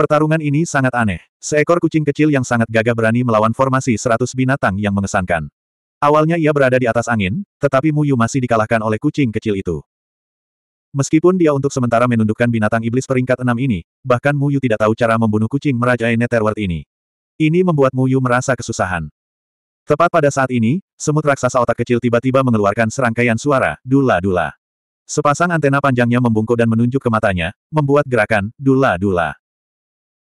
Pertarungan ini sangat aneh. Seekor kucing kecil yang sangat gagah berani melawan formasi seratus binatang yang mengesankan. Awalnya ia berada di atas angin, tetapi Muyu masih dikalahkan oleh kucing kecil itu. Meskipun dia untuk sementara menundukkan binatang iblis peringkat enam ini, bahkan Muyu tidak tahu cara membunuh kucing merajai Netherworld ini. Ini membuat Muyu merasa kesusahan. Tepat pada saat ini, semut raksasa otak kecil tiba-tiba mengeluarkan serangkaian suara, dula-dula. Sepasang antena panjangnya membungkuk dan menunjuk ke matanya, membuat gerakan, dula-dula.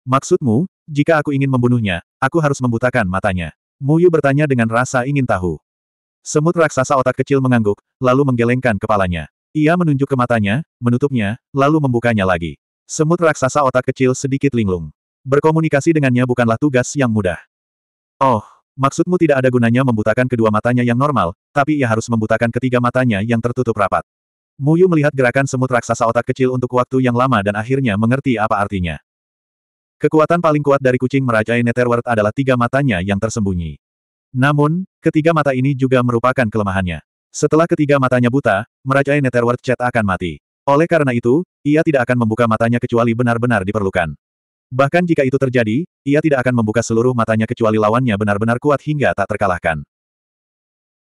Maksudmu, jika aku ingin membunuhnya, aku harus membutakan matanya. Muyu bertanya dengan rasa ingin tahu. Semut raksasa otak kecil mengangguk, lalu menggelengkan kepalanya. Ia menunjuk ke matanya, menutupnya, lalu membukanya lagi. Semut raksasa otak kecil sedikit linglung. Berkomunikasi dengannya bukanlah tugas yang mudah. Oh, maksudmu tidak ada gunanya membutakan kedua matanya yang normal, tapi ia harus membutakan ketiga matanya yang tertutup rapat. Muyu melihat gerakan semut raksasa otak kecil untuk waktu yang lama dan akhirnya mengerti apa artinya. Kekuatan paling kuat dari kucing merajai Netherworld adalah tiga matanya yang tersembunyi. Namun, ketiga mata ini juga merupakan kelemahannya. Setelah ketiga matanya buta, merajai Netherworld Chat akan mati. Oleh karena itu, ia tidak akan membuka matanya kecuali benar-benar diperlukan. Bahkan jika itu terjadi, ia tidak akan membuka seluruh matanya kecuali lawannya benar-benar kuat hingga tak terkalahkan.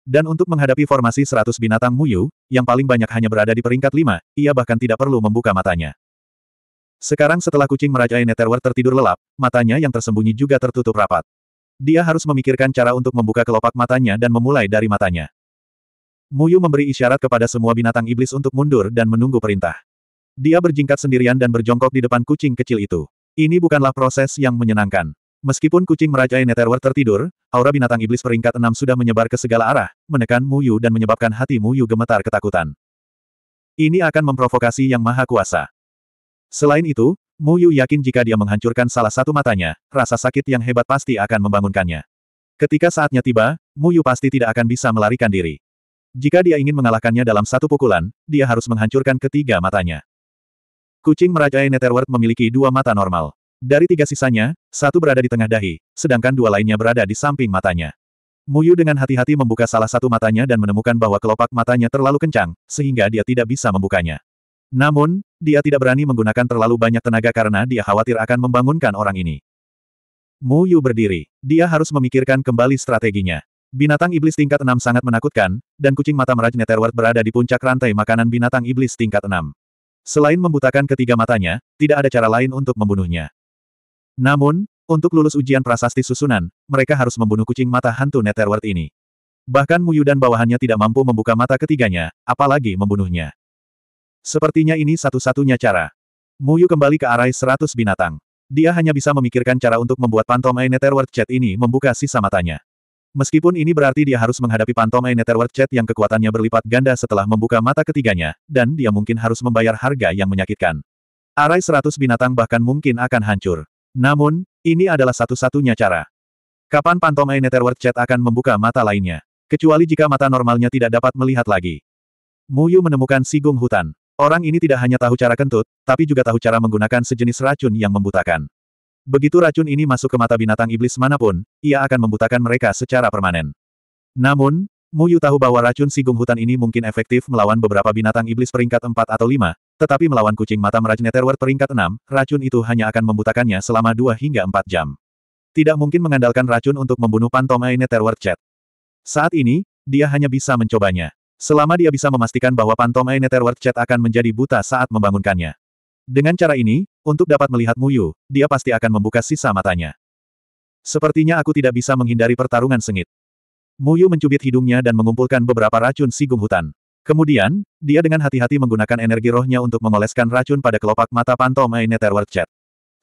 Dan untuk menghadapi formasi 100 binatang Muyu, yang paling banyak hanya berada di peringkat 5, ia bahkan tidak perlu membuka matanya. Sekarang setelah kucing merajai Netherworld tertidur lelap, matanya yang tersembunyi juga tertutup rapat. Dia harus memikirkan cara untuk membuka kelopak matanya dan memulai dari matanya. Muyu memberi isyarat kepada semua binatang iblis untuk mundur dan menunggu perintah. Dia berjingkat sendirian dan berjongkok di depan kucing kecil itu. Ini bukanlah proses yang menyenangkan. Meskipun kucing merajai Netherworld tertidur, aura binatang iblis peringkat enam sudah menyebar ke segala arah, menekan Muyu dan menyebabkan hati Muyu gemetar ketakutan. Ini akan memprovokasi yang maha kuasa. Selain itu, Mu Yu yakin jika dia menghancurkan salah satu matanya, rasa sakit yang hebat pasti akan membangunkannya. Ketika saatnya tiba, Mu Yu pasti tidak akan bisa melarikan diri. Jika dia ingin mengalahkannya dalam satu pukulan, dia harus menghancurkan ketiga matanya. Kucing merajai Netherworld memiliki dua mata normal. Dari tiga sisanya, satu berada di tengah dahi, sedangkan dua lainnya berada di samping matanya. Muyu dengan hati-hati membuka salah satu matanya dan menemukan bahwa kelopak matanya terlalu kencang, sehingga dia tidak bisa membukanya. Namun, dia tidak berani menggunakan terlalu banyak tenaga karena dia khawatir akan membangunkan orang ini. Mu Yu berdiri. Dia harus memikirkan kembali strateginya. Binatang iblis tingkat 6 sangat menakutkan, dan kucing mata meraj Netherworld berada di puncak rantai makanan binatang iblis tingkat 6. Selain membutakan ketiga matanya, tidak ada cara lain untuk membunuhnya. Namun, untuk lulus ujian prasasti susunan, mereka harus membunuh kucing mata hantu Netherworld ini. Bahkan Muyu dan bawahannya tidak mampu membuka mata ketiganya, apalagi membunuhnya. Sepertinya ini satu-satunya cara. Muyu kembali ke arai seratus binatang. Dia hanya bisa memikirkan cara untuk membuat pantomai Netherworld Chat ini membuka sisa matanya. Meskipun ini berarti dia harus menghadapi pantomai Netherworld Chat yang kekuatannya berlipat ganda setelah membuka mata ketiganya, dan dia mungkin harus membayar harga yang menyakitkan. Arai seratus binatang bahkan mungkin akan hancur. Namun, ini adalah satu-satunya cara. Kapan pantomai Netherworld Chat akan membuka mata lainnya? Kecuali jika mata normalnya tidak dapat melihat lagi. Muyu menemukan sigung hutan. Orang ini tidak hanya tahu cara kentut, tapi juga tahu cara menggunakan sejenis racun yang membutakan. Begitu racun ini masuk ke mata binatang iblis manapun, ia akan membutakan mereka secara permanen. Namun, Mu Yu tahu bahwa racun sigung hutan ini mungkin efektif melawan beberapa binatang iblis peringkat 4 atau 5, tetapi melawan kucing mata matam terwer peringkat 6, racun itu hanya akan membutakannya selama 2 hingga 4 jam. Tidak mungkin mengandalkan racun untuk membunuh pantomai Netherworld Chat. Saat ini, dia hanya bisa mencobanya. Selama dia bisa memastikan bahwa Pantomai Netherworld Chat akan menjadi buta saat membangunkannya. Dengan cara ini, untuk dapat melihat Muyu, dia pasti akan membuka sisa matanya. Sepertinya aku tidak bisa menghindari pertarungan sengit. Muyu mencubit hidungnya dan mengumpulkan beberapa racun sigung hutan. Kemudian, dia dengan hati-hati menggunakan energi rohnya untuk mengoleskan racun pada kelopak mata Pantomai Netherworld Chat.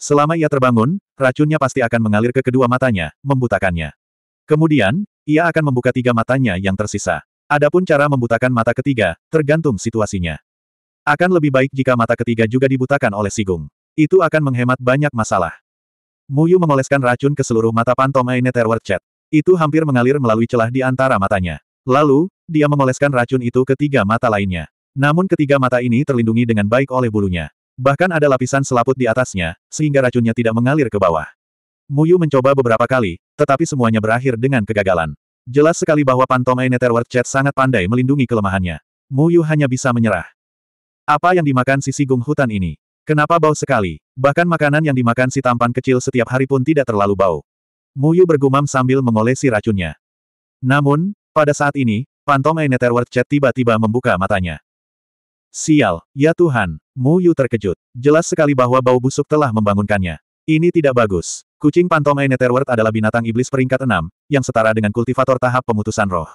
Selama ia terbangun, racunnya pasti akan mengalir ke kedua matanya, membutakannya. Kemudian, ia akan membuka tiga matanya yang tersisa. Adapun cara membutakan mata ketiga, tergantung situasinya. Akan lebih baik jika mata ketiga juga dibutakan oleh Sigung. Itu akan menghemat banyak masalah. Muyu mengoleskan racun ke seluruh mata pantomai Netherworld chat. Itu hampir mengalir melalui celah di antara matanya. Lalu, dia mengoleskan racun itu ke tiga mata lainnya. Namun ketiga mata ini terlindungi dengan baik oleh bulunya. Bahkan ada lapisan selaput di atasnya, sehingga racunnya tidak mengalir ke bawah. Muyu mencoba beberapa kali, tetapi semuanya berakhir dengan kegagalan. Jelas sekali bahwa pantomai Netherworld Chat sangat pandai melindungi kelemahannya. Mu Yu hanya bisa menyerah. Apa yang dimakan si Sigung hutan ini? Kenapa bau sekali? Bahkan makanan yang dimakan si tampan kecil setiap hari pun tidak terlalu bau. Mu Yu bergumam sambil mengolesi racunnya. Namun, pada saat ini, pantomai Netherworld Chat tiba-tiba membuka matanya. Sial, ya Tuhan, Mu Yu terkejut. Jelas sekali bahwa bau busuk telah membangunkannya. Ini tidak bagus. Kucing pantomime Netherworld adalah binatang iblis peringkat 6, yang setara dengan kultivator tahap pemutusan roh.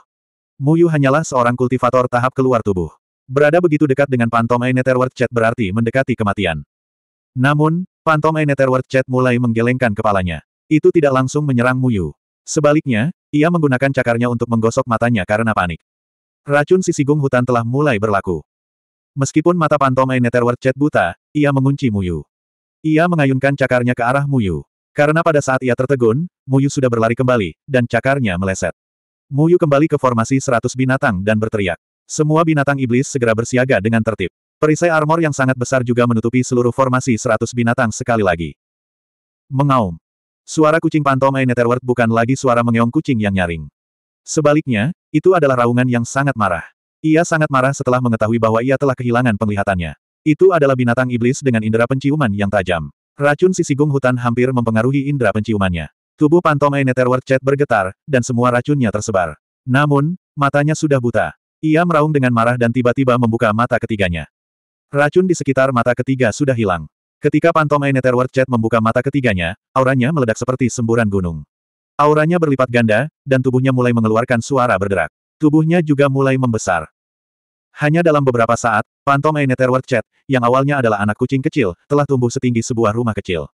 Muyu hanyalah seorang kultivator tahap keluar tubuh. Berada begitu dekat dengan pantomime Netherworld Chat berarti mendekati kematian. Namun, pantomime Netherworld Chat mulai menggelengkan kepalanya. Itu tidak langsung menyerang Muyu. Sebaliknya, ia menggunakan cakarnya untuk menggosok matanya karena panik. Racun sisi gung hutan telah mulai berlaku. Meskipun mata pantomime Netherworld Chat buta, ia mengunci Muyu. Ia mengayunkan cakarnya ke arah Muyu. Karena pada saat ia tertegun, Muyu sudah berlari kembali, dan cakarnya meleset. Muyu kembali ke formasi seratus binatang dan berteriak. Semua binatang iblis segera bersiaga dengan tertib. Perisai armor yang sangat besar juga menutupi seluruh formasi seratus binatang sekali lagi. Mengaum. Suara kucing pantom Netherworld bukan lagi suara mengeong kucing yang nyaring. Sebaliknya, itu adalah raungan yang sangat marah. Ia sangat marah setelah mengetahui bahwa ia telah kehilangan penglihatannya. Itu adalah binatang iblis dengan indera penciuman yang tajam. Racun sisigung hutan hampir mempengaruhi indera penciumannya. Tubuh pantomai Netherworld Chat bergetar, dan semua racunnya tersebar. Namun, matanya sudah buta. Ia meraung dengan marah dan tiba-tiba membuka mata ketiganya. Racun di sekitar mata ketiga sudah hilang. Ketika pantomai Netherworld Chat membuka mata ketiganya, auranya meledak seperti semburan gunung. Auranya berlipat ganda, dan tubuhnya mulai mengeluarkan suara berderak. Tubuhnya juga mulai membesar. Hanya dalam beberapa saat, Phantom Eye World Chat, yang awalnya adalah anak kucing kecil, telah tumbuh setinggi sebuah rumah kecil.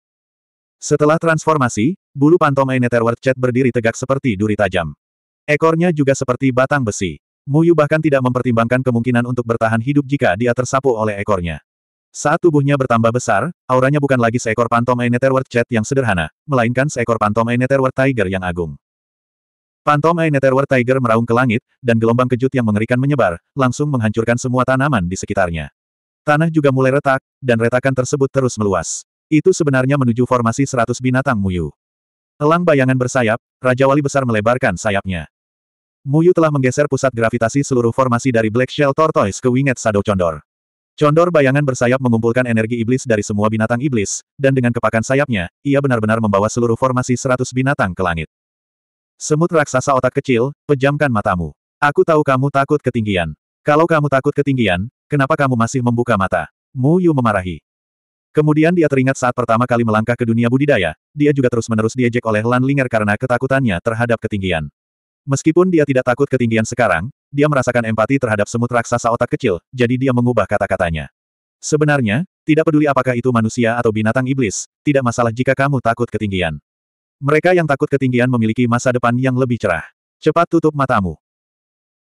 Setelah transformasi, bulu Phantom Eye World Chat berdiri tegak seperti duri tajam. Ekornya juga seperti batang besi. Muyu bahkan tidak mempertimbangkan kemungkinan untuk bertahan hidup jika dia tersapu oleh ekornya. Saat tubuhnya bertambah besar, auranya bukan lagi seekor Phantom Eye World Chat yang sederhana, melainkan seekor Phantom Eye World Tiger yang agung. Pantom Ainet Netherworld Tiger meraung ke langit, dan gelombang kejut yang mengerikan menyebar, langsung menghancurkan semua tanaman di sekitarnya. Tanah juga mulai retak, dan retakan tersebut terus meluas. Itu sebenarnya menuju formasi seratus binatang Muyu. Elang bayangan bersayap, Raja Wali besar melebarkan sayapnya. Muyu telah menggeser pusat gravitasi seluruh formasi dari Black Shell Tortoise ke Winged Shadow Condor. Condor bayangan bersayap mengumpulkan energi iblis dari semua binatang iblis, dan dengan kepakan sayapnya, ia benar-benar membawa seluruh formasi seratus binatang ke langit. Semut raksasa otak kecil, pejamkan matamu. Aku tahu kamu takut ketinggian. Kalau kamu takut ketinggian, kenapa kamu masih membuka mata? Mu Yu memarahi. Kemudian dia teringat saat pertama kali melangkah ke dunia budidaya, dia juga terus-menerus diejek oleh Lan Linger karena ketakutannya terhadap ketinggian. Meskipun dia tidak takut ketinggian sekarang, dia merasakan empati terhadap semut raksasa otak kecil, jadi dia mengubah kata-katanya. Sebenarnya, tidak peduli apakah itu manusia atau binatang iblis, tidak masalah jika kamu takut ketinggian. Mereka yang takut ketinggian memiliki masa depan yang lebih cerah. Cepat tutup matamu.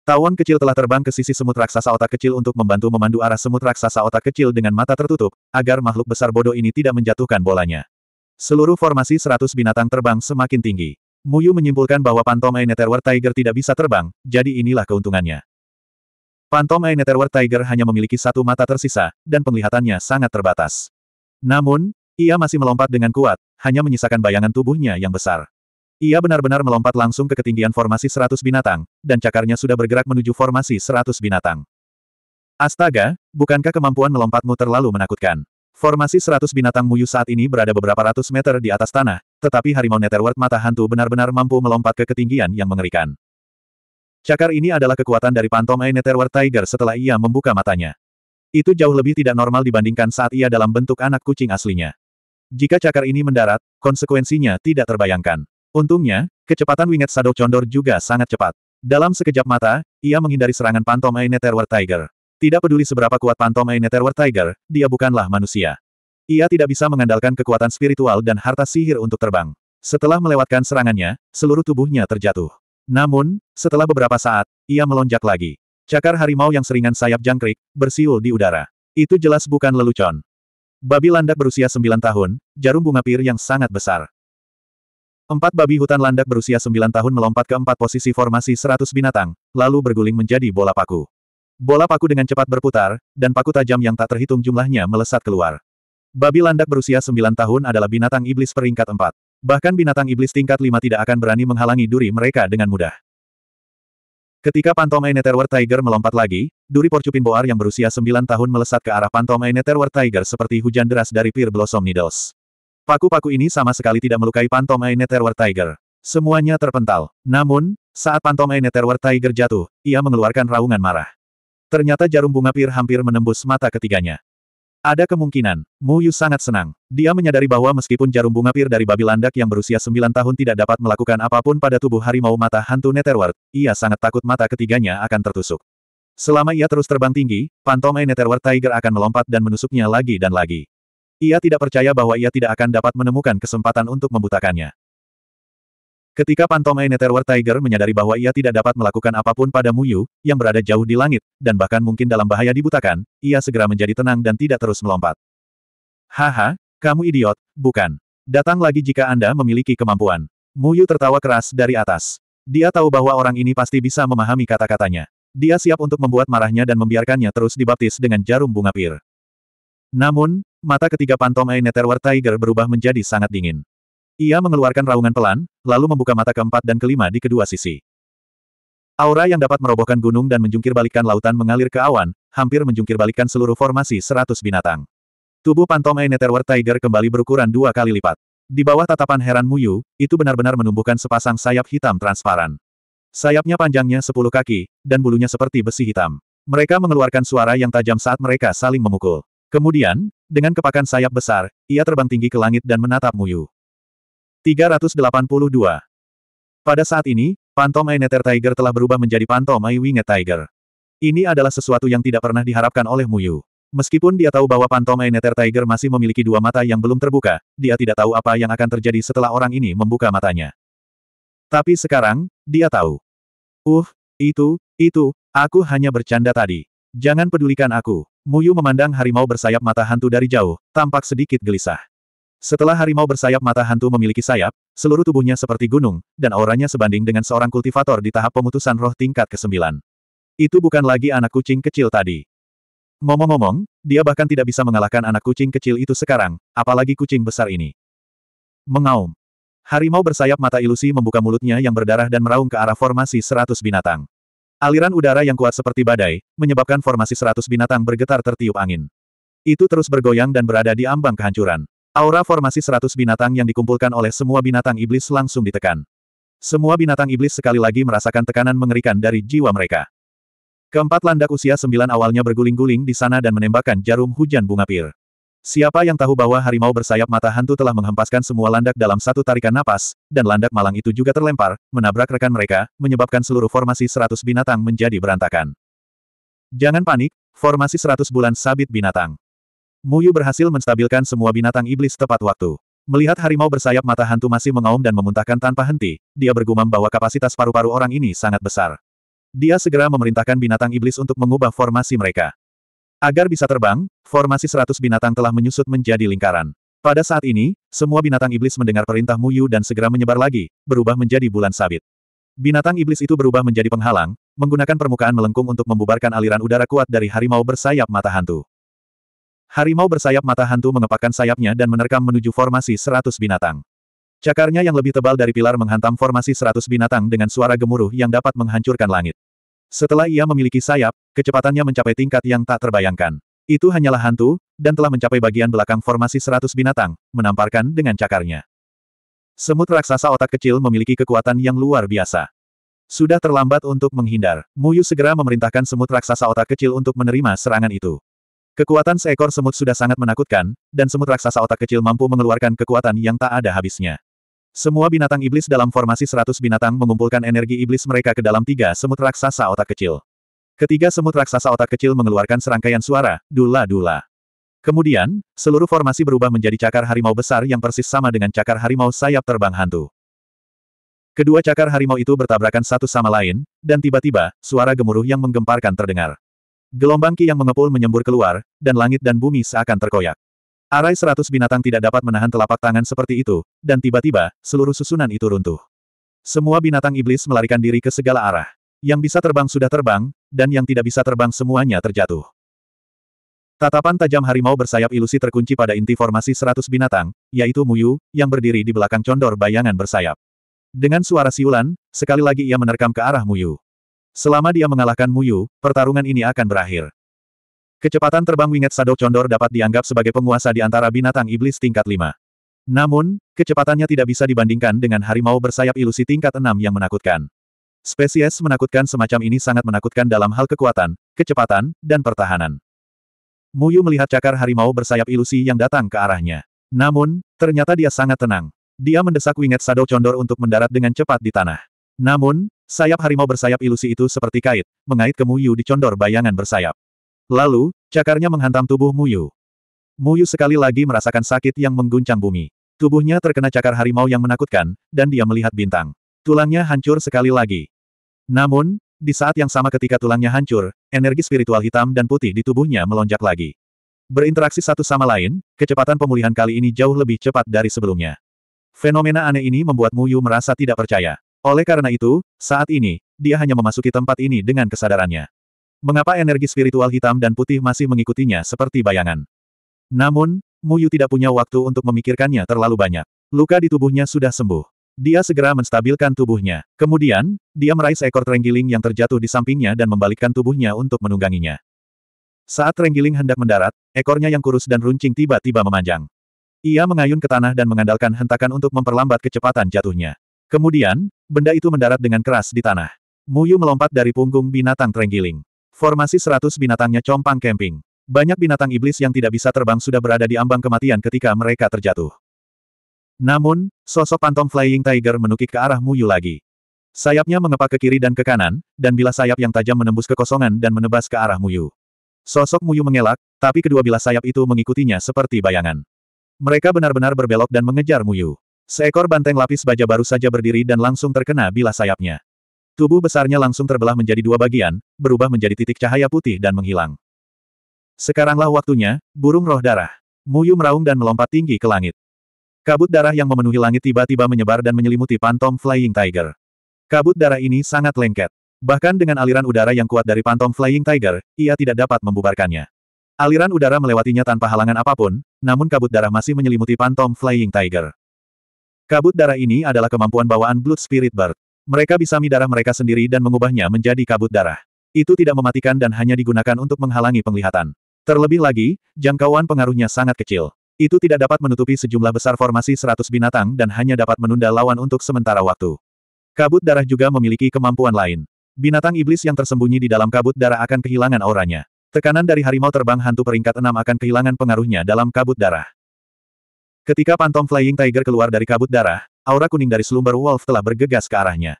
Tawon kecil telah terbang ke sisi semut raksasa otak kecil untuk membantu memandu arah semut raksasa otak kecil dengan mata tertutup, agar makhluk besar bodoh ini tidak menjatuhkan bolanya. Seluruh formasi 100 binatang terbang semakin tinggi. Muyu menyimpulkan bahwa Pantom Netherworld Tiger tidak bisa terbang, jadi inilah keuntungannya. Pantom Netherworld Tiger hanya memiliki satu mata tersisa, dan penglihatannya sangat terbatas. Namun, ia masih melompat dengan kuat, hanya menyisakan bayangan tubuhnya yang besar. Ia benar-benar melompat langsung ke ketinggian formasi seratus binatang, dan cakarnya sudah bergerak menuju formasi seratus binatang. Astaga, bukankah kemampuan melompatmu terlalu menakutkan? Formasi seratus binatang Muyu saat ini berada beberapa ratus meter di atas tanah, tetapi harimau Netherworld mata hantu benar-benar mampu melompat ke ketinggian yang mengerikan. Cakar ini adalah kekuatan dari Pantomai Netherworld Tiger setelah ia membuka matanya. Itu jauh lebih tidak normal dibandingkan saat ia dalam bentuk anak kucing aslinya. Jika cakar ini mendarat, konsekuensinya tidak terbayangkan. Untungnya, kecepatan winget Sado Condor juga sangat cepat. Dalam sekejap mata, ia menghindari serangan Pantomime Netherworld Tiger. Tidak peduli seberapa kuat Pantomime Netherworld Tiger, dia bukanlah manusia. Ia tidak bisa mengandalkan kekuatan spiritual dan harta sihir untuk terbang. Setelah melewatkan serangannya, seluruh tubuhnya terjatuh. Namun, setelah beberapa saat, ia melonjak lagi. Cakar harimau yang seringan sayap jangkrik, bersiul di udara. Itu jelas bukan lelucon. Babi landak berusia 9 tahun, jarum bunga pir yang sangat besar. Empat babi hutan landak berusia 9 tahun melompat ke empat posisi formasi 100 binatang, lalu berguling menjadi bola paku. Bola paku dengan cepat berputar, dan paku tajam yang tak terhitung jumlahnya melesat keluar. Babi landak berusia 9 tahun adalah binatang iblis peringkat 4. Bahkan binatang iblis tingkat 5 tidak akan berani menghalangi duri mereka dengan mudah. Ketika Pantomaine War Tiger melompat lagi, Duri Porcupine Boar yang berusia 9 tahun melesat ke arah Pantomaine War Tiger seperti hujan deras dari Pier Blossom Needles. Paku-paku ini sama sekali tidak melukai Pantomaine War Tiger. Semuanya terpental. Namun, saat Pantomaine War Tiger jatuh, ia mengeluarkan raungan marah. Ternyata jarum bunga pir hampir menembus mata ketiganya. Ada kemungkinan, Mu Yu sangat senang. Dia menyadari bahwa meskipun jarum bunga pir dari babi landak yang berusia 9 tahun tidak dapat melakukan apapun pada tubuh harimau mata hantu Netherworld, ia sangat takut mata ketiganya akan tertusuk. Selama ia terus terbang tinggi, pantomai Netherworld Tiger akan melompat dan menusuknya lagi dan lagi. Ia tidak percaya bahwa ia tidak akan dapat menemukan kesempatan untuk membutakannya. Ketika Pantomai Netherworld Tiger menyadari bahwa ia tidak dapat melakukan apapun pada Muyu, yang berada jauh di langit, dan bahkan mungkin dalam bahaya dibutakan, ia segera menjadi tenang dan tidak terus melompat. Haha, kamu idiot, bukan. Datang lagi jika Anda memiliki kemampuan. Muyu tertawa keras dari atas. Dia tahu bahwa orang ini pasti bisa memahami kata-katanya. Dia siap untuk membuat marahnya dan membiarkannya terus dibaptis dengan jarum bunga pir. Namun, mata ketiga Pantomai Netherworld Tiger berubah menjadi sangat dingin. Ia mengeluarkan raungan pelan, lalu membuka mata keempat dan kelima di kedua sisi. Aura yang dapat merobohkan gunung dan menjungkir lautan mengalir ke awan, hampir menjungkir seluruh formasi seratus binatang. Tubuh Pantom Netherworld Tiger kembali berukuran dua kali lipat. Di bawah tatapan heran Muyu, itu benar-benar menumbuhkan sepasang sayap hitam transparan. Sayapnya panjangnya sepuluh kaki, dan bulunya seperti besi hitam. Mereka mengeluarkan suara yang tajam saat mereka saling memukul. Kemudian, dengan kepakan sayap besar, ia terbang tinggi ke langit dan menatap Muyu. 382. Pada saat ini, Pantomai Nether Tiger telah berubah menjadi Pantomai Winged Tiger. Ini adalah sesuatu yang tidak pernah diharapkan oleh Muyu. Meskipun dia tahu bahwa Pantomai Nether Tiger masih memiliki dua mata yang belum terbuka, dia tidak tahu apa yang akan terjadi setelah orang ini membuka matanya. Tapi sekarang, dia tahu. Uh, itu, itu, aku hanya bercanda tadi. Jangan pedulikan aku. Muyu memandang harimau bersayap mata hantu dari jauh, tampak sedikit gelisah. Setelah harimau bersayap mata hantu memiliki sayap, seluruh tubuhnya seperti gunung, dan auranya sebanding dengan seorang kultivator di tahap pemutusan roh tingkat ke-9. Itu bukan lagi anak kucing kecil tadi. Ngomong-ngomong, dia bahkan tidak bisa mengalahkan anak kucing kecil itu sekarang, apalagi kucing besar ini. Mengaum. Harimau bersayap mata ilusi membuka mulutnya yang berdarah dan meraung ke arah formasi seratus binatang. Aliran udara yang kuat seperti badai, menyebabkan formasi seratus binatang bergetar tertiup angin. Itu terus bergoyang dan berada di ambang kehancuran. Aura formasi seratus binatang yang dikumpulkan oleh semua binatang iblis langsung ditekan. Semua binatang iblis sekali lagi merasakan tekanan mengerikan dari jiwa mereka. Keempat landak usia sembilan awalnya berguling-guling di sana dan menembakkan jarum hujan bunga pir. Siapa yang tahu bahwa harimau bersayap mata hantu telah menghempaskan semua landak dalam satu tarikan napas, dan landak malang itu juga terlempar, menabrak rekan mereka, menyebabkan seluruh formasi seratus binatang menjadi berantakan. Jangan panik, formasi seratus bulan sabit binatang. Muyu berhasil menstabilkan semua binatang iblis tepat waktu. Melihat harimau bersayap mata hantu masih mengaum dan memuntahkan tanpa henti, dia bergumam bahwa kapasitas paru-paru orang ini sangat besar. Dia segera memerintahkan binatang iblis untuk mengubah formasi mereka. Agar bisa terbang, formasi seratus binatang telah menyusut menjadi lingkaran. Pada saat ini, semua binatang iblis mendengar perintah Muyu dan segera menyebar lagi, berubah menjadi bulan sabit. Binatang iblis itu berubah menjadi penghalang, menggunakan permukaan melengkung untuk membubarkan aliran udara kuat dari harimau bersayap mata hantu. Harimau bersayap mata hantu mengepakkan sayapnya dan menerkam menuju formasi seratus binatang. Cakarnya yang lebih tebal dari pilar menghantam formasi seratus binatang dengan suara gemuruh yang dapat menghancurkan langit. Setelah ia memiliki sayap, kecepatannya mencapai tingkat yang tak terbayangkan. Itu hanyalah hantu, dan telah mencapai bagian belakang formasi seratus binatang, menamparkan dengan cakarnya. Semut raksasa otak kecil memiliki kekuatan yang luar biasa. Sudah terlambat untuk menghindar. Muyu segera memerintahkan semut raksasa otak kecil untuk menerima serangan itu. Kekuatan seekor semut sudah sangat menakutkan, dan semut raksasa otak kecil mampu mengeluarkan kekuatan yang tak ada habisnya. Semua binatang iblis dalam formasi seratus binatang mengumpulkan energi iblis mereka ke dalam tiga semut raksasa otak kecil. Ketiga semut raksasa otak kecil mengeluarkan serangkaian suara, dula-dula. Kemudian, seluruh formasi berubah menjadi cakar harimau besar yang persis sama dengan cakar harimau sayap terbang hantu. Kedua cakar harimau itu bertabrakan satu sama lain, dan tiba-tiba, suara gemuruh yang menggemparkan terdengar. Gelombang ki yang mengepul menyembur keluar, dan langit dan bumi seakan terkoyak. Arai seratus binatang tidak dapat menahan telapak tangan seperti itu, dan tiba-tiba, seluruh susunan itu runtuh. Semua binatang iblis melarikan diri ke segala arah. Yang bisa terbang sudah terbang, dan yang tidak bisa terbang semuanya terjatuh. Tatapan tajam harimau bersayap ilusi terkunci pada inti formasi seratus binatang, yaitu Muyu, yang berdiri di belakang condor bayangan bersayap. Dengan suara siulan, sekali lagi ia menerkam ke arah Muyu. Selama dia mengalahkan Muyu, pertarungan ini akan berakhir. Kecepatan terbang winget Sadok Condor dapat dianggap sebagai penguasa di antara binatang iblis tingkat 5. Namun, kecepatannya tidak bisa dibandingkan dengan harimau bersayap ilusi tingkat 6 yang menakutkan. Spesies menakutkan semacam ini sangat menakutkan dalam hal kekuatan, kecepatan, dan pertahanan. Muyu melihat cakar harimau bersayap ilusi yang datang ke arahnya. Namun, ternyata dia sangat tenang. Dia mendesak winget sadok Condor untuk mendarat dengan cepat di tanah. Namun, Sayap harimau bersayap ilusi itu seperti kait, mengait ke Muyu dicondor bayangan bersayap. Lalu, cakarnya menghantam tubuh Muyu. Muyu sekali lagi merasakan sakit yang mengguncang bumi. Tubuhnya terkena cakar harimau yang menakutkan, dan dia melihat bintang. Tulangnya hancur sekali lagi. Namun, di saat yang sama ketika tulangnya hancur, energi spiritual hitam dan putih di tubuhnya melonjak lagi. Berinteraksi satu sama lain, kecepatan pemulihan kali ini jauh lebih cepat dari sebelumnya. Fenomena aneh ini membuat Muyu merasa tidak percaya. Oleh karena itu, saat ini, dia hanya memasuki tempat ini dengan kesadarannya. Mengapa energi spiritual hitam dan putih masih mengikutinya seperti bayangan? Namun, Muyu tidak punya waktu untuk memikirkannya terlalu banyak. Luka di tubuhnya sudah sembuh. Dia segera menstabilkan tubuhnya. Kemudian, dia meraih seekor terenggiling yang terjatuh di sampingnya dan membalikkan tubuhnya untuk menungganginya. Saat terenggiling hendak mendarat, ekornya yang kurus dan runcing tiba-tiba memanjang. Ia mengayun ke tanah dan mengandalkan hentakan untuk memperlambat kecepatan jatuhnya. Kemudian, benda itu mendarat dengan keras di tanah. Muyu melompat dari punggung binatang terenggiling. Formasi seratus binatangnya compang camping. Banyak binatang iblis yang tidak bisa terbang sudah berada di ambang kematian ketika mereka terjatuh. Namun, sosok pantom Flying Tiger menukik ke arah Muyu lagi. Sayapnya mengepak ke kiri dan ke kanan, dan bila sayap yang tajam menembus kekosongan dan menebas ke arah Muyu. Sosok Muyu mengelak, tapi kedua bila sayap itu mengikutinya seperti bayangan. Mereka benar-benar berbelok dan mengejar Muyu. Seekor banteng lapis baja baru saja berdiri dan langsung terkena bila sayapnya. Tubuh besarnya langsung terbelah menjadi dua bagian, berubah menjadi titik cahaya putih dan menghilang. Sekaranglah waktunya, burung roh darah. Muyu meraung dan melompat tinggi ke langit. Kabut darah yang memenuhi langit tiba-tiba menyebar dan menyelimuti pantom Flying Tiger. Kabut darah ini sangat lengket. Bahkan dengan aliran udara yang kuat dari pantom Flying Tiger, ia tidak dapat membubarkannya. Aliran udara melewatinya tanpa halangan apapun, namun kabut darah masih menyelimuti pantom Flying Tiger. Kabut darah ini adalah kemampuan bawaan Blood Spirit Bird. Mereka bisa mi darah mereka sendiri dan mengubahnya menjadi kabut darah. Itu tidak mematikan dan hanya digunakan untuk menghalangi penglihatan. Terlebih lagi, jangkauan pengaruhnya sangat kecil. Itu tidak dapat menutupi sejumlah besar formasi 100 binatang dan hanya dapat menunda lawan untuk sementara waktu. Kabut darah juga memiliki kemampuan lain. Binatang iblis yang tersembunyi di dalam kabut darah akan kehilangan auranya. Tekanan dari harimau terbang hantu peringkat enam akan kehilangan pengaruhnya dalam kabut darah. Ketika pantom Flying Tiger keluar dari kabut darah, aura kuning dari selumbar Wolf telah bergegas ke arahnya.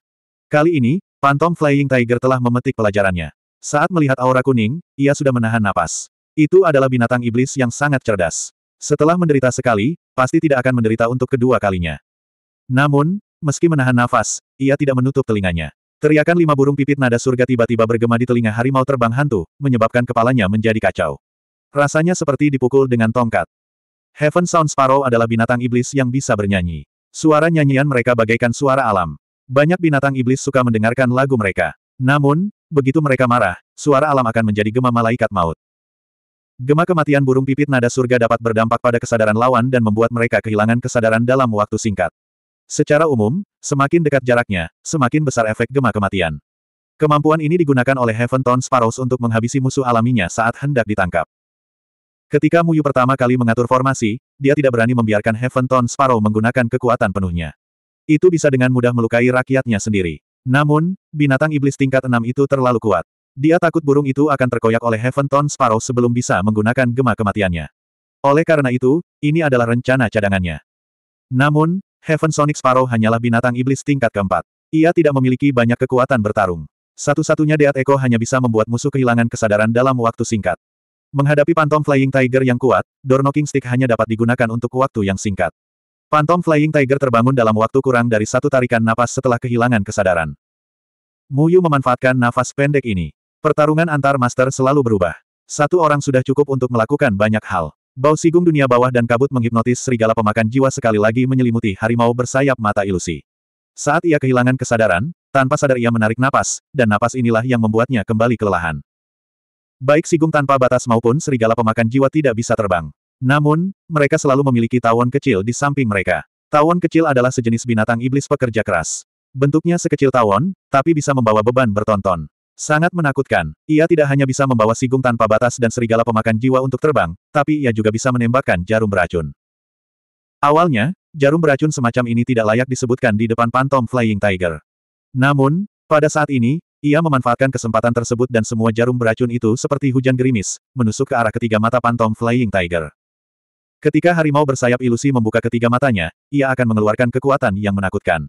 Kali ini, pantom Flying Tiger telah memetik pelajarannya. Saat melihat aura kuning, ia sudah menahan napas. Itu adalah binatang iblis yang sangat cerdas. Setelah menderita sekali, pasti tidak akan menderita untuk kedua kalinya. Namun, meski menahan nafas, ia tidak menutup telinganya. Teriakan lima burung pipit nada surga tiba-tiba bergema di telinga harimau terbang hantu, menyebabkan kepalanya menjadi kacau. Rasanya seperti dipukul dengan tongkat. Heaven Sound Sparrow adalah binatang iblis yang bisa bernyanyi. Suara nyanyian mereka bagaikan suara alam. Banyak binatang iblis suka mendengarkan lagu mereka. Namun, begitu mereka marah, suara alam akan menjadi gema malaikat maut. Gema kematian burung pipit nada surga dapat berdampak pada kesadaran lawan dan membuat mereka kehilangan kesadaran dalam waktu singkat. Secara umum, semakin dekat jaraknya, semakin besar efek gema kematian. Kemampuan ini digunakan oleh Heaven Tone Sparrows untuk menghabisi musuh alaminya saat hendak ditangkap. Ketika Muyu pertama kali mengatur formasi, dia tidak berani membiarkan Heaven Tone Sparrow menggunakan kekuatan penuhnya. Itu bisa dengan mudah melukai rakyatnya sendiri. Namun, binatang iblis tingkat enam itu terlalu kuat. Dia takut burung itu akan terkoyak oleh Heaven Tone Sparrow sebelum bisa menggunakan gema kematiannya. Oleh karena itu, ini adalah rencana cadangannya. Namun, Heaven Sonic Sparrow hanyalah binatang iblis tingkat keempat. Ia tidak memiliki banyak kekuatan bertarung. Satu-satunya Deat Eko hanya bisa membuat musuh kehilangan kesadaran dalam waktu singkat. Menghadapi Phantom Flying Tiger yang kuat, Door Knocking Stick hanya dapat digunakan untuk waktu yang singkat. Phantom Flying Tiger terbangun dalam waktu kurang dari satu tarikan napas setelah kehilangan kesadaran. Muyu memanfaatkan nafas pendek ini. Pertarungan antar master selalu berubah. Satu orang sudah cukup untuk melakukan banyak hal. Bau sigung dunia bawah dan kabut menghipnotis serigala pemakan jiwa sekali lagi menyelimuti harimau bersayap mata ilusi. Saat ia kehilangan kesadaran, tanpa sadar ia menarik napas, dan napas inilah yang membuatnya kembali kelelahan. Baik sigung tanpa batas maupun serigala pemakan jiwa tidak bisa terbang. Namun, mereka selalu memiliki tawon kecil di samping mereka. Tawon kecil adalah sejenis binatang iblis pekerja keras. Bentuknya sekecil tawon, tapi bisa membawa beban bertonton. Sangat menakutkan, ia tidak hanya bisa membawa sigung tanpa batas dan serigala pemakan jiwa untuk terbang, tapi ia juga bisa menembakkan jarum beracun. Awalnya, jarum beracun semacam ini tidak layak disebutkan di depan pantom Flying Tiger. Namun, pada saat ini, ia memanfaatkan kesempatan tersebut dan semua jarum beracun itu seperti hujan gerimis, menusuk ke arah ketiga mata pantom Flying Tiger. Ketika harimau bersayap ilusi membuka ketiga matanya, ia akan mengeluarkan kekuatan yang menakutkan.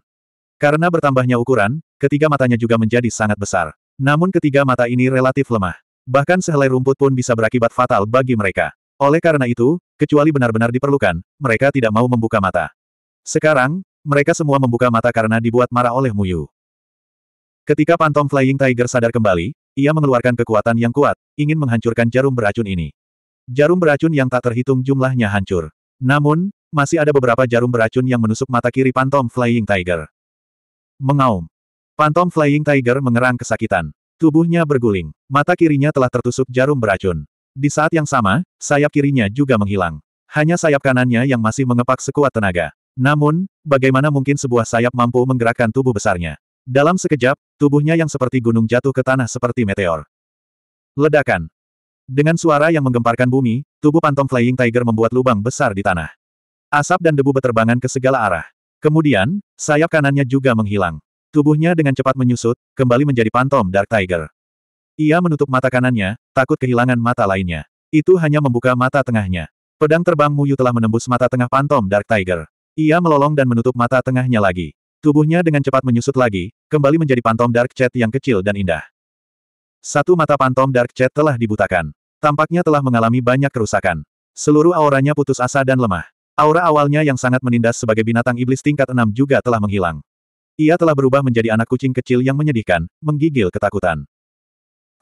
Karena bertambahnya ukuran, ketiga matanya juga menjadi sangat besar. Namun ketiga mata ini relatif lemah. Bahkan sehelai rumput pun bisa berakibat fatal bagi mereka. Oleh karena itu, kecuali benar-benar diperlukan, mereka tidak mau membuka mata. Sekarang, mereka semua membuka mata karena dibuat marah oleh Muyu. Ketika Phantom Flying Tiger sadar kembali, ia mengeluarkan kekuatan yang kuat, ingin menghancurkan jarum beracun ini. Jarum beracun yang tak terhitung jumlahnya hancur. Namun, masih ada beberapa jarum beracun yang menusuk mata kiri Phantom Flying Tiger. Mengaum. Phantom Flying Tiger mengerang kesakitan. Tubuhnya berguling. Mata kirinya telah tertusuk jarum beracun. Di saat yang sama, sayap kirinya juga menghilang. Hanya sayap kanannya yang masih mengepak sekuat tenaga. Namun, bagaimana mungkin sebuah sayap mampu menggerakkan tubuh besarnya? Dalam sekejap, tubuhnya yang seperti gunung jatuh ke tanah seperti meteor. Ledakan. Dengan suara yang menggemparkan bumi, tubuh pantom Flying Tiger membuat lubang besar di tanah. Asap dan debu beterbangan ke segala arah. Kemudian, sayap kanannya juga menghilang. Tubuhnya dengan cepat menyusut, kembali menjadi pantom Dark Tiger. Ia menutup mata kanannya, takut kehilangan mata lainnya. Itu hanya membuka mata tengahnya. Pedang terbang Muyu telah menembus mata tengah pantom Dark Tiger. Ia melolong dan menutup mata tengahnya lagi. Tubuhnya dengan cepat menyusut lagi, kembali menjadi pantom Dark Chat yang kecil dan indah. Satu mata pantom Dark Chat telah dibutakan. Tampaknya telah mengalami banyak kerusakan. Seluruh auranya putus asa dan lemah. Aura awalnya yang sangat menindas sebagai binatang iblis tingkat enam juga telah menghilang. Ia telah berubah menjadi anak kucing kecil yang menyedihkan, menggigil ketakutan.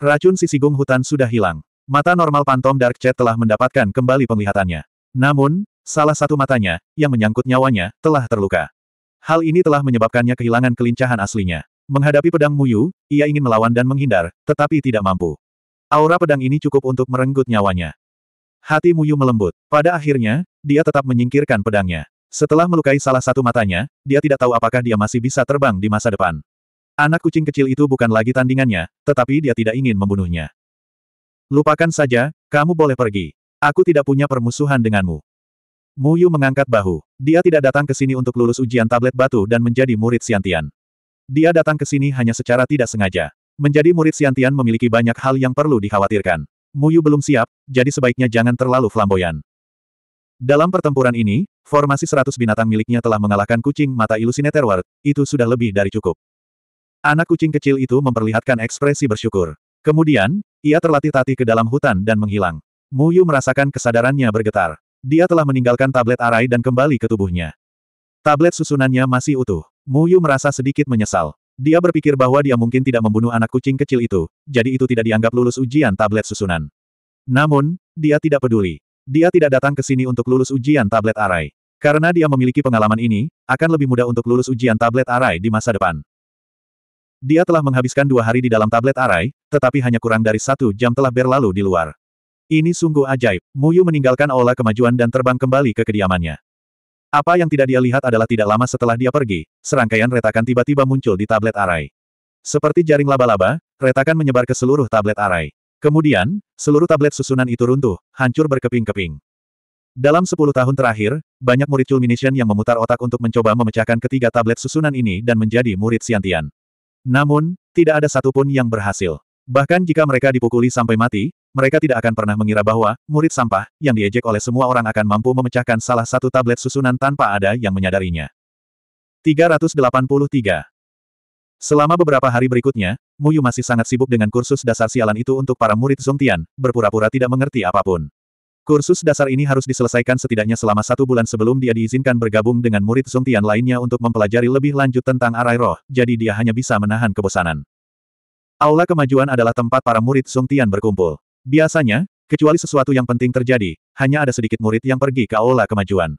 Racun sisi gung hutan sudah hilang. Mata normal Pantom Dark Chat telah mendapatkan kembali penglihatannya. Namun, salah satu matanya, yang menyangkut nyawanya, telah terluka. Hal ini telah menyebabkannya kehilangan kelincahan aslinya. Menghadapi pedang Muyu, ia ingin melawan dan menghindar, tetapi tidak mampu. Aura pedang ini cukup untuk merenggut nyawanya. Hati Muyu melembut. Pada akhirnya, dia tetap menyingkirkan pedangnya. Setelah melukai salah satu matanya, dia tidak tahu apakah dia masih bisa terbang di masa depan. Anak kucing kecil itu bukan lagi tandingannya, tetapi dia tidak ingin membunuhnya. Lupakan saja, kamu boleh pergi. Aku tidak punya permusuhan denganmu. Muyu mengangkat bahu. Dia tidak datang ke sini untuk lulus ujian tablet batu dan menjadi murid Siantian. Dia datang ke sini hanya secara tidak sengaja. Menjadi murid Siantian memiliki banyak hal yang perlu dikhawatirkan. Muyu belum siap, jadi sebaiknya jangan terlalu flamboyan. Dalam pertempuran ini, formasi 100 binatang miliknya telah mengalahkan kucing mata ilusi Netherworld, itu sudah lebih dari cukup. Anak kucing kecil itu memperlihatkan ekspresi bersyukur. Kemudian, ia terlatih-tatih ke dalam hutan dan menghilang. Muyu merasakan kesadarannya bergetar. Dia telah meninggalkan tablet arai dan kembali ke tubuhnya. Tablet susunannya masih utuh. Mu Yu merasa sedikit menyesal. Dia berpikir bahwa dia mungkin tidak membunuh anak kucing kecil itu, jadi itu tidak dianggap lulus ujian tablet susunan. Namun, dia tidak peduli. Dia tidak datang ke sini untuk lulus ujian tablet arai. Karena dia memiliki pengalaman ini, akan lebih mudah untuk lulus ujian tablet arai di masa depan. Dia telah menghabiskan dua hari di dalam tablet arai, tetapi hanya kurang dari satu jam telah berlalu di luar. Ini sungguh ajaib. Muyu meninggalkan aula kemajuan dan terbang kembali ke kediamannya. Apa yang tidak dia lihat adalah tidak lama setelah dia pergi, serangkaian retakan tiba-tiba muncul di tablet Arai. Seperti jaring laba-laba, retakan menyebar ke seluruh tablet Arai. Kemudian, seluruh tablet susunan itu runtuh, hancur berkeping-keping. Dalam sepuluh tahun terakhir, banyak murid Culmination yang memutar otak untuk mencoba memecahkan ketiga tablet susunan ini dan menjadi murid Siantian. Namun, tidak ada satupun yang berhasil. Bahkan jika mereka dipukuli sampai mati, mereka tidak akan pernah mengira bahwa murid sampah yang diejek oleh semua orang akan mampu memecahkan salah satu tablet susunan tanpa ada yang menyadarinya. 383. Selama beberapa hari berikutnya, Muyu masih sangat sibuk dengan kursus dasar sialan itu untuk para murid Zongtian, berpura-pura tidak mengerti apapun. Kursus dasar ini harus diselesaikan setidaknya selama satu bulan sebelum dia diizinkan bergabung dengan murid Zongtian lainnya untuk mempelajari lebih lanjut tentang arai roh, jadi dia hanya bisa menahan kebosanan. Aula kemajuan adalah tempat para murid Sung Tian berkumpul. Biasanya, kecuali sesuatu yang penting terjadi, hanya ada sedikit murid yang pergi ke aula kemajuan.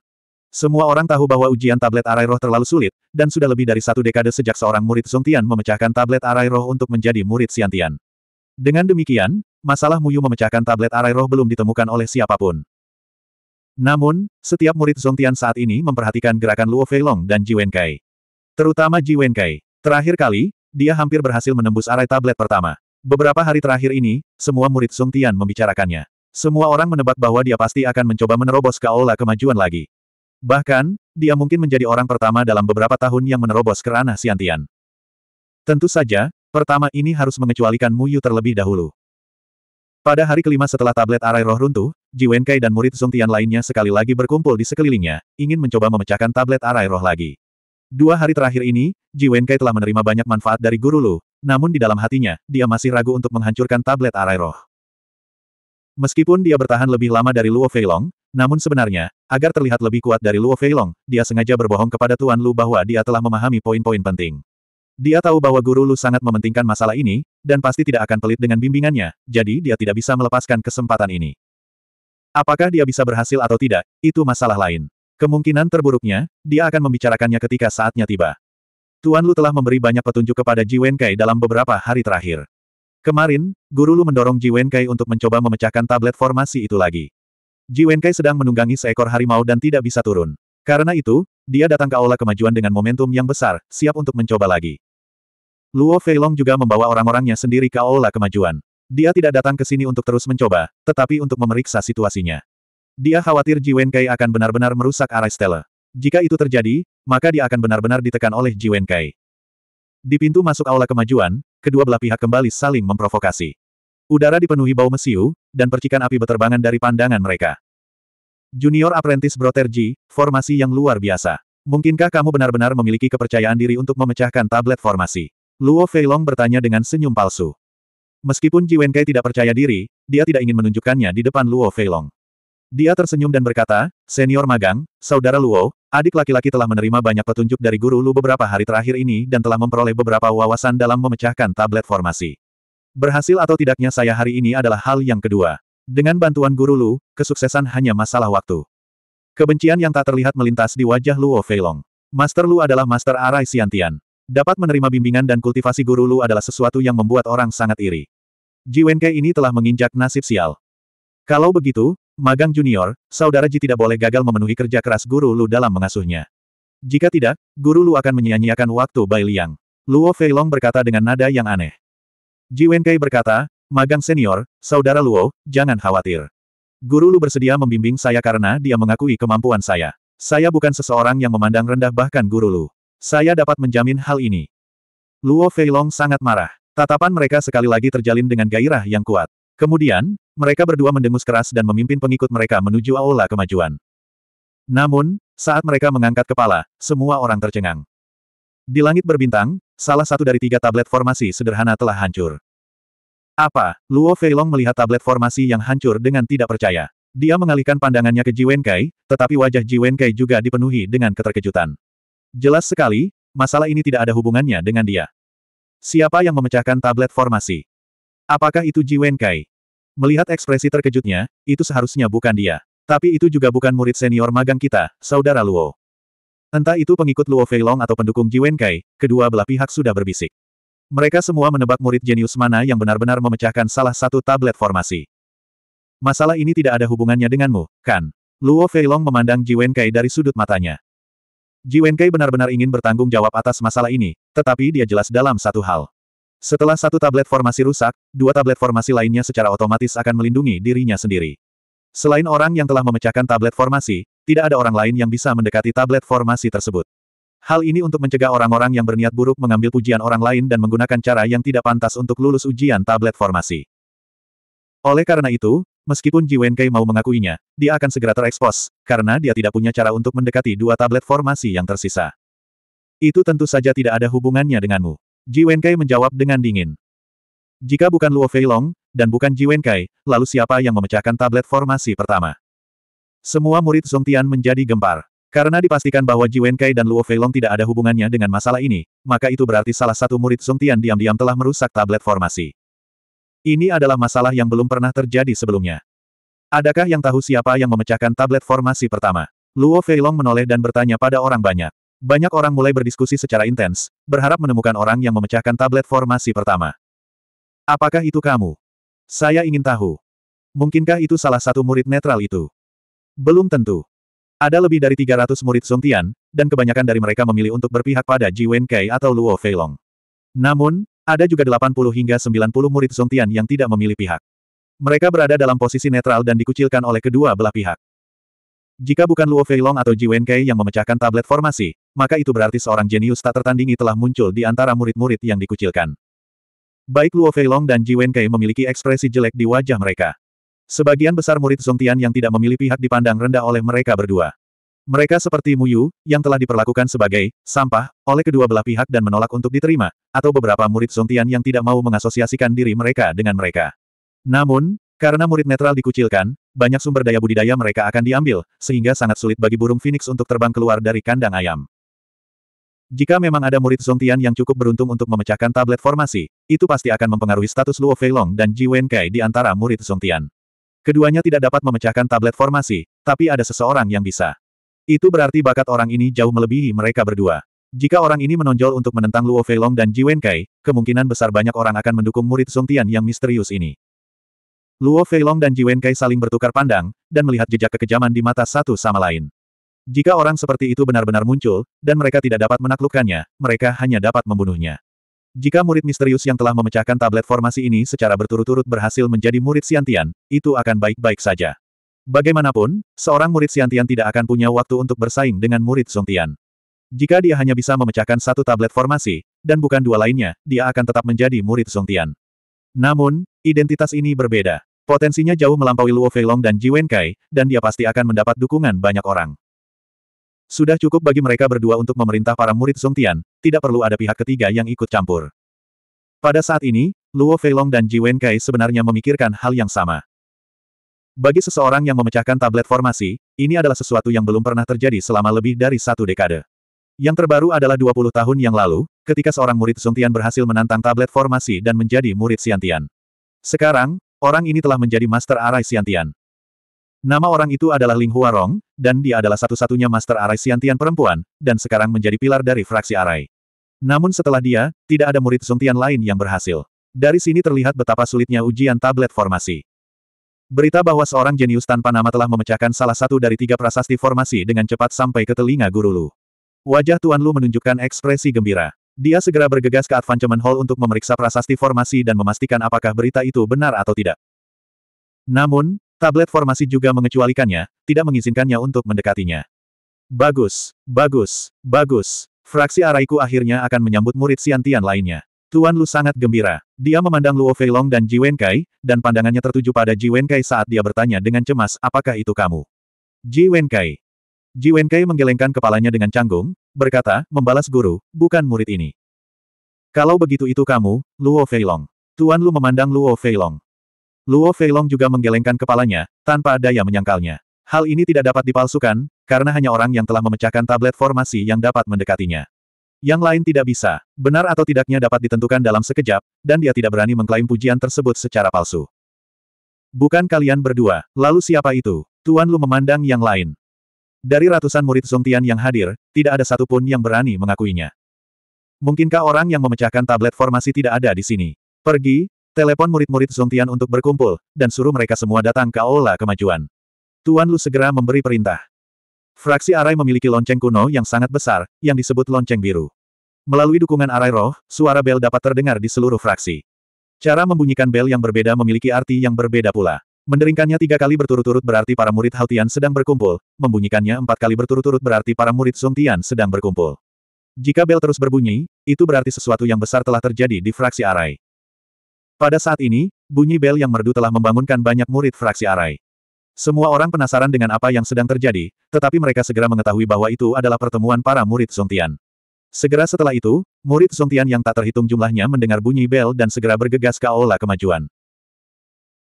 Semua orang tahu bahwa ujian tablet arai roh terlalu sulit, dan sudah lebih dari satu dekade sejak seorang murid Sung Tian memecahkan tablet arai roh untuk menjadi murid Siantian. Tian. Dengan demikian, masalah Muyu memecahkan tablet arai roh belum ditemukan oleh siapapun. Namun, setiap murid Sung Tian saat ini memperhatikan gerakan Luo Feilong dan Ji Wenkai. Terutama Ji Wenkai. Terakhir kali, dia hampir berhasil menembus arai tablet pertama. Beberapa hari terakhir ini, semua murid Sung Tian membicarakannya. Semua orang menebak bahwa dia pasti akan mencoba menerobos ke aula kemajuan lagi. Bahkan, dia mungkin menjadi orang pertama dalam beberapa tahun yang menerobos ke ranah Siantian. Tentu saja, pertama ini harus mengecualikan Mu Yu terlebih dahulu. Pada hari kelima setelah tablet arai roh runtuh, Ji Wenkai dan murid Sung Tian lainnya sekali lagi berkumpul di sekelilingnya, ingin mencoba memecahkan tablet arai roh lagi. Dua hari terakhir ini, Ji Wenkai telah menerima banyak manfaat dari guru Lu, namun di dalam hatinya, dia masih ragu untuk menghancurkan tablet arai roh. Meskipun dia bertahan lebih lama dari Luo Feilong, namun sebenarnya, agar terlihat lebih kuat dari Luo Feilong, dia sengaja berbohong kepada Tuan Lu bahwa dia telah memahami poin-poin penting. Dia tahu bahwa guru Lu sangat mementingkan masalah ini, dan pasti tidak akan pelit dengan bimbingannya, jadi dia tidak bisa melepaskan kesempatan ini. Apakah dia bisa berhasil atau tidak, itu masalah lain. Kemungkinan terburuknya, dia akan membicarakannya ketika saatnya tiba. Tuan Lu telah memberi banyak petunjuk kepada Ji Wenkai dalam beberapa hari terakhir. Kemarin, Guru Lu mendorong Ji Wenkai untuk mencoba memecahkan tablet formasi itu lagi. Ji Wenkai sedang menunggangi seekor harimau dan tidak bisa turun. Karena itu, dia datang ke aula kemajuan dengan momentum yang besar, siap untuk mencoba lagi. Luo Feilong juga membawa orang-orangnya sendiri ke aula kemajuan. Dia tidak datang ke sini untuk terus mencoba, tetapi untuk memeriksa situasinya. Dia khawatir Ji Wenkai akan benar-benar merusak arai Stella. Jika itu terjadi, maka dia akan benar-benar ditekan oleh Ji Wenkai. Di pintu masuk aula kemajuan, kedua belah pihak kembali saling memprovokasi. Udara dipenuhi bau mesiu, dan percikan api beterbangan dari pandangan mereka. Junior Apprentice Brother Ji, formasi yang luar biasa. Mungkinkah kamu benar-benar memiliki kepercayaan diri untuk memecahkan tablet formasi? Luo Feilong bertanya dengan senyum palsu. Meskipun Ji Wenkai tidak percaya diri, dia tidak ingin menunjukkannya di depan Luo Feilong. Dia tersenyum dan berkata, Senior Magang, Saudara Luo, adik laki-laki telah menerima banyak petunjuk dari guru Lu beberapa hari terakhir ini dan telah memperoleh beberapa wawasan dalam memecahkan tablet formasi. Berhasil atau tidaknya saya hari ini adalah hal yang kedua. Dengan bantuan guru Lu, kesuksesan hanya masalah waktu. Kebencian yang tak terlihat melintas di wajah Luo Feilong. Master Lu adalah Master Arai Siantian. Dapat menerima bimbingan dan kultivasi guru Lu adalah sesuatu yang membuat orang sangat iri. Jiwenke ini telah menginjak nasib sial. Kalau begitu, Magang Junior, saudara Ji tidak boleh gagal memenuhi kerja keras guru Lu dalam mengasuhnya. Jika tidak, guru Lu akan menyia-nyiakan waktu Bai Liang. Luo Feilong berkata dengan nada yang aneh. Ji Wenkei berkata, Magang senior, saudara Luo, jangan khawatir. Guru Lu bersedia membimbing saya karena dia mengakui kemampuan saya. Saya bukan seseorang yang memandang rendah bahkan guru Lu. Saya dapat menjamin hal ini. Luo Feilong sangat marah. Tatapan mereka sekali lagi terjalin dengan gairah yang kuat. Kemudian, mereka berdua mendengus keras dan memimpin pengikut mereka menuju aula kemajuan. Namun, saat mereka mengangkat kepala, semua orang tercengang. Di langit berbintang, salah satu dari tiga tablet formasi sederhana telah hancur. Apa? Luo Feilong melihat tablet formasi yang hancur dengan tidak percaya. Dia mengalihkan pandangannya ke Ji Wenkai, tetapi wajah Ji Wenkai juga dipenuhi dengan keterkejutan. Jelas sekali, masalah ini tidak ada hubungannya dengan dia. Siapa yang memecahkan tablet formasi? Apakah itu Ji Wenkai? Melihat ekspresi terkejutnya, itu seharusnya bukan dia. Tapi itu juga bukan murid senior magang kita, saudara Luo. Entah itu pengikut Luo Feilong atau pendukung Ji Wenkai, kedua belah pihak sudah berbisik. Mereka semua menebak murid jenius mana yang benar-benar memecahkan salah satu tablet formasi. Masalah ini tidak ada hubungannya denganmu, kan? Luo Feilong memandang Ji Wenkai dari sudut matanya. Ji Wenkai benar-benar ingin bertanggung jawab atas masalah ini, tetapi dia jelas dalam satu hal. Setelah satu tablet formasi rusak, dua tablet formasi lainnya secara otomatis akan melindungi dirinya sendiri. Selain orang yang telah memecahkan tablet formasi, tidak ada orang lain yang bisa mendekati tablet formasi tersebut. Hal ini untuk mencegah orang-orang yang berniat buruk mengambil pujian orang lain dan menggunakan cara yang tidak pantas untuk lulus ujian tablet formasi. Oleh karena itu, meskipun Ji Wenkei mau mengakuinya, dia akan segera terekspos, karena dia tidak punya cara untuk mendekati dua tablet formasi yang tersisa. Itu tentu saja tidak ada hubungannya denganmu. Ji Wenkai menjawab dengan dingin. Jika bukan Luo Feilong, dan bukan Ji Wenkai, lalu siapa yang memecahkan tablet formasi pertama? Semua murid Song Tian menjadi gempar. Karena dipastikan bahwa Ji Wenkai dan Luo Feilong tidak ada hubungannya dengan masalah ini, maka itu berarti salah satu murid Song Tian diam-diam telah merusak tablet formasi. Ini adalah masalah yang belum pernah terjadi sebelumnya. Adakah yang tahu siapa yang memecahkan tablet formasi pertama? Luo Feilong menoleh dan bertanya pada orang banyak. Banyak orang mulai berdiskusi secara intens, berharap menemukan orang yang memecahkan tablet formasi pertama. Apakah itu kamu? Saya ingin tahu. Mungkinkah itu salah satu murid netral itu? Belum tentu. Ada lebih dari 300 murid Songtian, dan kebanyakan dari mereka memilih untuk berpihak pada Ji Wenkei atau Luo Feilong. Namun, ada juga 80 hingga 90 murid Songtian yang tidak memilih pihak. Mereka berada dalam posisi netral dan dikucilkan oleh kedua belah pihak. Jika bukan Luo Feilong atau Ji Wenkei yang memecahkan tablet formasi, maka itu berarti seorang jenius tak tertandingi telah muncul di antara murid-murid yang dikucilkan. Baik Luo Feilong dan Ji Wenkei memiliki ekspresi jelek di wajah mereka. Sebagian besar murid Zongtian yang tidak memilih pihak dipandang rendah oleh mereka berdua. Mereka seperti Mu Yu yang telah diperlakukan sebagai sampah oleh kedua belah pihak dan menolak untuk diterima, atau beberapa murid Zongtian yang tidak mau mengasosiasikan diri mereka dengan mereka. Namun, karena murid netral dikucilkan, banyak sumber daya budidaya mereka akan diambil, sehingga sangat sulit bagi burung Phoenix untuk terbang keluar dari kandang ayam. Jika memang ada murid Zongtian yang cukup beruntung untuk memecahkan tablet formasi, itu pasti akan mempengaruhi status Luo Feilong dan Ji Wenkai di antara murid Zongtian. Keduanya tidak dapat memecahkan tablet formasi, tapi ada seseorang yang bisa. Itu berarti bakat orang ini jauh melebihi mereka berdua. Jika orang ini menonjol untuk menentang Luo Feilong dan Ji Wenkai, kemungkinan besar banyak orang akan mendukung murid Zongtian yang misterius ini. Luo Feilong dan Ji Kai saling bertukar pandang, dan melihat jejak kekejaman di mata satu sama lain. Jika orang seperti itu benar-benar muncul, dan mereka tidak dapat menaklukkannya, mereka hanya dapat membunuhnya. Jika murid misterius yang telah memecahkan tablet formasi ini secara berturut-turut berhasil menjadi murid Siantian, itu akan baik-baik saja. Bagaimanapun, seorang murid Siantian tidak akan punya waktu untuk bersaing dengan murid Songtian. Jika dia hanya bisa memecahkan satu tablet formasi, dan bukan dua lainnya, dia akan tetap menjadi murid Songtian. Namun, identitas ini berbeda. Potensinya jauh melampaui Luo Feilong dan Ji Wenkai, dan dia pasti akan mendapat dukungan banyak orang. Sudah cukup bagi mereka berdua untuk memerintah para murid Song Tian, tidak perlu ada pihak ketiga yang ikut campur. Pada saat ini, Luo Feilong dan Ji Wenkai sebenarnya memikirkan hal yang sama. Bagi seseorang yang memecahkan tablet formasi, ini adalah sesuatu yang belum pernah terjadi selama lebih dari satu dekade. Yang terbaru adalah 20 tahun yang lalu, ketika seorang murid Sungtian berhasil menantang tablet formasi dan menjadi murid Siantian, Sekarang, orang ini telah menjadi Master Arai Siantian. Nama orang itu adalah Ling Huarong, dan dia adalah satu-satunya Master Arai Siantian perempuan, dan sekarang menjadi pilar dari fraksi Arai. Namun setelah dia, tidak ada murid Sungtian lain yang berhasil. Dari sini terlihat betapa sulitnya ujian tablet formasi. Berita bahwa seorang jenius tanpa nama telah memecahkan salah satu dari tiga prasasti formasi dengan cepat sampai ke telinga guru Lu. Wajah Tuan Lu menunjukkan ekspresi gembira. Dia segera bergegas ke Advancement Hall untuk memeriksa prasasti formasi dan memastikan apakah berita itu benar atau tidak. Namun, tablet formasi juga mengecualikannya, tidak mengizinkannya untuk mendekatinya. Bagus, bagus, bagus. Fraksi Araiku akhirnya akan menyambut murid siantian lainnya. Tuan Lu sangat gembira. Dia memandang Luo Feilong dan Ji Wenkai, dan pandangannya tertuju pada Ji Wenkai saat dia bertanya dengan cemas, apakah itu kamu? Ji Wenkai. Ji Wenkai menggelengkan kepalanya dengan canggung, berkata, membalas guru, bukan murid ini. Kalau begitu itu kamu, Luo Feilong. Tuan Lu memandang Luo Feilong. Luo Feilong juga menggelengkan kepalanya, tanpa daya menyangkalnya. Hal ini tidak dapat dipalsukan, karena hanya orang yang telah memecahkan tablet formasi yang dapat mendekatinya. Yang lain tidak bisa, benar atau tidaknya dapat ditentukan dalam sekejap, dan dia tidak berani mengklaim pujian tersebut secara palsu. Bukan kalian berdua, lalu siapa itu? Tuan Lu memandang yang lain. Dari ratusan murid Zongtian yang hadir, tidak ada satupun yang berani mengakuinya. Mungkinkah orang yang memecahkan tablet formasi tidak ada di sini? Pergi, telepon murid-murid Zongtian untuk berkumpul, dan suruh mereka semua datang ke Aula Kemajuan. Tuan Lu segera memberi perintah. Fraksi Arai memiliki lonceng kuno yang sangat besar, yang disebut lonceng biru. Melalui dukungan Arai Roh, suara bel dapat terdengar di seluruh fraksi. Cara membunyikan bel yang berbeda memiliki arti yang berbeda pula. Menderingkannya tiga kali berturut-turut berarti para murid Haltian sedang berkumpul, membunyikannya empat kali berturut-turut berarti para murid Song Tian sedang berkumpul. Jika bel terus berbunyi, itu berarti sesuatu yang besar telah terjadi di fraksi Arai. Pada saat ini, bunyi bel yang merdu telah membangunkan banyak murid fraksi Arai. Semua orang penasaran dengan apa yang sedang terjadi, tetapi mereka segera mengetahui bahwa itu adalah pertemuan para murid Song Tian. Segera setelah itu, murid Song Tian yang tak terhitung jumlahnya mendengar bunyi bel dan segera bergegas ke aula kemajuan.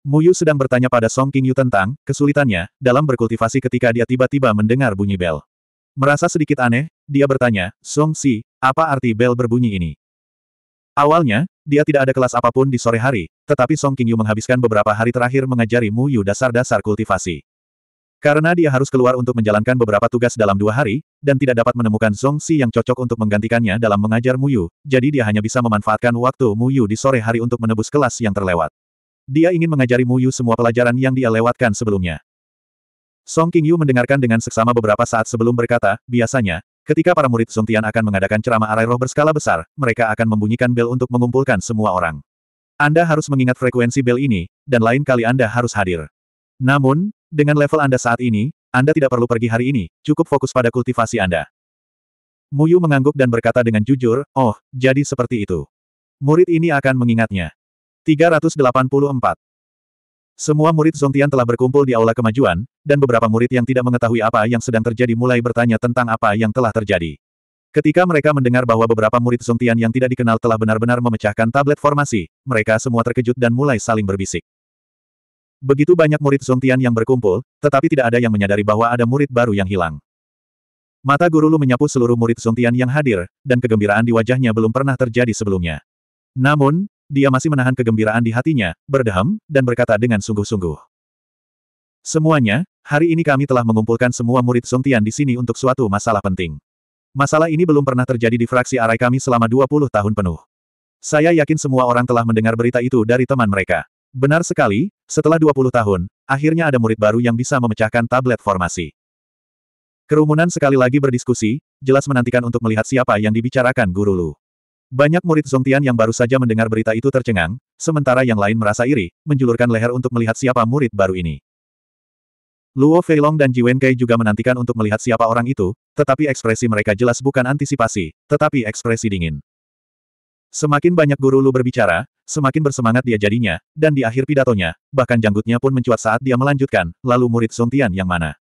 Muyu sedang bertanya pada Song King Yu tentang kesulitannya dalam berkultivasi ketika dia tiba-tiba mendengar bunyi bel. Merasa sedikit aneh, dia bertanya, Song Si, apa arti bel berbunyi ini? Awalnya, dia tidak ada kelas apapun di sore hari, tetapi Song King Yu menghabiskan beberapa hari terakhir mengajari Muyu dasar-dasar kultivasi. Karena dia harus keluar untuk menjalankan beberapa tugas dalam dua hari, dan tidak dapat menemukan Song Si yang cocok untuk menggantikannya dalam mengajar Muyu, jadi dia hanya bisa memanfaatkan waktu Muyu di sore hari untuk menebus kelas yang terlewat. Dia ingin mengajari Mu Yu semua pelajaran yang dia lewatkan sebelumnya. Song King Yu mendengarkan dengan seksama beberapa saat sebelum berkata, biasanya, ketika para murid Song Tian akan mengadakan ceramah arai roh berskala besar, mereka akan membunyikan bel untuk mengumpulkan semua orang. Anda harus mengingat frekuensi bel ini, dan lain kali Anda harus hadir. Namun, dengan level Anda saat ini, Anda tidak perlu pergi hari ini, cukup fokus pada kultivasi Anda. Mu Yu mengangguk dan berkata dengan jujur, oh, jadi seperti itu. Murid ini akan mengingatnya. 384. Semua murid Zongtian telah berkumpul di Aula Kemajuan, dan beberapa murid yang tidak mengetahui apa yang sedang terjadi mulai bertanya tentang apa yang telah terjadi. Ketika mereka mendengar bahwa beberapa murid Zongtian yang tidak dikenal telah benar-benar memecahkan tablet formasi, mereka semua terkejut dan mulai saling berbisik. Begitu banyak murid Zongtian yang berkumpul, tetapi tidak ada yang menyadari bahwa ada murid baru yang hilang. Mata guru Lu menyapu seluruh murid Zongtian yang hadir, dan kegembiraan di wajahnya belum pernah terjadi sebelumnya. Namun, dia masih menahan kegembiraan di hatinya, berdehem, dan berkata dengan sungguh-sungguh. Semuanya, hari ini kami telah mengumpulkan semua murid Songtian di sini untuk suatu masalah penting. Masalah ini belum pernah terjadi di fraksi arai kami selama 20 tahun penuh. Saya yakin semua orang telah mendengar berita itu dari teman mereka. Benar sekali, setelah 20 tahun, akhirnya ada murid baru yang bisa memecahkan tablet formasi. Kerumunan sekali lagi berdiskusi, jelas menantikan untuk melihat siapa yang dibicarakan guru Lu. Banyak murid Zongtian yang baru saja mendengar berita itu tercengang, sementara yang lain merasa iri, menjulurkan leher untuk melihat siapa murid baru ini. Luo Feilong dan Ji Wenkei juga menantikan untuk melihat siapa orang itu, tetapi ekspresi mereka jelas bukan antisipasi, tetapi ekspresi dingin. Semakin banyak guru Lu berbicara, semakin bersemangat dia jadinya, dan di akhir pidatonya, bahkan janggutnya pun mencuat saat dia melanjutkan, lalu murid Zongtian yang mana.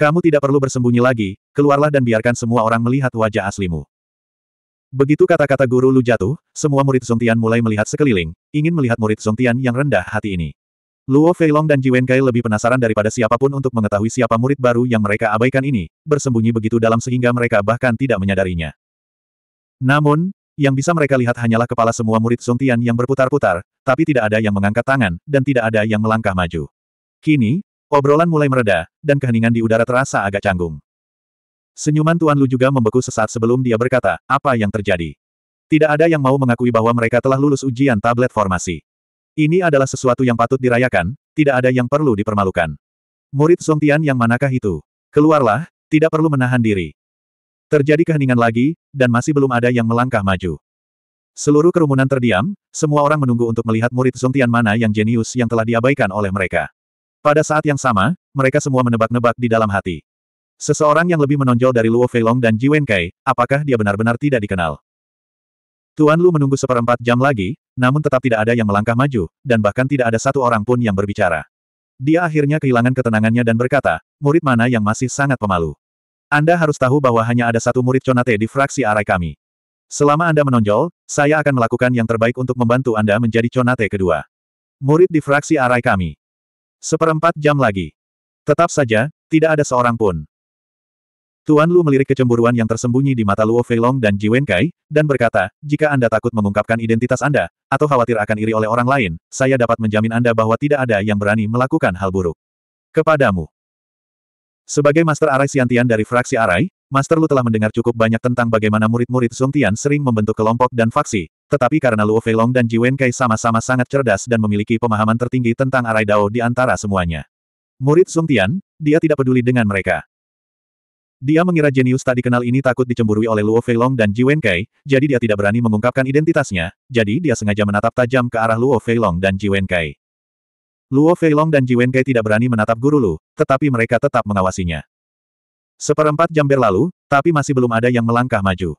Kamu tidak perlu bersembunyi lagi, keluarlah dan biarkan semua orang melihat wajah aslimu. Begitu kata-kata guru Lu jatuh, semua murid Zongtian mulai melihat sekeliling, ingin melihat murid Zongtian yang rendah hati ini. Luo Feilong dan Jiwen Kai lebih penasaran daripada siapapun untuk mengetahui siapa murid baru yang mereka abaikan ini, bersembunyi begitu dalam sehingga mereka bahkan tidak menyadarinya. Namun, yang bisa mereka lihat hanyalah kepala semua murid zongtian yang berputar-putar, tapi tidak ada yang mengangkat tangan, dan tidak ada yang melangkah maju. Kini, obrolan mulai mereda, dan keheningan di udara terasa agak canggung. Senyuman Tuan Lu juga membeku sesaat sebelum dia berkata, apa yang terjadi? Tidak ada yang mau mengakui bahwa mereka telah lulus ujian tablet formasi. Ini adalah sesuatu yang patut dirayakan, tidak ada yang perlu dipermalukan. Murid Song Tian yang manakah itu? Keluarlah, tidak perlu menahan diri. Terjadi keheningan lagi, dan masih belum ada yang melangkah maju. Seluruh kerumunan terdiam, semua orang menunggu untuk melihat murid Song Tian mana yang jenius yang telah diabaikan oleh mereka. Pada saat yang sama, mereka semua menebak-nebak di dalam hati. Seseorang yang lebih menonjol dari Luo Feilong dan Ji Wenkai, apakah dia benar-benar tidak dikenal? Tuan Lu menunggu seperempat jam lagi, namun tetap tidak ada yang melangkah maju, dan bahkan tidak ada satu orang pun yang berbicara. Dia akhirnya kehilangan ketenangannya dan berkata, murid mana yang masih sangat pemalu. Anda harus tahu bahwa hanya ada satu murid Conate di fraksi arai kami. Selama Anda menonjol, saya akan melakukan yang terbaik untuk membantu Anda menjadi Conate kedua. Murid di fraksi arai kami. Seperempat jam lagi. Tetap saja, tidak ada seorang pun. Tuan Lu melirik kecemburuan yang tersembunyi di mata Luo Feilong dan Ji Wenkai, dan berkata, jika Anda takut mengungkapkan identitas Anda, atau khawatir akan iri oleh orang lain, saya dapat menjamin Anda bahwa tidak ada yang berani melakukan hal buruk. Kepadamu. Sebagai Master Arai Siantian dari fraksi Arai, Master Lu telah mendengar cukup banyak tentang bagaimana murid-murid Sung Tian sering membentuk kelompok dan faksi, tetapi karena Luo Feilong dan Ji Wenkai sama-sama sangat cerdas dan memiliki pemahaman tertinggi tentang Arai Dao di antara semuanya. Murid Sung Tian, dia tidak peduli dengan mereka. Dia mengira jenius tak dikenal ini takut dicemburui oleh Luo Feilong dan Ji Wenkai, jadi dia tidak berani mengungkapkan identitasnya, jadi dia sengaja menatap tajam ke arah Luo Feilong dan Ji Wenkai. Luo Feilong dan Ji Wenkai tidak berani menatap Guru Lu, tetapi mereka tetap mengawasinya. Seperempat jam berlalu, tapi masih belum ada yang melangkah maju.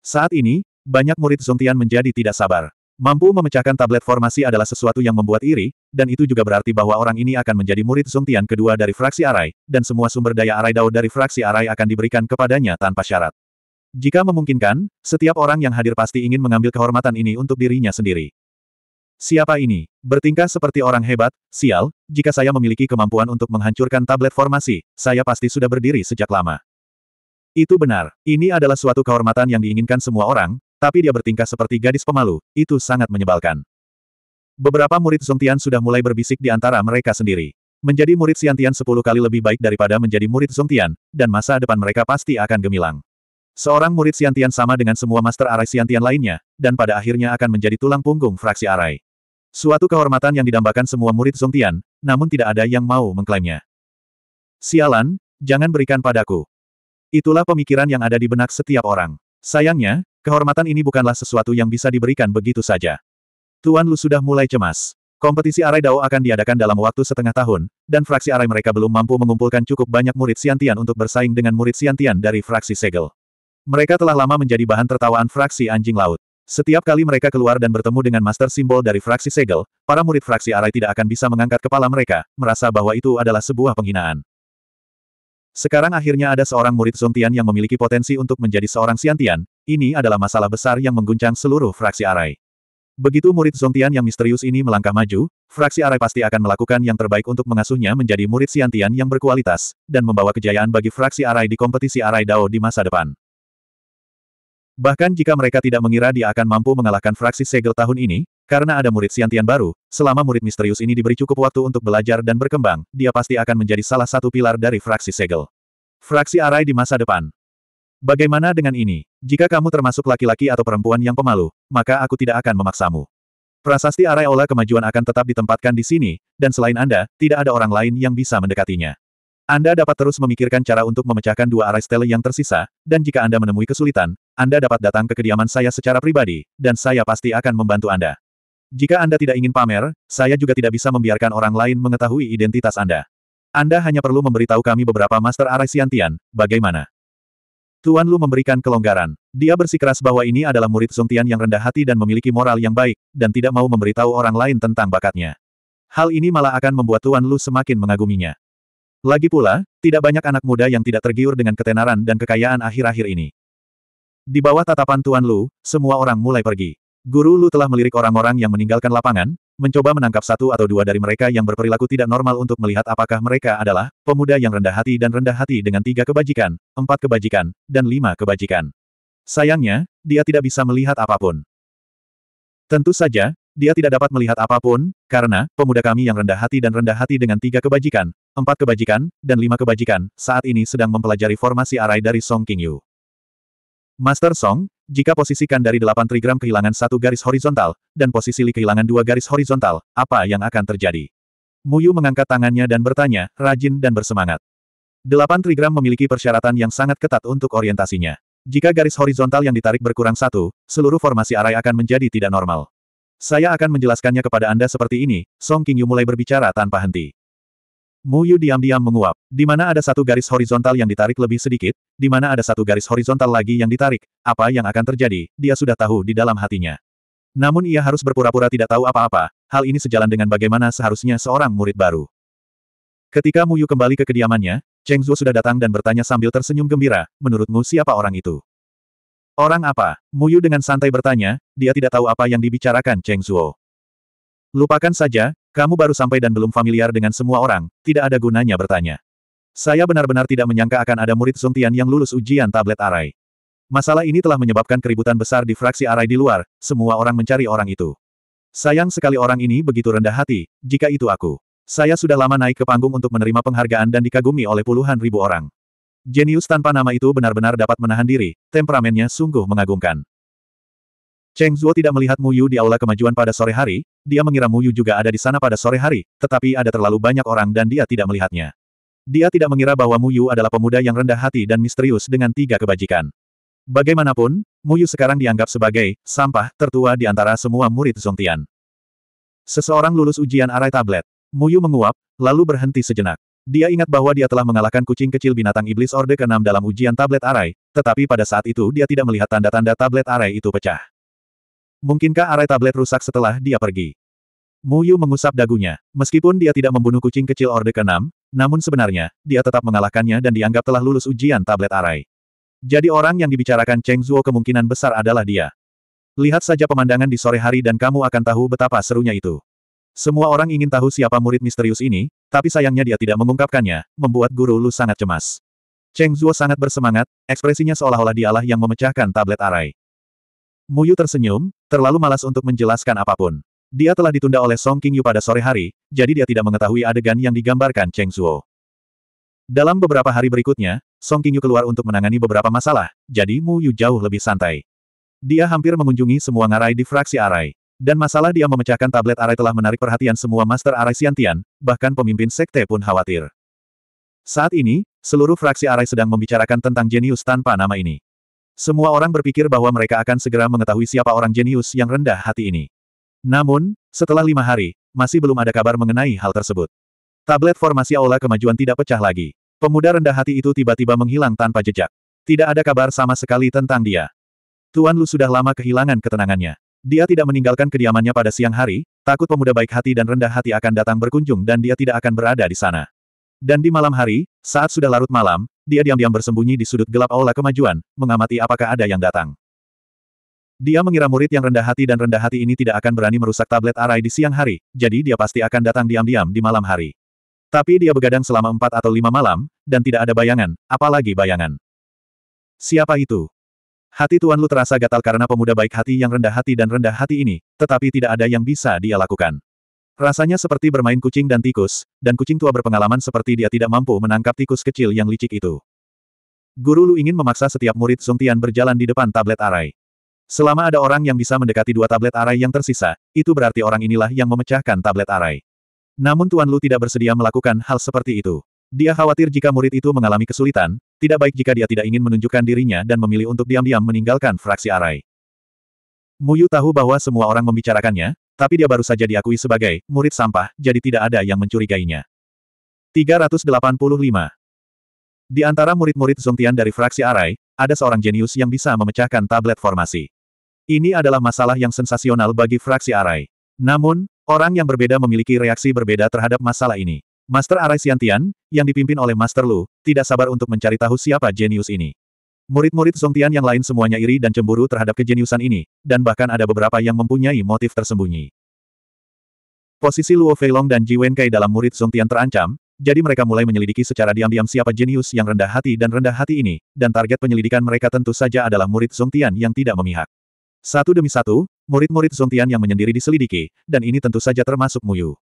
Saat ini, banyak murid Zongtian menjadi tidak sabar. Mampu memecahkan tablet formasi adalah sesuatu yang membuat iri, dan itu juga berarti bahwa orang ini akan menjadi murid Sung Tian kedua dari fraksi Arai, dan semua sumber daya Arai Dao dari fraksi Arai akan diberikan kepadanya tanpa syarat. Jika memungkinkan, setiap orang yang hadir pasti ingin mengambil kehormatan ini untuk dirinya sendiri. Siapa ini? Bertingkah seperti orang hebat, sial, jika saya memiliki kemampuan untuk menghancurkan tablet formasi, saya pasti sudah berdiri sejak lama. Itu benar, ini adalah suatu kehormatan yang diinginkan semua orang, tapi dia bertingkah seperti gadis pemalu, itu sangat menyebalkan. Beberapa murid Zongtian sudah mulai berbisik di antara mereka sendiri. Menjadi murid Xiantian sepuluh kali lebih baik daripada menjadi murid Zongtian, dan masa depan mereka pasti akan gemilang. Seorang murid Xiantian sama dengan semua master arai Xiantian lainnya, dan pada akhirnya akan menjadi tulang punggung fraksi arai. Suatu kehormatan yang didambakan semua murid Zongtian, namun tidak ada yang mau mengklaimnya. Sialan, jangan berikan padaku. Itulah pemikiran yang ada di benak setiap orang. Sayangnya, Kehormatan ini bukanlah sesuatu yang bisa diberikan begitu saja. Tuan Lu sudah mulai cemas. Kompetisi Arai Dao akan diadakan dalam waktu setengah tahun, dan fraksi Arai mereka belum mampu mengumpulkan cukup banyak murid Siantian untuk bersaing dengan murid Siantian dari fraksi Segel. Mereka telah lama menjadi bahan tertawaan fraksi anjing laut. Setiap kali mereka keluar dan bertemu dengan master simbol dari fraksi Segel, para murid fraksi Arai tidak akan bisa mengangkat kepala mereka, merasa bahwa itu adalah sebuah penghinaan. Sekarang akhirnya ada seorang murid Zongtian yang memiliki potensi untuk menjadi seorang Siantian. ini adalah masalah besar yang mengguncang seluruh fraksi Arai. Begitu murid Zongtian yang misterius ini melangkah maju, fraksi Arai pasti akan melakukan yang terbaik untuk mengasuhnya menjadi murid Siantian yang berkualitas, dan membawa kejayaan bagi fraksi Arai di kompetisi Arai Dao di masa depan. Bahkan jika mereka tidak mengira dia akan mampu mengalahkan fraksi segel tahun ini, karena ada murid Siantian baru, selama murid misterius ini diberi cukup waktu untuk belajar dan berkembang, dia pasti akan menjadi salah satu pilar dari fraksi segel. Fraksi arai di masa depan. Bagaimana dengan ini? Jika kamu termasuk laki-laki atau perempuan yang pemalu, maka aku tidak akan memaksamu. Prasasti arai olah kemajuan akan tetap ditempatkan di sini, dan selain Anda, tidak ada orang lain yang bisa mendekatinya. Anda dapat terus memikirkan cara untuk memecahkan dua arai stele yang tersisa, dan jika Anda menemui kesulitan, Anda dapat datang ke kediaman saya secara pribadi, dan saya pasti akan membantu Anda. Jika Anda tidak ingin pamer, saya juga tidak bisa membiarkan orang lain mengetahui identitas Anda. Anda hanya perlu memberitahu kami beberapa master arai siantian, bagaimana? Tuan Lu memberikan kelonggaran. Dia bersikeras bahwa ini adalah murid Sungtian yang rendah hati dan memiliki moral yang baik, dan tidak mau memberitahu orang lain tentang bakatnya. Hal ini malah akan membuat Tuan Lu semakin mengaguminya. Lagi pula, tidak banyak anak muda yang tidak tergiur dengan ketenaran dan kekayaan akhir-akhir ini. Di bawah tatapan Tuan Lu, semua orang mulai pergi. Guru Lu telah melirik orang-orang yang meninggalkan lapangan, mencoba menangkap satu atau dua dari mereka yang berperilaku tidak normal untuk melihat apakah mereka adalah pemuda yang rendah hati dan rendah hati dengan tiga kebajikan, empat kebajikan, dan lima kebajikan. Sayangnya, dia tidak bisa melihat apapun. Tentu saja, dia tidak dapat melihat apapun, karena, pemuda kami yang rendah hati dan rendah hati dengan tiga kebajikan, empat kebajikan, dan lima kebajikan, saat ini sedang mempelajari formasi arai dari Song King Yu. Master Song, jika posisikan dari delapan trigram kehilangan satu garis horizontal, dan posisi Li kehilangan dua garis horizontal, apa yang akan terjadi? Muyu mengangkat tangannya dan bertanya, rajin dan bersemangat. Delapan trigram memiliki persyaratan yang sangat ketat untuk orientasinya. Jika garis horizontal yang ditarik berkurang satu, seluruh formasi arai akan menjadi tidak normal. Saya akan menjelaskannya kepada Anda seperti ini, Song Qingyu mulai berbicara tanpa henti. Mu Yu diam-diam menguap, di mana ada satu garis horizontal yang ditarik lebih sedikit, di mana ada satu garis horizontal lagi yang ditarik, apa yang akan terjadi, dia sudah tahu di dalam hatinya. Namun ia harus berpura-pura tidak tahu apa-apa, hal ini sejalan dengan bagaimana seharusnya seorang murid baru. Ketika Mu Yu kembali ke kediamannya, Cheng Zuo sudah datang dan bertanya sambil tersenyum gembira, menurutmu siapa orang itu? Orang apa? Muyu dengan santai bertanya, dia tidak tahu apa yang dibicarakan Cheng Zuo. Lupakan saja, kamu baru sampai dan belum familiar dengan semua orang, tidak ada gunanya bertanya. Saya benar-benar tidak menyangka akan ada murid Sung Tian yang lulus ujian tablet arai. Masalah ini telah menyebabkan keributan besar di fraksi arai di luar, semua orang mencari orang itu. Sayang sekali orang ini begitu rendah hati, jika itu aku. Saya sudah lama naik ke panggung untuk menerima penghargaan dan dikagumi oleh puluhan ribu orang. Jenius tanpa nama itu benar-benar dapat menahan diri, temperamennya sungguh mengagumkan. Cheng Zuo tidak melihat Mu Yu di aula kemajuan pada sore hari, dia mengira Mu Yu juga ada di sana pada sore hari, tetapi ada terlalu banyak orang dan dia tidak melihatnya. Dia tidak mengira bahwa Mu Yu adalah pemuda yang rendah hati dan misterius dengan tiga kebajikan. Bagaimanapun, Mu Yu sekarang dianggap sebagai sampah tertua di antara semua murid Zongtian. Seseorang lulus ujian arai tablet. Mu Yu menguap, lalu berhenti sejenak. Dia ingat bahwa dia telah mengalahkan kucing kecil binatang iblis Orde ke-6 dalam ujian tablet arai, tetapi pada saat itu dia tidak melihat tanda-tanda tablet arai itu pecah. Mungkinkah arai tablet rusak setelah dia pergi? Mu Yu mengusap dagunya. Meskipun dia tidak membunuh kucing kecil Orde ke-6, namun sebenarnya, dia tetap mengalahkannya dan dianggap telah lulus ujian tablet arai. Jadi orang yang dibicarakan Cheng Zuo kemungkinan besar adalah dia. Lihat saja pemandangan di sore hari dan kamu akan tahu betapa serunya itu. Semua orang ingin tahu siapa murid misterius ini, tapi sayangnya dia tidak mengungkapkannya, membuat guru Lu sangat cemas. Cheng Zuo sangat bersemangat, ekspresinya seolah-olah dialah yang memecahkan tablet arai. Mu Yu tersenyum, terlalu malas untuk menjelaskan apapun. Dia telah ditunda oleh Song King Yu pada sore hari, jadi dia tidak mengetahui adegan yang digambarkan Cheng Zuo. Dalam beberapa hari berikutnya, Song Yu keluar untuk menangani beberapa masalah, jadi Mu Yu jauh lebih santai. Dia hampir mengunjungi semua ngarai di fraksi arai. Dan masalah dia memecahkan tablet arai telah menarik perhatian semua Master Arai Siantian, bahkan pemimpin sekte pun khawatir. Saat ini, seluruh fraksi arai sedang membicarakan tentang jenius tanpa nama ini. Semua orang berpikir bahwa mereka akan segera mengetahui siapa orang jenius yang rendah hati ini. Namun, setelah lima hari, masih belum ada kabar mengenai hal tersebut. Tablet formasi aula kemajuan tidak pecah lagi. Pemuda rendah hati itu tiba-tiba menghilang tanpa jejak. Tidak ada kabar sama sekali tentang dia. Tuan Lu sudah lama kehilangan ketenangannya. Dia tidak meninggalkan kediamannya pada siang hari, takut pemuda baik hati dan rendah hati akan datang berkunjung dan dia tidak akan berada di sana. Dan di malam hari, saat sudah larut malam, dia diam-diam bersembunyi di sudut gelap aula kemajuan, mengamati apakah ada yang datang. Dia mengira murid yang rendah hati dan rendah hati ini tidak akan berani merusak tablet arai di siang hari, jadi dia pasti akan datang diam-diam di malam hari. Tapi dia begadang selama empat atau lima malam, dan tidak ada bayangan, apalagi bayangan. Siapa itu? Hati Tuan Lu terasa gatal karena pemuda baik hati yang rendah hati dan rendah hati ini, tetapi tidak ada yang bisa dia lakukan. Rasanya seperti bermain kucing dan tikus, dan kucing tua berpengalaman seperti dia tidak mampu menangkap tikus kecil yang licik itu. Guru Lu ingin memaksa setiap murid Tian berjalan di depan tablet arai. Selama ada orang yang bisa mendekati dua tablet arai yang tersisa, itu berarti orang inilah yang memecahkan tablet arai. Namun Tuan Lu tidak bersedia melakukan hal seperti itu. Dia khawatir jika murid itu mengalami kesulitan, tidak baik jika dia tidak ingin menunjukkan dirinya dan memilih untuk diam-diam meninggalkan fraksi Arai. Muyu tahu bahwa semua orang membicarakannya, tapi dia baru saja diakui sebagai murid sampah, jadi tidak ada yang mencurigainya. 385. Di antara murid-murid Zongtian dari fraksi Arai, ada seorang jenius yang bisa memecahkan tablet formasi. Ini adalah masalah yang sensasional bagi fraksi Arai. Namun, orang yang berbeda memiliki reaksi berbeda terhadap masalah ini. Master Arai Siantian, yang dipimpin oleh Master Lu, tidak sabar untuk mencari tahu siapa jenius ini. Murid-murid Songtian yang lain semuanya iri dan cemburu terhadap kejeniusan ini, dan bahkan ada beberapa yang mempunyai motif tersembunyi. Posisi Luo Feilong dan Ji Wenkai dalam murid Songtian terancam, jadi mereka mulai menyelidiki secara diam-diam siapa jenius yang rendah hati dan rendah hati ini, dan target penyelidikan mereka tentu saja adalah murid Songtian yang tidak memihak. Satu demi satu, murid-murid Songtian yang menyendiri diselidiki, dan ini tentu saja termasuk Muyu.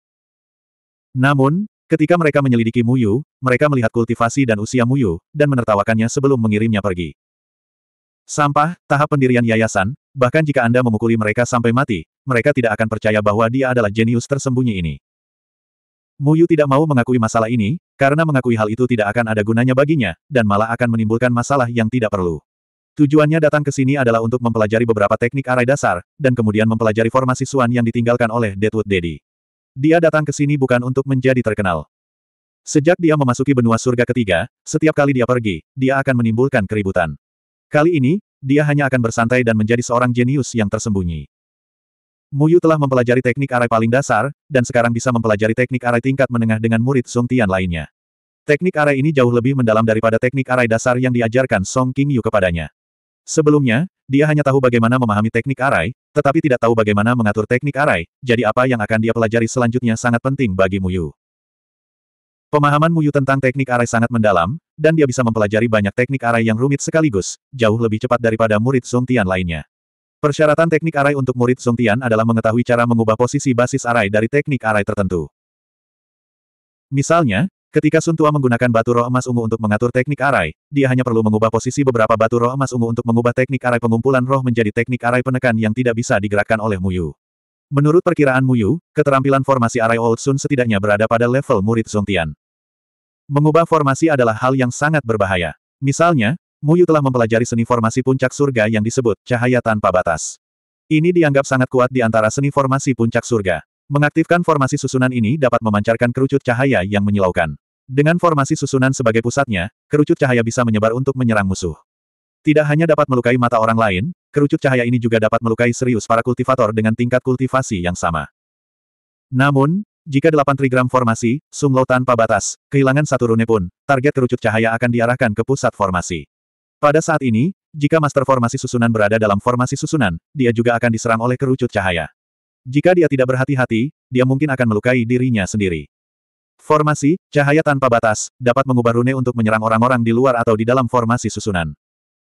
Namun, Ketika mereka menyelidiki Muyu, mereka melihat kultivasi dan usia Muyu, dan menertawakannya sebelum mengirimnya pergi. Sampah, tahap pendirian yayasan, bahkan jika Anda memukuli mereka sampai mati, mereka tidak akan percaya bahwa dia adalah jenius tersembunyi ini. Muyu tidak mau mengakui masalah ini, karena mengakui hal itu tidak akan ada gunanya baginya, dan malah akan menimbulkan masalah yang tidak perlu. Tujuannya datang ke sini adalah untuk mempelajari beberapa teknik arai dasar, dan kemudian mempelajari formasi Suan yang ditinggalkan oleh Deadwood Daddy. Dia datang ke sini bukan untuk menjadi terkenal. Sejak dia memasuki benua surga ketiga, setiap kali dia pergi, dia akan menimbulkan keributan. Kali ini, dia hanya akan bersantai dan menjadi seorang jenius yang tersembunyi. Muyu telah mempelajari teknik arai paling dasar, dan sekarang bisa mempelajari teknik arai tingkat menengah dengan murid Song Tian lainnya. Teknik arai ini jauh lebih mendalam daripada teknik arai dasar yang diajarkan Song King Yu kepadanya. Sebelumnya, dia hanya tahu bagaimana memahami teknik arai, tetapi tidak tahu bagaimana mengatur teknik arai, jadi apa yang akan dia pelajari selanjutnya sangat penting bagi Muyu. Pemahaman Muyu tentang teknik arai sangat mendalam, dan dia bisa mempelajari banyak teknik arai yang rumit sekaligus, jauh lebih cepat daripada murid Song Tian lainnya. Persyaratan teknik arai untuk murid Song Tian adalah mengetahui cara mengubah posisi basis arai dari teknik arai tertentu. Misalnya, Ketika Sun Tua menggunakan batu roh emas ungu untuk mengatur teknik arai, dia hanya perlu mengubah posisi beberapa batu roh emas ungu untuk mengubah teknik arai pengumpulan roh menjadi teknik arai penekan yang tidak bisa digerakkan oleh Muyu. Menurut perkiraan Muyu, keterampilan formasi arai Old Sun setidaknya berada pada level murid Tian. Mengubah formasi adalah hal yang sangat berbahaya. Misalnya, Muyu telah mempelajari seni formasi puncak surga yang disebut cahaya tanpa batas. Ini dianggap sangat kuat di antara seni formasi puncak surga. Mengaktifkan formasi susunan ini dapat memancarkan kerucut cahaya yang menyilaukan. Dengan formasi susunan sebagai pusatnya, kerucut cahaya bisa menyebar untuk menyerang musuh. Tidak hanya dapat melukai mata orang lain, kerucut cahaya ini juga dapat melukai serius para kultivator dengan tingkat kultivasi yang sama. Namun, jika 8 trigram formasi, Sunglo tanpa batas, kehilangan satu rune pun, target kerucut cahaya akan diarahkan ke pusat formasi. Pada saat ini, jika master formasi susunan berada dalam formasi susunan, dia juga akan diserang oleh kerucut cahaya. Jika dia tidak berhati-hati, dia mungkin akan melukai dirinya sendiri. Formasi, cahaya tanpa batas, dapat mengubah rune untuk menyerang orang-orang di luar atau di dalam formasi susunan.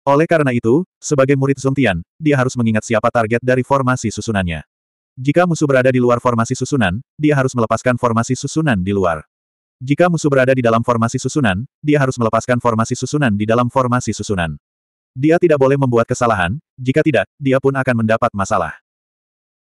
Oleh karena itu, sebagai murid Zongtian, dia harus mengingat siapa target dari formasi susunannya. Jika musuh berada di luar formasi susunan, dia harus melepaskan formasi susunan di luar. Jika musuh berada di dalam formasi susunan, dia harus melepaskan formasi susunan di dalam formasi susunan. Dia tidak boleh membuat kesalahan, jika tidak, dia pun akan mendapat masalah.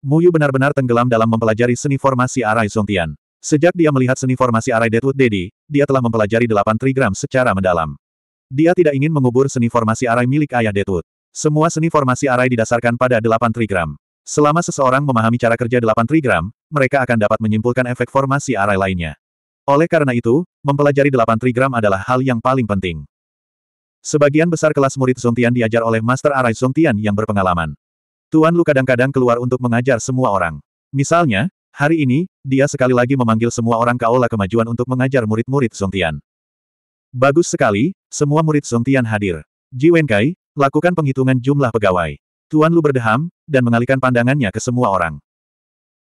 Muyu benar-benar tenggelam dalam mempelajari seni formasi arai Zongtian. Sejak dia melihat seni formasi arai Deadwood Dedi, dia telah mempelajari delapan trigram secara mendalam. Dia tidak ingin mengubur seni formasi arai milik ayah Deadwood. Semua seni formasi arai didasarkan pada delapan trigram. Selama seseorang memahami cara kerja delapan trigram, mereka akan dapat menyimpulkan efek formasi arai lainnya. Oleh karena itu, mempelajari delapan trigram adalah hal yang paling penting. Sebagian besar kelas murid Zongtian diajar oleh Master Arai Zongtian yang berpengalaman. Tuan Lu kadang-kadang keluar untuk mengajar semua orang. Misalnya, hari ini, dia sekali lagi memanggil semua orang ke aula kemajuan untuk mengajar murid-murid Song Tian. Bagus sekali, semua murid Song Tian hadir. Ji Wenkai, lakukan penghitungan jumlah pegawai. Tuan Lu berdeham, dan mengalihkan pandangannya ke semua orang.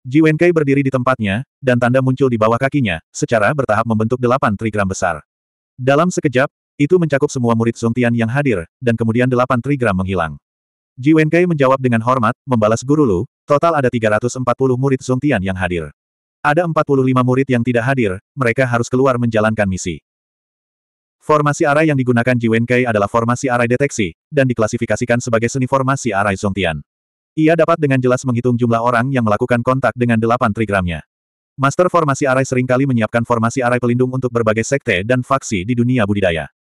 Ji Wenkai berdiri di tempatnya, dan tanda muncul di bawah kakinya, secara bertahap membentuk delapan trigram besar. Dalam sekejap, itu mencakup semua murid Song Tian yang hadir, dan kemudian delapan trigram menghilang. Ji Wenkei menjawab dengan hormat, membalas guru Lu, total ada 340 murid Zongtian yang hadir. Ada 45 murid yang tidak hadir, mereka harus keluar menjalankan misi. Formasi arai yang digunakan Ji Wenkei adalah formasi arai deteksi, dan diklasifikasikan sebagai seni formasi arai Zongtian. Ia dapat dengan jelas menghitung jumlah orang yang melakukan kontak dengan delapan trigramnya. Master formasi arai seringkali menyiapkan formasi arai pelindung untuk berbagai sekte dan faksi di dunia budidaya.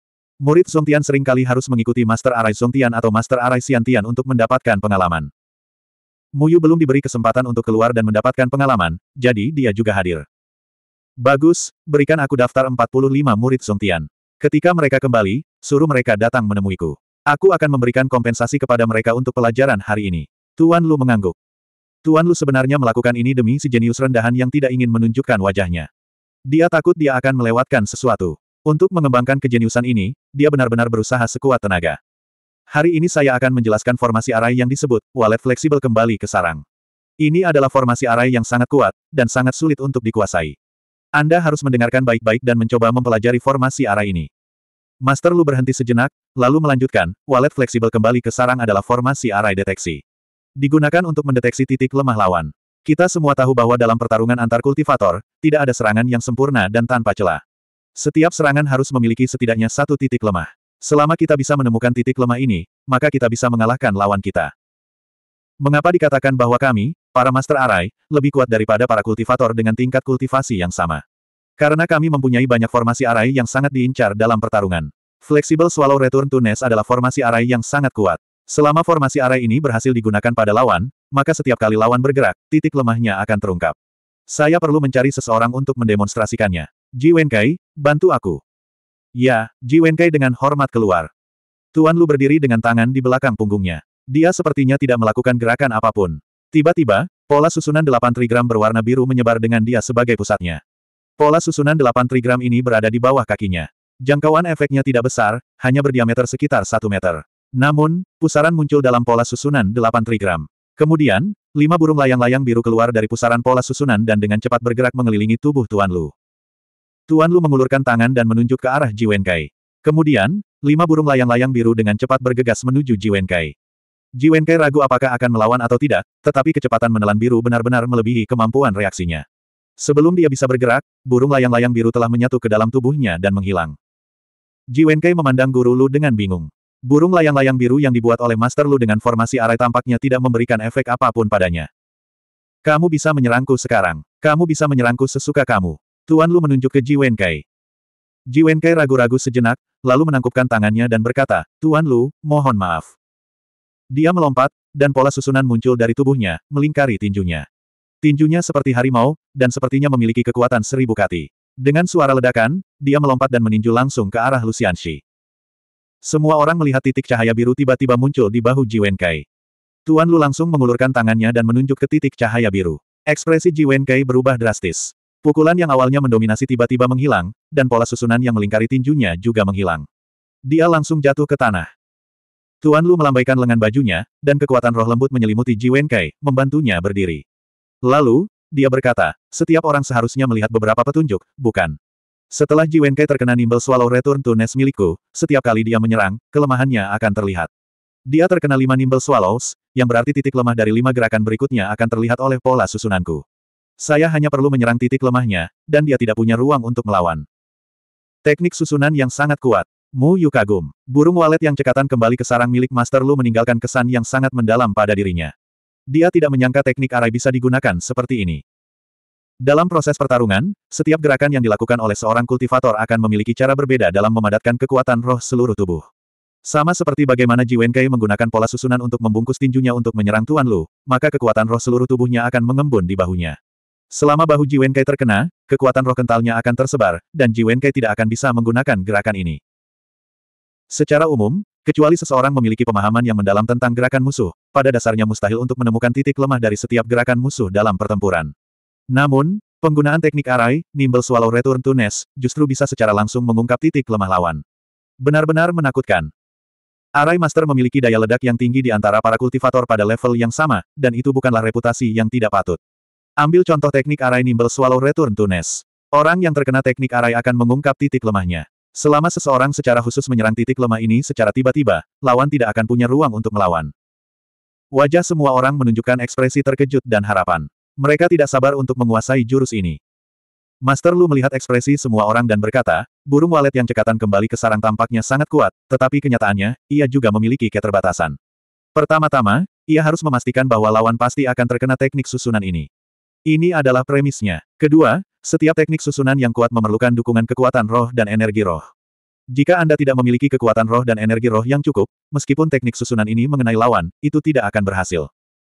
Murid sering seringkali harus mengikuti Master Arai Tian atau Master Arai Xiantian untuk mendapatkan pengalaman. Muyu belum diberi kesempatan untuk keluar dan mendapatkan pengalaman, jadi dia juga hadir. Bagus, berikan aku daftar 45 murid Tian. Ketika mereka kembali, suruh mereka datang menemuiku. Aku akan memberikan kompensasi kepada mereka untuk pelajaran hari ini. Tuan Lu mengangguk. Tuan Lu sebenarnya melakukan ini demi si jenius rendahan yang tidak ingin menunjukkan wajahnya. Dia takut dia akan melewatkan sesuatu. Untuk mengembangkan kejeniusan ini, dia benar-benar berusaha sekuat tenaga. Hari ini saya akan menjelaskan formasi arai yang disebut, Wallet fleksibel kembali ke sarang. Ini adalah formasi arai yang sangat kuat, dan sangat sulit untuk dikuasai. Anda harus mendengarkan baik-baik dan mencoba mempelajari formasi arai ini. Master Lu berhenti sejenak, lalu melanjutkan, Wallet fleksibel kembali ke sarang adalah formasi arai deteksi. Digunakan untuk mendeteksi titik lemah lawan. Kita semua tahu bahwa dalam pertarungan antar kultivator, tidak ada serangan yang sempurna dan tanpa celah. Setiap serangan harus memiliki setidaknya satu titik lemah. Selama kita bisa menemukan titik lemah ini, maka kita bisa mengalahkan lawan kita. Mengapa dikatakan bahwa kami, para Master Arai, lebih kuat daripada para kultivator dengan tingkat kultivasi yang sama? Karena kami mempunyai banyak formasi Arai yang sangat diincar dalam pertarungan. Flexible Swallow Return to Nest adalah formasi Arai yang sangat kuat. Selama formasi Arai ini berhasil digunakan pada lawan, maka setiap kali lawan bergerak, titik lemahnya akan terungkap. Saya perlu mencari seseorang untuk mendemonstrasikannya. Ji Wenkai, bantu aku. Ya, Ji Wenkai dengan hormat keluar. Tuan Lu berdiri dengan tangan di belakang punggungnya. Dia sepertinya tidak melakukan gerakan apapun. Tiba-tiba, pola susunan delapan trigram berwarna biru menyebar dengan dia sebagai pusatnya. Pola susunan delapan trigram ini berada di bawah kakinya. Jangkauan efeknya tidak besar, hanya berdiameter sekitar satu meter. Namun, pusaran muncul dalam pola susunan delapan trigram. Kemudian, lima burung layang-layang biru keluar dari pusaran pola susunan dan dengan cepat bergerak mengelilingi tubuh Tuan Lu. Tuan Lu mengulurkan tangan dan menunjuk ke arah Jiwenkai. Kemudian, lima burung layang-layang biru dengan cepat bergegas menuju Jiwenkai. Jiwenkai ragu apakah akan melawan atau tidak, tetapi kecepatan menelan biru benar-benar melebihi kemampuan reaksinya. Sebelum dia bisa bergerak, burung layang-layang biru telah menyatu ke dalam tubuhnya dan menghilang. Jiwenkai memandang Guru Lu dengan bingung. Burung layang-layang biru yang dibuat oleh Master Lu dengan formasi arai tampaknya tidak memberikan efek apapun padanya. Kamu bisa menyerangku sekarang. Kamu bisa menyerangku sesuka kamu. Tuan Lu menunjuk ke Ji Wenkai. Ji Wenkai ragu-ragu sejenak, lalu menangkupkan tangannya dan berkata, Tuan Lu, mohon maaf. Dia melompat, dan pola susunan muncul dari tubuhnya, melingkari tinjunya. Tinjunya seperti harimau, dan sepertinya memiliki kekuatan seribu kati. Dengan suara ledakan, dia melompat dan meninju langsung ke arah Lucianshi. Semua orang melihat titik cahaya biru tiba-tiba muncul di bahu Ji Wenkai. Tuan Lu langsung mengulurkan tangannya dan menunjuk ke titik cahaya biru. Ekspresi Ji Wenkai berubah drastis. Pukulan yang awalnya mendominasi tiba-tiba menghilang, dan pola susunan yang melingkari tinjunya juga menghilang. Dia langsung jatuh ke tanah. Tuan Lu melambaikan lengan bajunya, dan kekuatan roh lembut menyelimuti Ji Wenkai, membantunya berdiri. Lalu, dia berkata, setiap orang seharusnya melihat beberapa petunjuk, bukan? Setelah Ji Wenkai terkena nimbel swallow return to nest milikku, setiap kali dia menyerang, kelemahannya akan terlihat. Dia terkena lima nimbel swallows, yang berarti titik lemah dari lima gerakan berikutnya akan terlihat oleh pola susunanku. Saya hanya perlu menyerang titik lemahnya, dan dia tidak punya ruang untuk melawan. Teknik susunan yang sangat kuat. Mu Yu kagum. Burung walet yang cekatan kembali ke sarang milik Master Lu meninggalkan kesan yang sangat mendalam pada dirinya. Dia tidak menyangka teknik arai bisa digunakan seperti ini. Dalam proses pertarungan, setiap gerakan yang dilakukan oleh seorang kultivator akan memiliki cara berbeda dalam memadatkan kekuatan roh seluruh tubuh. Sama seperti bagaimana Ji Wenkei menggunakan pola susunan untuk membungkus tinjunya untuk menyerang Tuan Lu, maka kekuatan roh seluruh tubuhnya akan mengembun di bahunya. Selama bahu Jiwenkai terkena, kekuatan roh kentalnya akan tersebar, dan Jiwenkai tidak akan bisa menggunakan gerakan ini. Secara umum, kecuali seseorang memiliki pemahaman yang mendalam tentang gerakan musuh, pada dasarnya mustahil untuk menemukan titik lemah dari setiap gerakan musuh dalam pertempuran. Namun, penggunaan teknik arai, nimble swallow return to nest, justru bisa secara langsung mengungkap titik lemah lawan. Benar-benar menakutkan. Arai Master memiliki daya ledak yang tinggi di antara para kultivator pada level yang sama, dan itu bukanlah reputasi yang tidak patut. Ambil contoh teknik arai nimble swallow return to nest. Orang yang terkena teknik arai akan mengungkap titik lemahnya. Selama seseorang secara khusus menyerang titik lemah ini secara tiba-tiba, lawan tidak akan punya ruang untuk melawan. Wajah semua orang menunjukkan ekspresi terkejut dan harapan. Mereka tidak sabar untuk menguasai jurus ini. Master Lu melihat ekspresi semua orang dan berkata, burung walet yang cekatan kembali ke sarang tampaknya sangat kuat, tetapi kenyataannya, ia juga memiliki keterbatasan. Pertama-tama, ia harus memastikan bahwa lawan pasti akan terkena teknik susunan ini. Ini adalah premisnya. Kedua, setiap teknik susunan yang kuat memerlukan dukungan kekuatan roh dan energi roh. Jika Anda tidak memiliki kekuatan roh dan energi roh yang cukup, meskipun teknik susunan ini mengenai lawan, itu tidak akan berhasil.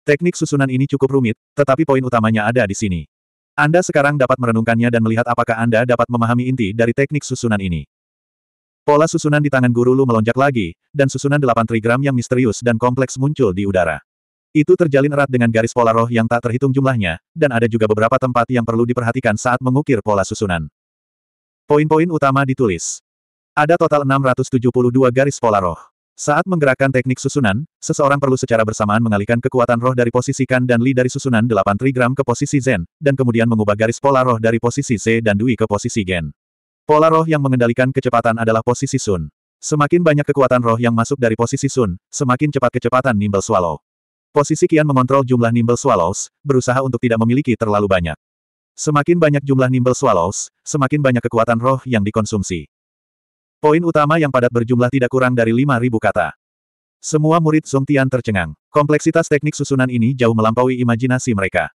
Teknik susunan ini cukup rumit, tetapi poin utamanya ada di sini. Anda sekarang dapat merenungkannya dan melihat apakah Anda dapat memahami inti dari teknik susunan ini. Pola susunan di tangan guru Lu melonjak lagi, dan susunan delapan trigram yang misterius dan kompleks muncul di udara. Itu terjalin erat dengan garis pola roh yang tak terhitung jumlahnya, dan ada juga beberapa tempat yang perlu diperhatikan saat mengukir pola susunan. Poin-poin utama ditulis. Ada total 672 garis pola roh. Saat menggerakkan teknik susunan, seseorang perlu secara bersamaan mengalihkan kekuatan roh dari posisi kan dan li dari susunan 8 trigram ke posisi zen, dan kemudian mengubah garis pola roh dari posisi c dan dui ke posisi gen. Pola roh yang mengendalikan kecepatan adalah posisi sun. Semakin banyak kekuatan roh yang masuk dari posisi sun, semakin cepat kecepatan nimble swallow. Posisi Kian mengontrol jumlah nimble swallows, berusaha untuk tidak memiliki terlalu banyak. Semakin banyak jumlah nimble swallows, semakin banyak kekuatan roh yang dikonsumsi. Poin utama yang padat berjumlah tidak kurang dari 5.000 kata. Semua murid Song Tian tercengang. Kompleksitas teknik susunan ini jauh melampaui imajinasi mereka.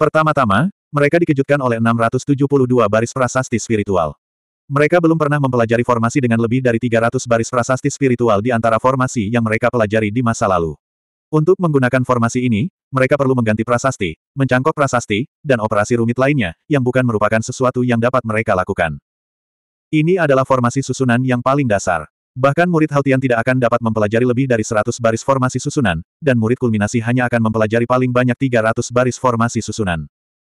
Pertama-tama, mereka dikejutkan oleh 672 baris prasasti spiritual. Mereka belum pernah mempelajari formasi dengan lebih dari 300 baris prasasti spiritual di antara formasi yang mereka pelajari di masa lalu. Untuk menggunakan formasi ini, mereka perlu mengganti prasasti, mencangkok prasasti, dan operasi rumit lainnya, yang bukan merupakan sesuatu yang dapat mereka lakukan. Ini adalah formasi susunan yang paling dasar. Bahkan murid Haltian tidak akan dapat mempelajari lebih dari 100 baris formasi susunan, dan murid kulminasi hanya akan mempelajari paling banyak 300 baris formasi susunan.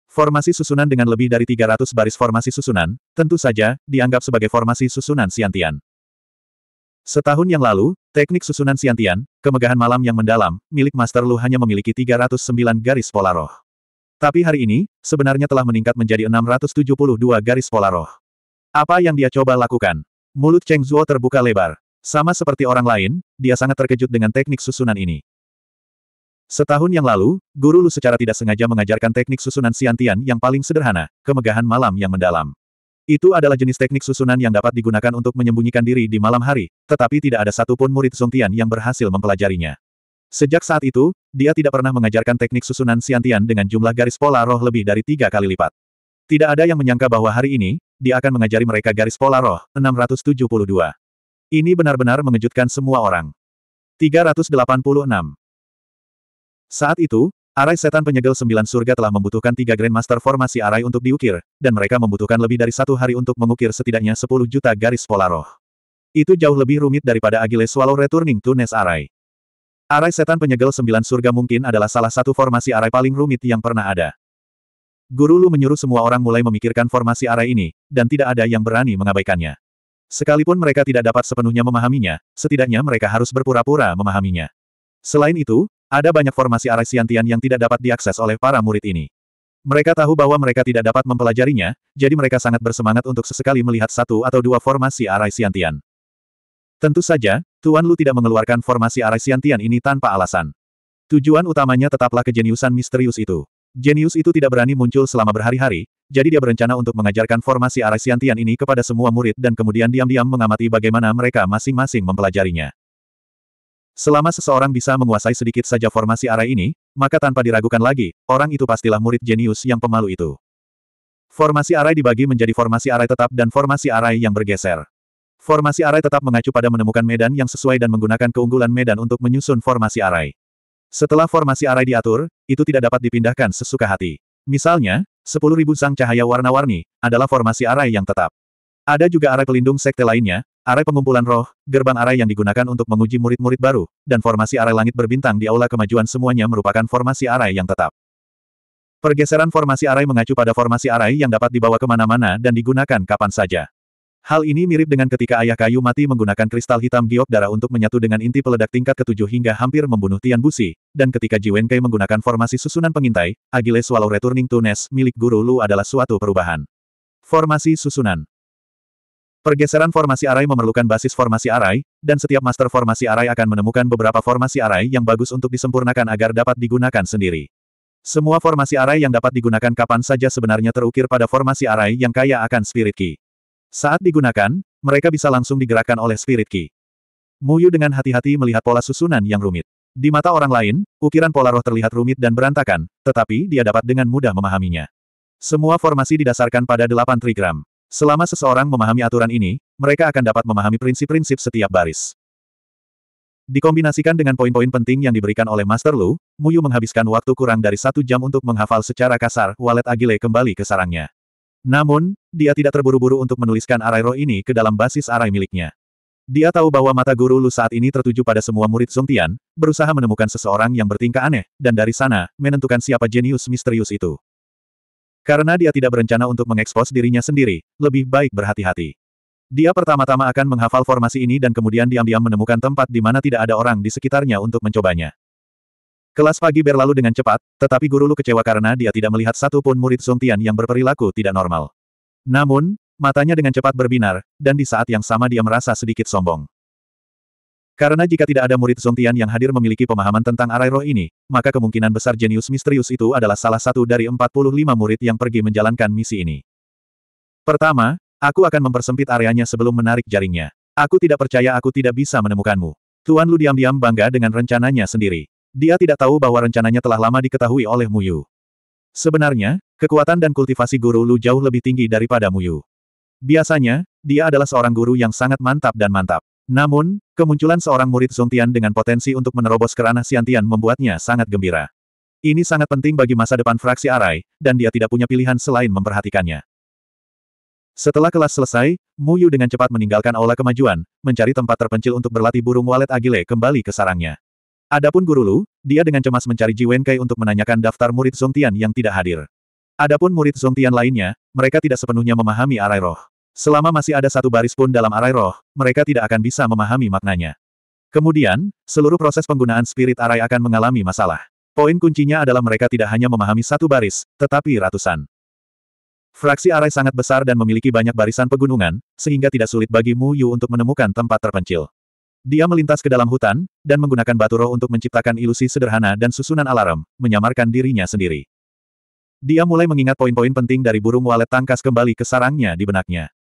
Formasi susunan dengan lebih dari 300 baris formasi susunan, tentu saja, dianggap sebagai formasi susunan siantian. Setahun yang lalu, teknik susunan Siantian, kemegahan malam yang mendalam, milik Master Lu hanya memiliki 309 garis pola roh. Tapi hari ini, sebenarnya telah meningkat menjadi 672 garis pola roh. Apa yang dia coba lakukan? Mulut Cheng Zuo terbuka lebar. Sama seperti orang lain, dia sangat terkejut dengan teknik susunan ini. Setahun yang lalu, Guru Lu secara tidak sengaja mengajarkan teknik susunan Siantian yang paling sederhana, kemegahan malam yang mendalam. Itu adalah jenis teknik susunan yang dapat digunakan untuk menyembunyikan diri di malam hari, tetapi tidak ada satupun murid Zongtian yang berhasil mempelajarinya. Sejak saat itu, dia tidak pernah mengajarkan teknik susunan Siantian dengan jumlah garis pola roh lebih dari tiga kali lipat. Tidak ada yang menyangka bahwa hari ini, dia akan mengajari mereka garis pola roh, 672. Ini benar-benar mengejutkan semua orang. 386. Saat itu, Arai setan penyegel sembilan surga telah membutuhkan tiga Grandmaster formasi arai untuk diukir, dan mereka membutuhkan lebih dari satu hari untuk mengukir setidaknya sepuluh juta garis pola roh. Itu jauh lebih rumit daripada Agile Swallow Returning to Nes Arai. Arai setan penyegel sembilan surga mungkin adalah salah satu formasi arai paling rumit yang pernah ada. Guru Lu menyuruh semua orang mulai memikirkan formasi arai ini, dan tidak ada yang berani mengabaikannya. Sekalipun mereka tidak dapat sepenuhnya memahaminya, setidaknya mereka harus berpura-pura memahaminya. Selain itu, ada banyak formasi arah siantian yang tidak dapat diakses oleh para murid ini. Mereka tahu bahwa mereka tidak dapat mempelajarinya, jadi mereka sangat bersemangat untuk sesekali melihat satu atau dua formasi arah siantian. Tentu saja, Tuan Lu tidak mengeluarkan formasi arah siantian ini tanpa alasan. Tujuan utamanya tetaplah kejeniusan misterius itu. Jenius itu tidak berani muncul selama berhari-hari, jadi dia berencana untuk mengajarkan formasi arah siantian ini kepada semua murid dan kemudian diam-diam mengamati bagaimana mereka masing-masing mempelajarinya. Selama seseorang bisa menguasai sedikit saja formasi arai ini, maka tanpa diragukan lagi, orang itu pastilah murid jenius yang pemalu itu. Formasi arai dibagi menjadi formasi arai tetap dan formasi arai yang bergeser. Formasi arai tetap mengacu pada menemukan medan yang sesuai dan menggunakan keunggulan medan untuk menyusun formasi arai. Setelah formasi arai diatur, itu tidak dapat dipindahkan sesuka hati. Misalnya, 10.000 sang cahaya warna-warni adalah formasi arai yang tetap. Ada juga array pelindung sekte lainnya, Arai pengumpulan roh, gerbang arai yang digunakan untuk menguji murid-murid baru, dan formasi arai langit berbintang di aula kemajuan semuanya merupakan formasi arai yang tetap. Pergeseran formasi arai mengacu pada formasi arai yang dapat dibawa kemana-mana dan digunakan kapan saja. Hal ini mirip dengan ketika ayah kayu mati menggunakan kristal hitam giok darah untuk menyatu dengan inti peledak tingkat ketujuh hingga hampir membunuh Tian Busi, dan ketika Wenkei menggunakan formasi susunan pengintai, Agile Swallow Returning to Nest milik Guru Lu adalah suatu perubahan. Formasi susunan Pergeseran formasi arai memerlukan basis formasi arai, dan setiap master formasi arai akan menemukan beberapa formasi arai yang bagus untuk disempurnakan agar dapat digunakan sendiri. Semua formasi arai yang dapat digunakan kapan saja sebenarnya terukir pada formasi arai yang kaya akan Spirit Key. Saat digunakan, mereka bisa langsung digerakkan oleh Spirit Key. Muyu dengan hati-hati melihat pola susunan yang rumit. Di mata orang lain, ukiran pola roh terlihat rumit dan berantakan, tetapi dia dapat dengan mudah memahaminya. Semua formasi didasarkan pada delapan trigram. Selama seseorang memahami aturan ini, mereka akan dapat memahami prinsip-prinsip setiap baris. Dikombinasikan dengan poin-poin penting yang diberikan oleh Master Lu, Muyu menghabiskan waktu kurang dari satu jam untuk menghafal secara kasar walet Agile kembali ke sarangnya. Namun, dia tidak terburu-buru untuk menuliskan arai roh ini ke dalam basis arai miliknya. Dia tahu bahwa mata guru Lu saat ini tertuju pada semua murid Zongtian, berusaha menemukan seseorang yang bertingkah aneh, dan dari sana, menentukan siapa jenius misterius itu. Karena dia tidak berencana untuk mengekspos dirinya sendiri, lebih baik berhati-hati. Dia pertama-tama akan menghafal formasi ini dan kemudian diam-diam menemukan tempat di mana tidak ada orang di sekitarnya untuk mencobanya. Kelas pagi berlalu dengan cepat, tetapi Guru Lu kecewa karena dia tidak melihat satu pun murid Sung Tian yang berperilaku tidak normal. Namun, matanya dengan cepat berbinar, dan di saat yang sama dia merasa sedikit sombong. Karena jika tidak ada murid Zongtian yang hadir memiliki pemahaman tentang arai roh ini, maka kemungkinan besar jenius misterius itu adalah salah satu dari 45 murid yang pergi menjalankan misi ini. Pertama, aku akan mempersempit areanya sebelum menarik jaringnya. Aku tidak percaya aku tidak bisa menemukanmu. Tuan Lu diam-diam bangga dengan rencananya sendiri. Dia tidak tahu bahwa rencananya telah lama diketahui oleh Muyu. Sebenarnya, kekuatan dan kultivasi guru Lu jauh lebih tinggi daripada Muyu. Biasanya, dia adalah seorang guru yang sangat mantap dan mantap. Namun, kemunculan seorang murid Zongtian dengan potensi untuk menerobos kerana Xiantian membuatnya sangat gembira. Ini sangat penting bagi masa depan fraksi Arai, dan dia tidak punya pilihan selain memperhatikannya. Setelah kelas selesai, Mu Yu dengan cepat meninggalkan aula kemajuan, mencari tempat terpencil untuk berlatih burung walet Agile kembali ke sarangnya. Adapun Guru Lu, dia dengan cemas mencari Ji Wenkai untuk menanyakan daftar murid Zongtian yang tidak hadir. Adapun murid Zongtian lainnya, mereka tidak sepenuhnya memahami arai roh. Selama masih ada satu baris pun dalam arai roh, mereka tidak akan bisa memahami maknanya. Kemudian, seluruh proses penggunaan spirit arai akan mengalami masalah. Poin kuncinya adalah mereka tidak hanya memahami satu baris, tetapi ratusan. Fraksi arai sangat besar dan memiliki banyak barisan pegunungan, sehingga tidak sulit bagi Mu Yu untuk menemukan tempat terpencil. Dia melintas ke dalam hutan, dan menggunakan batu roh untuk menciptakan ilusi sederhana dan susunan alarm, menyamarkan dirinya sendiri. Dia mulai mengingat poin-poin penting dari burung walet tangkas kembali ke sarangnya di benaknya.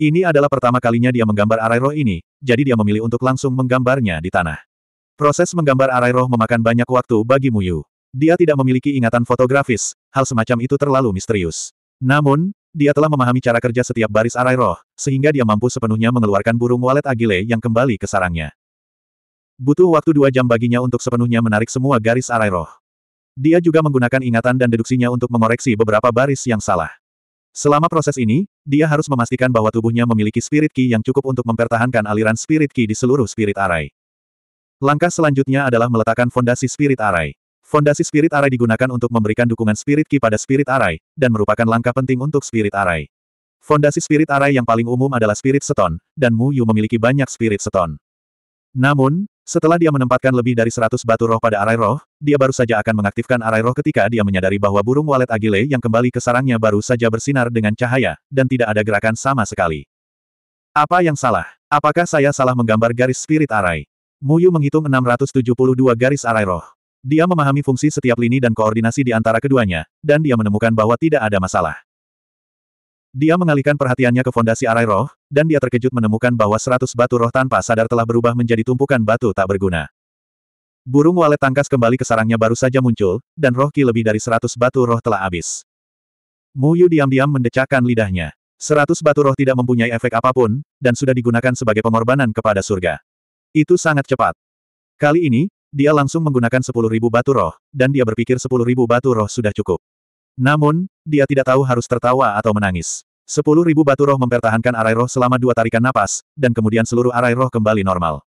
Ini adalah pertama kalinya dia menggambar arai roh ini, jadi dia memilih untuk langsung menggambarnya di tanah. Proses menggambar arai roh memakan banyak waktu bagi Muyu. Dia tidak memiliki ingatan fotografis, hal semacam itu terlalu misterius. Namun, dia telah memahami cara kerja setiap baris arai roh, sehingga dia mampu sepenuhnya mengeluarkan burung walet agile yang kembali ke sarangnya. Butuh waktu dua jam baginya untuk sepenuhnya menarik semua garis arai roh. Dia juga menggunakan ingatan dan deduksinya untuk mengoreksi beberapa baris yang salah. Selama proses ini, dia harus memastikan bahwa tubuhnya memiliki spirit ki yang cukup untuk mempertahankan aliran spirit ki di seluruh spirit arai. Langkah selanjutnya adalah meletakkan fondasi spirit arai. Fondasi spirit arai digunakan untuk memberikan dukungan spirit ki pada spirit arai, dan merupakan langkah penting untuk spirit arai. Fondasi spirit arai yang paling umum adalah spirit seton, dan Mu Yu memiliki banyak spirit seton. Namun, setelah dia menempatkan lebih dari 100 batu roh pada arai roh, dia baru saja akan mengaktifkan arai roh ketika dia menyadari bahwa burung walet agile yang kembali ke sarangnya baru saja bersinar dengan cahaya, dan tidak ada gerakan sama sekali. Apa yang salah? Apakah saya salah menggambar garis spirit arai? Muyu menghitung 672 garis arai roh. Dia memahami fungsi setiap lini dan koordinasi di antara keduanya, dan dia menemukan bahwa tidak ada masalah. Dia mengalihkan perhatiannya ke fondasi arai roh, dan dia terkejut menemukan bahwa seratus batu roh tanpa sadar telah berubah menjadi tumpukan batu tak berguna. Burung walet tangkas kembali ke sarangnya baru saja muncul, dan roh ki lebih dari seratus batu roh telah habis. Mu Yu diam-diam mendecakkan lidahnya. Seratus batu roh tidak mempunyai efek apapun, dan sudah digunakan sebagai pengorbanan kepada surga. Itu sangat cepat. Kali ini, dia langsung menggunakan sepuluh ribu batu roh, dan dia berpikir sepuluh ribu batu roh sudah cukup. Namun, dia tidak tahu harus tertawa atau menangis. Sepuluh ribu batu roh mempertahankan arai roh selama dua tarikan napas, dan kemudian seluruh arai roh kembali normal.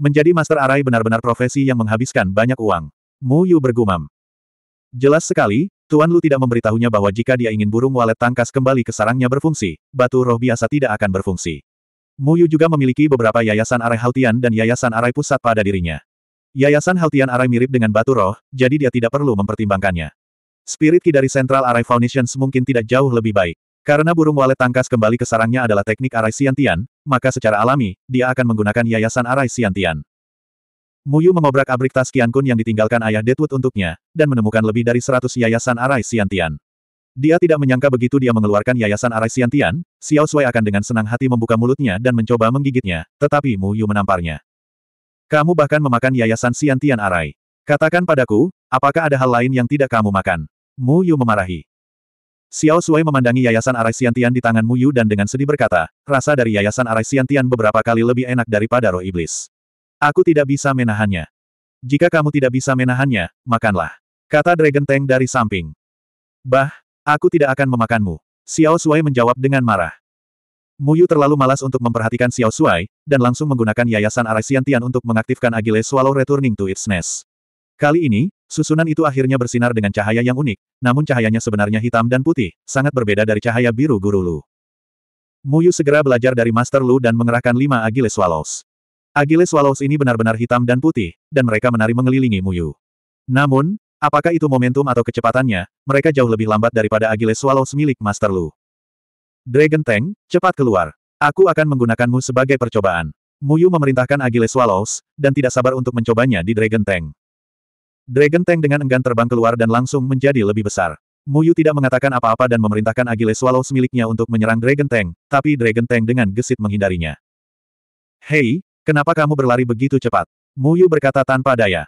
Menjadi master arai benar-benar profesi yang menghabiskan banyak uang. Mu Yu bergumam. Jelas sekali, Tuan Lu tidak memberitahunya bahwa jika dia ingin burung walet tangkas kembali ke sarangnya berfungsi, batu roh biasa tidak akan berfungsi. Mu Yu juga memiliki beberapa yayasan arai Haltian dan yayasan arai pusat pada dirinya. Yayasan Haltian arai mirip dengan batu roh, jadi dia tidak perlu mempertimbangkannya. Spirit Ki dari Central Arai Foundations mungkin tidak jauh lebih baik. Karena burung walet tangkas kembali ke sarangnya adalah teknik arai siantian, maka secara alami, dia akan menggunakan yayasan arai siantian. Muyu mengobrak-abrik tas Kiankun yang ditinggalkan ayah Deadwood untuknya, dan menemukan lebih dari seratus yayasan arai siantian. Dia tidak menyangka begitu dia mengeluarkan yayasan arai siantian, Xiao Sui akan dengan senang hati membuka mulutnya dan mencoba menggigitnya, tetapi Mu Yu menamparnya. Kamu bahkan memakan yayasan siantian arai. Katakan padaku, apakah ada hal lain yang tidak kamu makan? Mu Yu memarahi. Xiao Sui memandangi yayasan arai siantian di tangan Mu Yu dan dengan sedih berkata, rasa dari yayasan arai siantian beberapa kali lebih enak daripada roh iblis. Aku tidak bisa menahannya. Jika kamu tidak bisa menahannya, makanlah. Kata Dragon Tank dari samping. Bah, aku tidak akan memakanmu. Xiao Sui menjawab dengan marah. Mu Yu terlalu malas untuk memperhatikan Xiao Sui, dan langsung menggunakan yayasan arai siantian untuk mengaktifkan Agile Swallow Returning to its Nest. Kali ini, Susunan itu akhirnya bersinar dengan cahaya yang unik, namun cahayanya sebenarnya hitam dan putih, sangat berbeda dari cahaya biru Guru Lu. Muyu segera belajar dari Master Lu dan mengerahkan lima Agile Swallows. Agile Swallows ini benar-benar hitam dan putih, dan mereka menari mengelilingi Muyu. Namun, apakah itu momentum atau kecepatannya, mereka jauh lebih lambat daripada Agile Swallows milik Master Lu. Dragon Tank, cepat keluar. Aku akan menggunakanmu sebagai percobaan. Muyu memerintahkan Agile Swallows, dan tidak sabar untuk mencobanya di Dragon Tank. Dragon Tank dengan enggan terbang keluar dan langsung menjadi lebih besar. Muyu tidak mengatakan apa-apa dan memerintahkan Agile Swallows miliknya untuk menyerang Dragon Tank, tapi Dragon Tank dengan gesit menghindarinya. Hei, kenapa kamu berlari begitu cepat? Muyu berkata tanpa daya.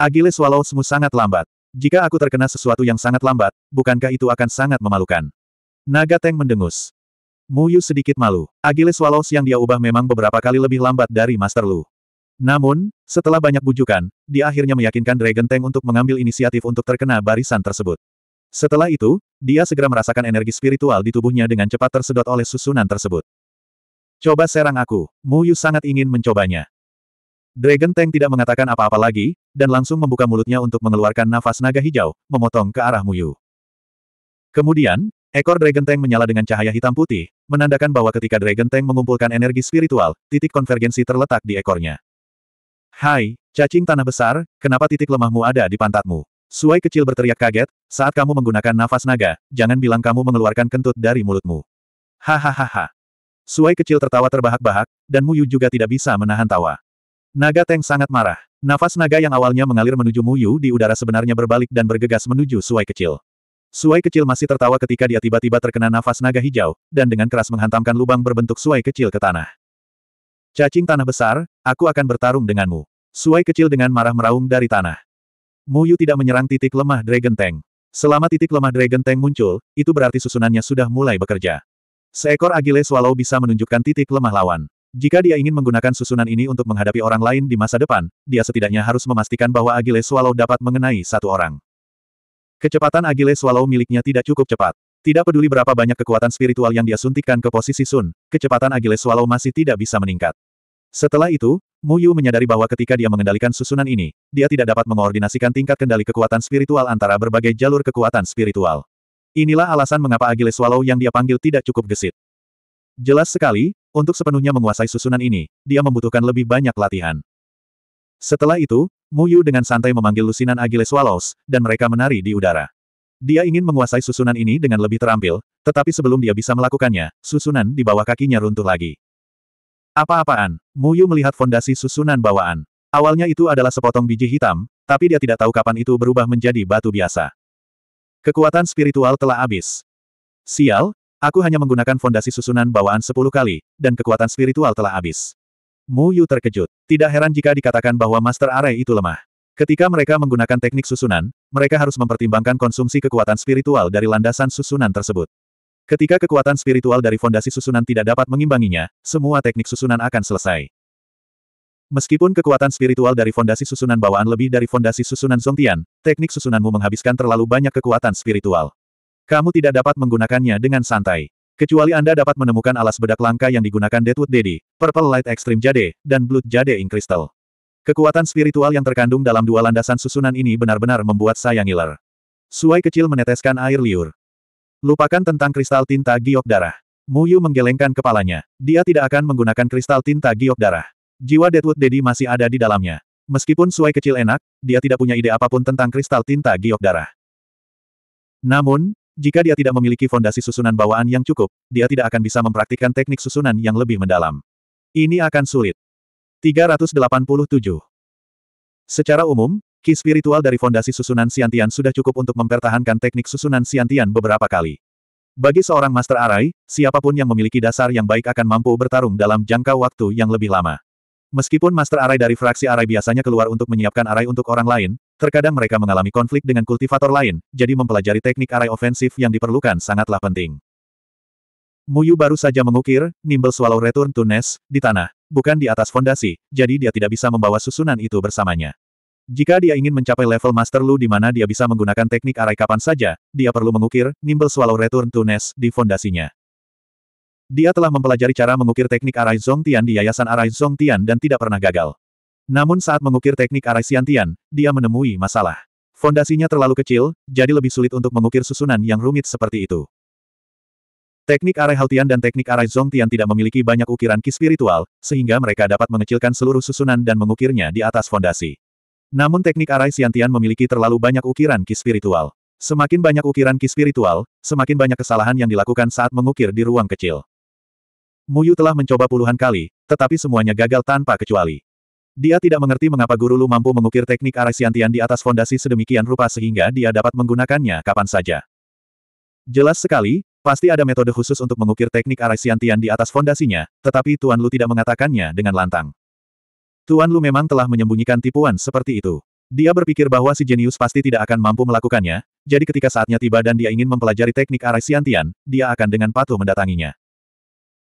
Agile semu sangat lambat. Jika aku terkena sesuatu yang sangat lambat, bukankah itu akan sangat memalukan? Naga Tank mendengus. Muyu sedikit malu. Agile Swallows yang dia ubah memang beberapa kali lebih lambat dari Master Lu. Namun, setelah banyak bujukan, dia akhirnya meyakinkan Dragon Tank untuk mengambil inisiatif untuk terkena barisan tersebut. Setelah itu, dia segera merasakan energi spiritual di tubuhnya dengan cepat tersedot oleh susunan tersebut. Coba serang aku, Mu Yu sangat ingin mencobanya. Dragon Tank tidak mengatakan apa-apa lagi, dan langsung membuka mulutnya untuk mengeluarkan nafas naga hijau, memotong ke arah Mu Yu. Kemudian, Ekor Dragon Tank menyala dengan cahaya hitam putih, menandakan bahwa ketika Dragon Tank mengumpulkan energi spiritual, titik konvergensi terletak di ekornya. Hai, cacing tanah besar, kenapa titik lemahmu ada di pantatmu? Suai kecil berteriak kaget, saat kamu menggunakan nafas naga, jangan bilang kamu mengeluarkan kentut dari mulutmu. Hahaha. Suai kecil tertawa terbahak-bahak, dan Muyu juga tidak bisa menahan tawa. Naga Teng sangat marah. Nafas naga yang awalnya mengalir menuju Muyu di udara sebenarnya berbalik dan bergegas menuju Suai kecil. Suai kecil masih tertawa ketika dia tiba-tiba terkena nafas naga hijau, dan dengan keras menghantamkan lubang berbentuk Suai kecil ke tanah. Cacing tanah besar, aku akan bertarung denganmu. Suai kecil dengan marah meraung dari tanah. Mu Yu tidak menyerang titik lemah Dragon Tank. Selama titik lemah Dragon Tank muncul, itu berarti susunannya sudah mulai bekerja. Seekor Agile Swallow bisa menunjukkan titik lemah lawan. Jika dia ingin menggunakan susunan ini untuk menghadapi orang lain di masa depan, dia setidaknya harus memastikan bahwa Agile Swallow dapat mengenai satu orang. Kecepatan Agile Swallow miliknya tidak cukup cepat. Tidak peduli berapa banyak kekuatan spiritual yang dia suntikan ke posisi Sun, kecepatan Agile Swallow masih tidak bisa meningkat. Setelah itu, Mu Yu menyadari bahwa ketika dia mengendalikan susunan ini, dia tidak dapat mengoordinasikan tingkat kendali kekuatan spiritual antara berbagai jalur kekuatan spiritual. Inilah alasan mengapa Agile Swallow yang dia panggil tidak cukup gesit. Jelas sekali, untuk sepenuhnya menguasai susunan ini, dia membutuhkan lebih banyak latihan. Setelah itu, Mu Yu dengan santai memanggil lusinan Agile Swallows, dan mereka menari di udara. Dia ingin menguasai susunan ini dengan lebih terampil, tetapi sebelum dia bisa melakukannya, susunan di bawah kakinya runtuh lagi. Apa-apaan? Muyu melihat fondasi susunan bawaan. Awalnya itu adalah sepotong biji hitam, tapi dia tidak tahu kapan itu berubah menjadi batu biasa. Kekuatan spiritual telah habis. Sial, aku hanya menggunakan fondasi susunan bawaan sepuluh kali, dan kekuatan spiritual telah habis. Mu Yu terkejut. Tidak heran jika dikatakan bahwa Master Array itu lemah. Ketika mereka menggunakan teknik susunan, mereka harus mempertimbangkan konsumsi kekuatan spiritual dari landasan susunan tersebut. Ketika kekuatan spiritual dari fondasi susunan tidak dapat mengimbanginya, semua teknik susunan akan selesai. Meskipun kekuatan spiritual dari fondasi susunan bawaan lebih dari fondasi susunan Zongtian, teknik susunanmu menghabiskan terlalu banyak kekuatan spiritual. Kamu tidak dapat menggunakannya dengan santai. Kecuali Anda dapat menemukan alas bedak langka yang digunakan Deadwood Daddy, Purple Light Extreme Jade, dan Blood Jade Ink Crystal. Kekuatan spiritual yang terkandung dalam dua landasan susunan ini benar-benar membuat saya ngiler. Suai kecil meneteskan air liur. Lupakan tentang kristal tinta giok darah. Mu Yu menggelengkan kepalanya. Dia tidak akan menggunakan kristal tinta giok darah. Jiwa Deadwood Daddy masih ada di dalamnya. Meskipun Suai kecil enak, dia tidak punya ide apapun tentang kristal tinta giok darah. Namun, jika dia tidak memiliki fondasi susunan bawaan yang cukup, dia tidak akan bisa mempraktikkan teknik susunan yang lebih mendalam. Ini akan sulit. 387 Secara umum, Ki spiritual dari fondasi susunan Siantian sudah cukup untuk mempertahankan teknik susunan Siantian beberapa kali. Bagi seorang Master Arai, siapapun yang memiliki dasar yang baik akan mampu bertarung dalam jangka waktu yang lebih lama. Meskipun Master Arai dari fraksi Arai biasanya keluar untuk menyiapkan Arai untuk orang lain, terkadang mereka mengalami konflik dengan kultivator lain, jadi mempelajari teknik Arai ofensif yang diperlukan sangatlah penting. Muyu baru saja mengukir, Nimble Swallow Return to Nest, di tanah, bukan di atas fondasi, jadi dia tidak bisa membawa susunan itu bersamanya. Jika dia ingin mencapai level Master Lu di mana dia bisa menggunakan teknik arai kapan saja, dia perlu mengukir Nimble Swallow Return to Nest di fondasinya. Dia telah mempelajari cara mengukir teknik arai tian di Yayasan Arai tian dan tidak pernah gagal. Namun saat mengukir teknik arai Xiantian, dia menemui masalah. Fondasinya terlalu kecil, jadi lebih sulit untuk mengukir susunan yang rumit seperti itu. Teknik arai Haltian dan teknik arai tian tidak memiliki banyak ukiran ki spiritual, sehingga mereka dapat mengecilkan seluruh susunan dan mengukirnya di atas fondasi. Namun teknik arai siantian memiliki terlalu banyak ukiran ki spiritual. Semakin banyak ukiran ki spiritual, semakin banyak kesalahan yang dilakukan saat mengukir di ruang kecil. Muyu telah mencoba puluhan kali, tetapi semuanya gagal tanpa kecuali. Dia tidak mengerti mengapa Guru Lu mampu mengukir teknik arai siantian di atas fondasi sedemikian rupa sehingga dia dapat menggunakannya kapan saja. Jelas sekali, pasti ada metode khusus untuk mengukir teknik arai siantian di atas fondasinya, tetapi Tuan Lu tidak mengatakannya dengan lantang. Tuan Lu memang telah menyembunyikan tipuan seperti itu. Dia berpikir bahwa si jenius pasti tidak akan mampu melakukannya, jadi ketika saatnya tiba dan dia ingin mempelajari teknik arah siantian, dia akan dengan patuh mendatanginya.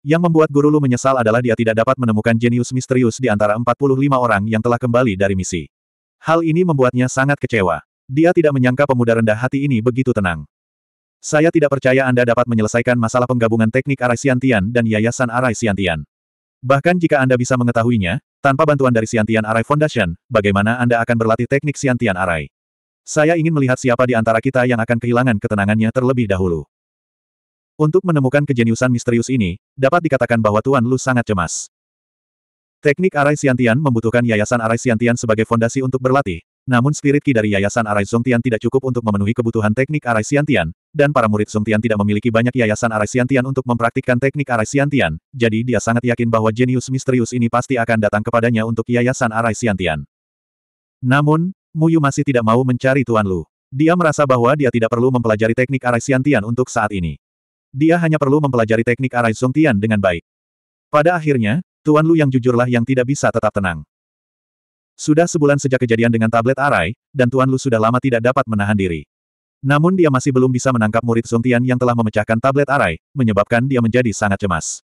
Yang membuat Guru Lu menyesal adalah dia tidak dapat menemukan jenius misterius di antara 45 orang yang telah kembali dari misi. Hal ini membuatnya sangat kecewa. Dia tidak menyangka pemuda rendah hati ini begitu tenang. Saya tidak percaya Anda dapat menyelesaikan masalah penggabungan teknik Arai Siantian dan yayasan Arai Siantian. Bahkan jika Anda bisa mengetahuinya, tanpa bantuan dari Siantian Arai Foundation, bagaimana Anda akan berlatih teknik Siantian Arai? Saya ingin melihat siapa di antara kita yang akan kehilangan ketenangannya terlebih dahulu. Untuk menemukan kejeniusan misterius ini, dapat dikatakan bahwa Tuan Lu sangat cemas. Teknik Arai Siantian membutuhkan Yayasan Arai Siantian sebagai fondasi untuk berlatih, namun spirit ki dari Yayasan Arai Zongtian tidak cukup untuk memenuhi kebutuhan teknik Arai siantian, dan para murid Zongtian tidak memiliki banyak Yayasan Arai siantian untuk mempraktikkan teknik Arai siantian. jadi dia sangat yakin bahwa jenius misterius ini pasti akan datang kepadanya untuk Yayasan Arai siantian. Namun, Muyu masih tidak mau mencari Tuan Lu. Dia merasa bahwa dia tidak perlu mempelajari teknik Arai siantian untuk saat ini. Dia hanya perlu mempelajari teknik Arai Zongtian dengan baik. Pada akhirnya, Tuan Lu yang jujurlah yang tidak bisa tetap tenang. Sudah sebulan sejak kejadian dengan tablet Arai, dan Tuan Lu sudah lama tidak dapat menahan diri. Namun dia masih belum bisa menangkap murid Suntian yang telah memecahkan tablet Arai, menyebabkan dia menjadi sangat cemas.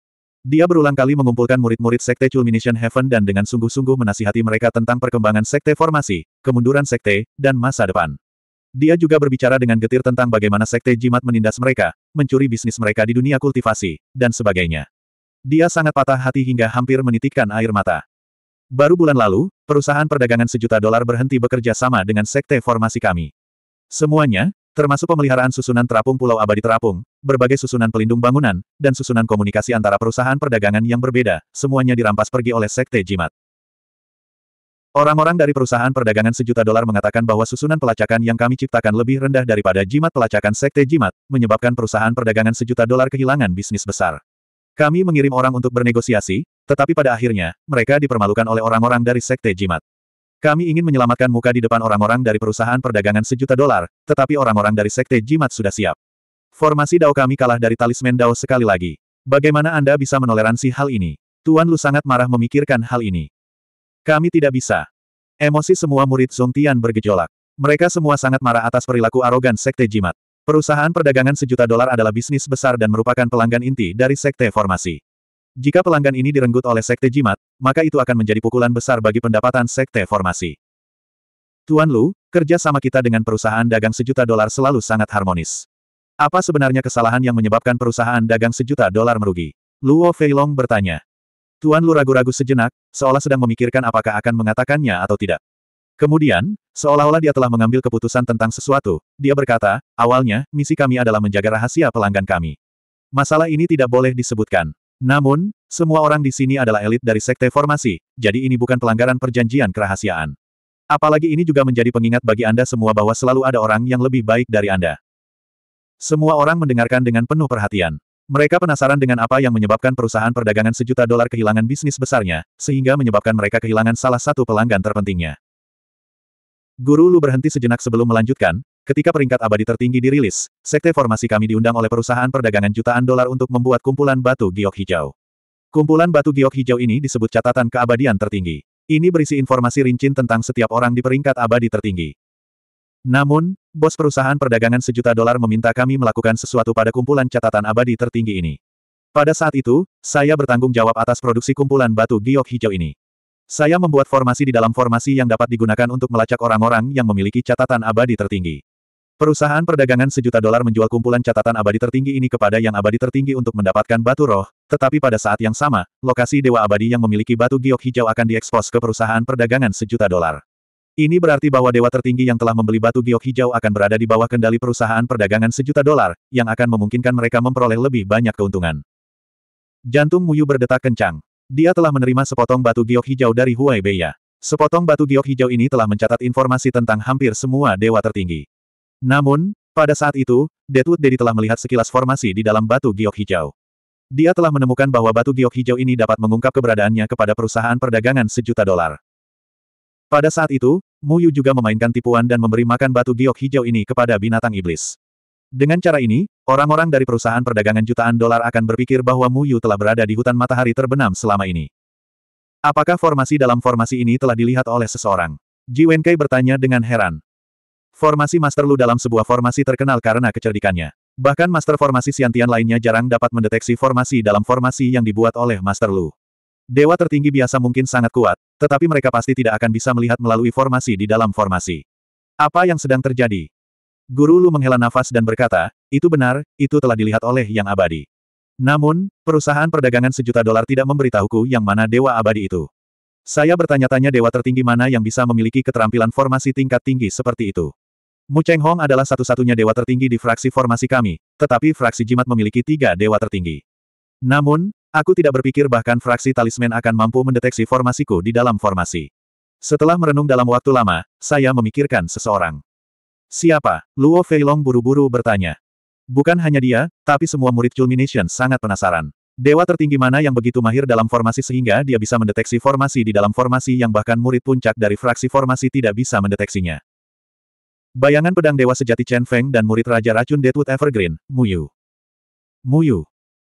Dia berulang kali mengumpulkan murid-murid Sekte Culmination Heaven dan dengan sungguh-sungguh menasihati mereka tentang perkembangan Sekte Formasi, kemunduran Sekte, dan masa depan. Dia juga berbicara dengan getir tentang bagaimana Sekte Jimat menindas mereka, mencuri bisnis mereka di dunia kultivasi, dan sebagainya. Dia sangat patah hati hingga hampir menitikkan air mata. Baru bulan lalu, perusahaan perdagangan sejuta dolar berhenti bekerja sama dengan sekte formasi kami. Semuanya, termasuk pemeliharaan susunan terapung Pulau Abadi Terapung, berbagai susunan pelindung bangunan, dan susunan komunikasi antara perusahaan perdagangan yang berbeda, semuanya dirampas pergi oleh sekte jimat. Orang-orang dari perusahaan perdagangan sejuta dolar mengatakan bahwa susunan pelacakan yang kami ciptakan lebih rendah daripada jimat pelacakan sekte jimat, menyebabkan perusahaan perdagangan sejuta dolar kehilangan bisnis besar. Kami mengirim orang untuk bernegosiasi, tetapi pada akhirnya, mereka dipermalukan oleh orang-orang dari Sekte Jimat. Kami ingin menyelamatkan muka di depan orang-orang dari perusahaan perdagangan sejuta dolar, tetapi orang-orang dari Sekte Jimat sudah siap. Formasi Dao kami kalah dari talisman Dao sekali lagi. Bagaimana Anda bisa menoleransi hal ini? Tuan Lu sangat marah memikirkan hal ini. Kami tidak bisa. Emosi semua murid Zongtian bergejolak. Mereka semua sangat marah atas perilaku arogan Sekte Jimat. Perusahaan perdagangan sejuta dolar adalah bisnis besar dan merupakan pelanggan inti dari sekte formasi. Jika pelanggan ini direnggut oleh sekte jimat, maka itu akan menjadi pukulan besar bagi pendapatan sekte formasi. Tuan Lu, kerja sama kita dengan perusahaan dagang sejuta dolar selalu sangat harmonis. Apa sebenarnya kesalahan yang menyebabkan perusahaan dagang sejuta dolar merugi? Luo Feilong bertanya. Tuan Lu ragu-ragu sejenak, seolah sedang memikirkan apakah akan mengatakannya atau tidak. Kemudian, seolah-olah dia telah mengambil keputusan tentang sesuatu, dia berkata, awalnya, misi kami adalah menjaga rahasia pelanggan kami. Masalah ini tidak boleh disebutkan. Namun, semua orang di sini adalah elit dari sekte formasi, jadi ini bukan pelanggaran perjanjian kerahasiaan. Apalagi ini juga menjadi pengingat bagi Anda semua bahwa selalu ada orang yang lebih baik dari Anda. Semua orang mendengarkan dengan penuh perhatian. Mereka penasaran dengan apa yang menyebabkan perusahaan perdagangan sejuta dolar kehilangan bisnis besarnya, sehingga menyebabkan mereka kehilangan salah satu pelanggan terpentingnya. Guru Lu berhenti sejenak sebelum melanjutkan, ketika peringkat abadi tertinggi dirilis, sekte formasi kami diundang oleh perusahaan perdagangan jutaan dolar untuk membuat kumpulan batu giok hijau. Kumpulan batu giok hijau ini disebut catatan keabadian tertinggi. Ini berisi informasi rincin tentang setiap orang di peringkat abadi tertinggi. Namun, bos perusahaan perdagangan sejuta dolar meminta kami melakukan sesuatu pada kumpulan catatan abadi tertinggi ini. Pada saat itu, saya bertanggung jawab atas produksi kumpulan batu giok hijau ini. Saya membuat formasi di dalam formasi yang dapat digunakan untuk melacak orang-orang yang memiliki catatan abadi tertinggi. Perusahaan perdagangan sejuta dolar menjual kumpulan catatan abadi tertinggi ini kepada yang abadi tertinggi untuk mendapatkan batu roh, tetapi pada saat yang sama, lokasi dewa abadi yang memiliki batu giok hijau akan diekspos ke perusahaan perdagangan sejuta dolar. Ini berarti bahwa dewa tertinggi yang telah membeli batu giok hijau akan berada di bawah kendali perusahaan perdagangan sejuta dolar, yang akan memungkinkan mereka memperoleh lebih banyak keuntungan. Jantung Muyu berdetak kencang. Dia telah menerima sepotong batu giok hijau dari Huai Beiya. Sepotong batu giok hijau ini telah mencatat informasi tentang hampir semua dewa tertinggi. Namun, pada saat itu, Deadwood Dedi telah melihat sekilas formasi di dalam batu giok hijau. Dia telah menemukan bahwa batu giok hijau ini dapat mengungkap keberadaannya kepada perusahaan perdagangan sejuta dolar. Pada saat itu, Muyu juga memainkan tipuan dan memberi makan batu giok hijau ini kepada binatang iblis. Dengan cara ini, Orang-orang dari perusahaan perdagangan jutaan dolar akan berpikir bahwa Mu Yu telah berada di hutan matahari terbenam selama ini. Apakah formasi dalam formasi ini telah dilihat oleh seseorang? Ji Wenkei bertanya dengan heran. Formasi Master Lu dalam sebuah formasi terkenal karena kecerdikannya. Bahkan master formasi Siantian lainnya jarang dapat mendeteksi formasi dalam formasi yang dibuat oleh Master Lu. Dewa tertinggi biasa mungkin sangat kuat, tetapi mereka pasti tidak akan bisa melihat melalui formasi di dalam formasi. Apa yang sedang terjadi? Guru Lu menghela nafas dan berkata, itu benar, itu telah dilihat oleh yang abadi. Namun, perusahaan perdagangan sejuta dolar tidak memberitahuku yang mana dewa abadi itu. Saya bertanya-tanya dewa tertinggi mana yang bisa memiliki keterampilan formasi tingkat tinggi seperti itu. Mu Cheng Hong adalah satu-satunya dewa tertinggi di fraksi formasi kami, tetapi fraksi jimat memiliki tiga dewa tertinggi. Namun, aku tidak berpikir bahkan fraksi talisman akan mampu mendeteksi formasiku di dalam formasi. Setelah merenung dalam waktu lama, saya memikirkan seseorang. Siapa? Luo Feilong buru-buru bertanya. Bukan hanya dia, tapi semua murid Culmination sangat penasaran. Dewa tertinggi mana yang begitu mahir dalam formasi sehingga dia bisa mendeteksi formasi di dalam formasi yang bahkan murid puncak dari fraksi formasi tidak bisa mendeteksinya. Bayangan pedang dewa sejati Chen Feng dan murid Raja Racun Deadwood Evergreen, Mu Yu. Mu Yu.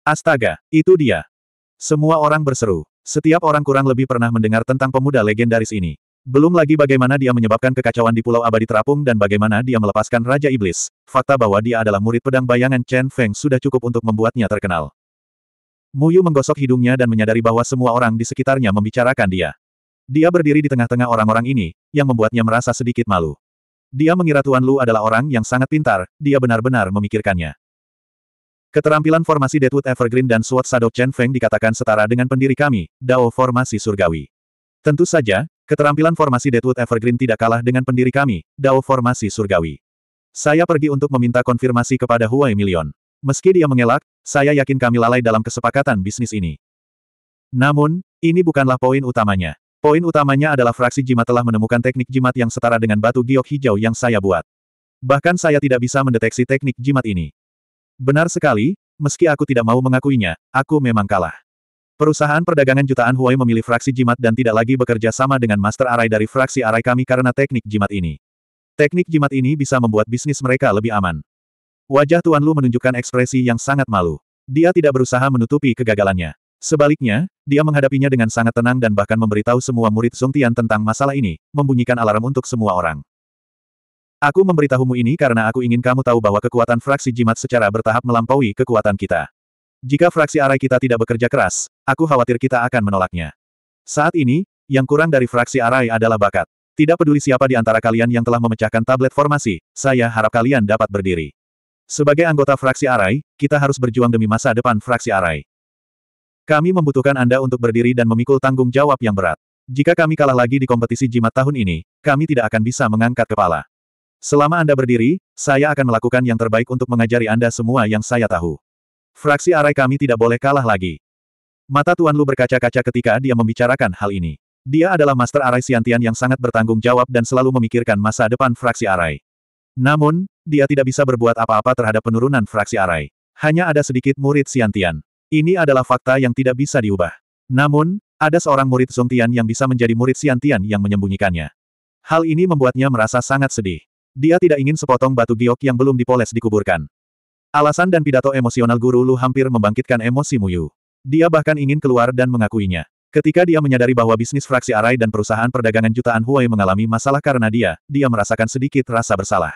Astaga, itu dia. Semua orang berseru. Setiap orang kurang lebih pernah mendengar tentang pemuda legendaris ini. Belum lagi bagaimana dia menyebabkan kekacauan di Pulau Abadi Terapung dan bagaimana dia melepaskan Raja Iblis. Fakta bahwa dia adalah murid pedang bayangan Chen Feng sudah cukup untuk membuatnya terkenal. Mu Yu menggosok hidungnya dan menyadari bahwa semua orang di sekitarnya membicarakan dia. Dia berdiri di tengah-tengah orang-orang ini, yang membuatnya merasa sedikit malu. Dia mengira Tuan Lu adalah orang yang sangat pintar, dia benar-benar memikirkannya. Keterampilan formasi Deadwood Evergreen dan Sword Shadow Chen Feng dikatakan setara dengan pendiri kami, Dao Formasi Surgawi. Tentu saja, keterampilan formasi Deadwood Evergreen tidak kalah dengan pendiri kami, Dao Formasi Surgawi. Saya pergi untuk meminta konfirmasi kepada Huai Million. Meski dia mengelak, saya yakin kami lalai dalam kesepakatan bisnis ini. Namun, ini bukanlah poin utamanya. Poin utamanya adalah fraksi jimat telah menemukan teknik jimat yang setara dengan batu giok hijau yang saya buat. Bahkan saya tidak bisa mendeteksi teknik jimat ini. Benar sekali, meski aku tidak mau mengakuinya, aku memang kalah. Perusahaan perdagangan jutaan Huawei memilih fraksi jimat dan tidak lagi bekerja sama dengan master arai dari fraksi arai kami karena teknik jimat ini. Teknik jimat ini bisa membuat bisnis mereka lebih aman. Wajah Tuan Lu menunjukkan ekspresi yang sangat malu. Dia tidak berusaha menutupi kegagalannya. Sebaliknya, dia menghadapinya dengan sangat tenang dan bahkan memberitahu semua murid Song Tian tentang masalah ini, membunyikan alarm untuk semua orang. Aku memberitahumu ini karena aku ingin kamu tahu bahwa kekuatan fraksi jimat secara bertahap melampaui kekuatan kita. Jika fraksi arai kita tidak bekerja keras, aku khawatir kita akan menolaknya. Saat ini, yang kurang dari fraksi arai adalah bakat. Tidak peduli siapa di antara kalian yang telah memecahkan tablet formasi, saya harap kalian dapat berdiri. Sebagai anggota fraksi arai, kita harus berjuang demi masa depan fraksi arai. Kami membutuhkan Anda untuk berdiri dan memikul tanggung jawab yang berat. Jika kami kalah lagi di kompetisi jimat tahun ini, kami tidak akan bisa mengangkat kepala. Selama Anda berdiri, saya akan melakukan yang terbaik untuk mengajari Anda semua yang saya tahu. Fraksi arai kami tidak boleh kalah lagi. Mata Tuan Lu berkaca-kaca ketika dia membicarakan hal ini. Dia adalah Master Arai Siantian yang sangat bertanggung jawab dan selalu memikirkan masa depan fraksi arai. Namun, dia tidak bisa berbuat apa-apa terhadap penurunan fraksi arai. Hanya ada sedikit murid Siantian. Ini adalah fakta yang tidak bisa diubah. Namun, ada seorang murid Zongtian yang bisa menjadi murid Siantian yang menyembunyikannya. Hal ini membuatnya merasa sangat sedih. Dia tidak ingin sepotong batu giok yang belum dipoles dikuburkan. Alasan dan pidato emosional guru Lu hampir membangkitkan emosi Muyu. Dia bahkan ingin keluar dan mengakuinya. Ketika dia menyadari bahwa bisnis fraksi Arai dan perusahaan perdagangan jutaan Huawei mengalami masalah karena dia, dia merasakan sedikit rasa bersalah.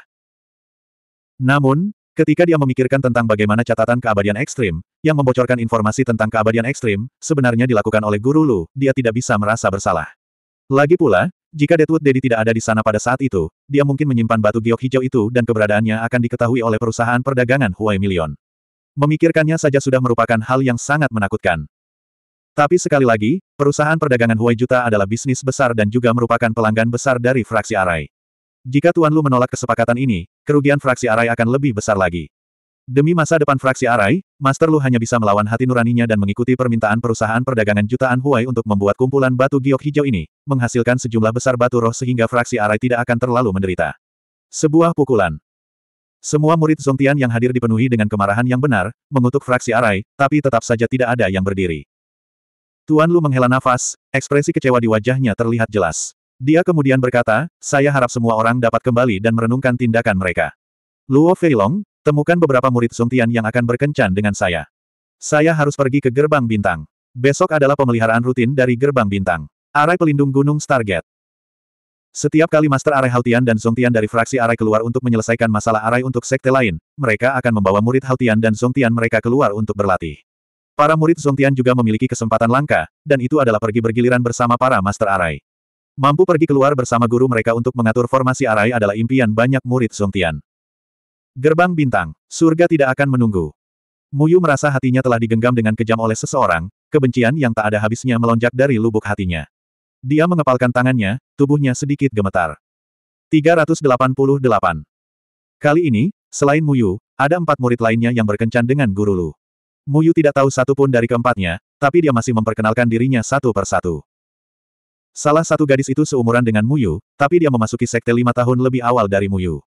Namun, ketika dia memikirkan tentang bagaimana catatan keabadian ekstrim, yang membocorkan informasi tentang keabadian ekstrim, sebenarnya dilakukan oleh Guru Lu, dia tidak bisa merasa bersalah. Lagi pula, jika Deadwood Daddy tidak ada di sana pada saat itu, dia mungkin menyimpan batu giok hijau itu dan keberadaannya akan diketahui oleh perusahaan perdagangan Huai Million. Memikirkannya saja sudah merupakan hal yang sangat menakutkan. Tapi sekali lagi, perusahaan perdagangan Huai Juta adalah bisnis besar dan juga merupakan pelanggan besar dari fraksi Arai. Jika Tuan Lu menolak kesepakatan ini, kerugian fraksi Arai akan lebih besar lagi. Demi masa depan fraksi Arai, Master Lu hanya bisa melawan hati nuraninya dan mengikuti permintaan perusahaan perdagangan jutaan Huai untuk membuat kumpulan batu giok hijau ini, menghasilkan sejumlah besar batu roh sehingga fraksi Arai tidak akan terlalu menderita. Sebuah pukulan. Semua murid Zongtian yang hadir dipenuhi dengan kemarahan yang benar, mengutuk fraksi Arai, tapi tetap saja tidak ada yang berdiri. Tuan Lu menghela nafas, ekspresi kecewa di wajahnya terlihat jelas. Dia kemudian berkata, saya harap semua orang dapat kembali dan merenungkan tindakan mereka. Luo Feilong, Temukan beberapa murid Tian yang akan berkencan dengan saya. Saya harus pergi ke gerbang bintang. Besok adalah pemeliharaan rutin dari gerbang bintang. Arai pelindung gunung Stargate. Setiap kali Master Arai Haltian dan Tian dari fraksi Arai keluar untuk menyelesaikan masalah Arai untuk sekte lain, mereka akan membawa murid Haltian dan Tian mereka keluar untuk berlatih. Para murid Tian juga memiliki kesempatan langka, dan itu adalah pergi bergiliran bersama para Master Arai. Mampu pergi keluar bersama guru mereka untuk mengatur formasi Arai adalah impian banyak murid Tian. Gerbang bintang, surga tidak akan menunggu. Muyu merasa hatinya telah digenggam dengan kejam oleh seseorang, kebencian yang tak ada habisnya melonjak dari lubuk hatinya. Dia mengepalkan tangannya, tubuhnya sedikit gemetar. 388. Kali ini, selain Muyu, ada empat murid lainnya yang berkencan dengan Guru Lu. Muyu tidak tahu satu pun dari keempatnya, tapi dia masih memperkenalkan dirinya satu persatu. Salah satu gadis itu seumuran dengan Muyu, tapi dia memasuki sekte lima tahun lebih awal dari Muyu.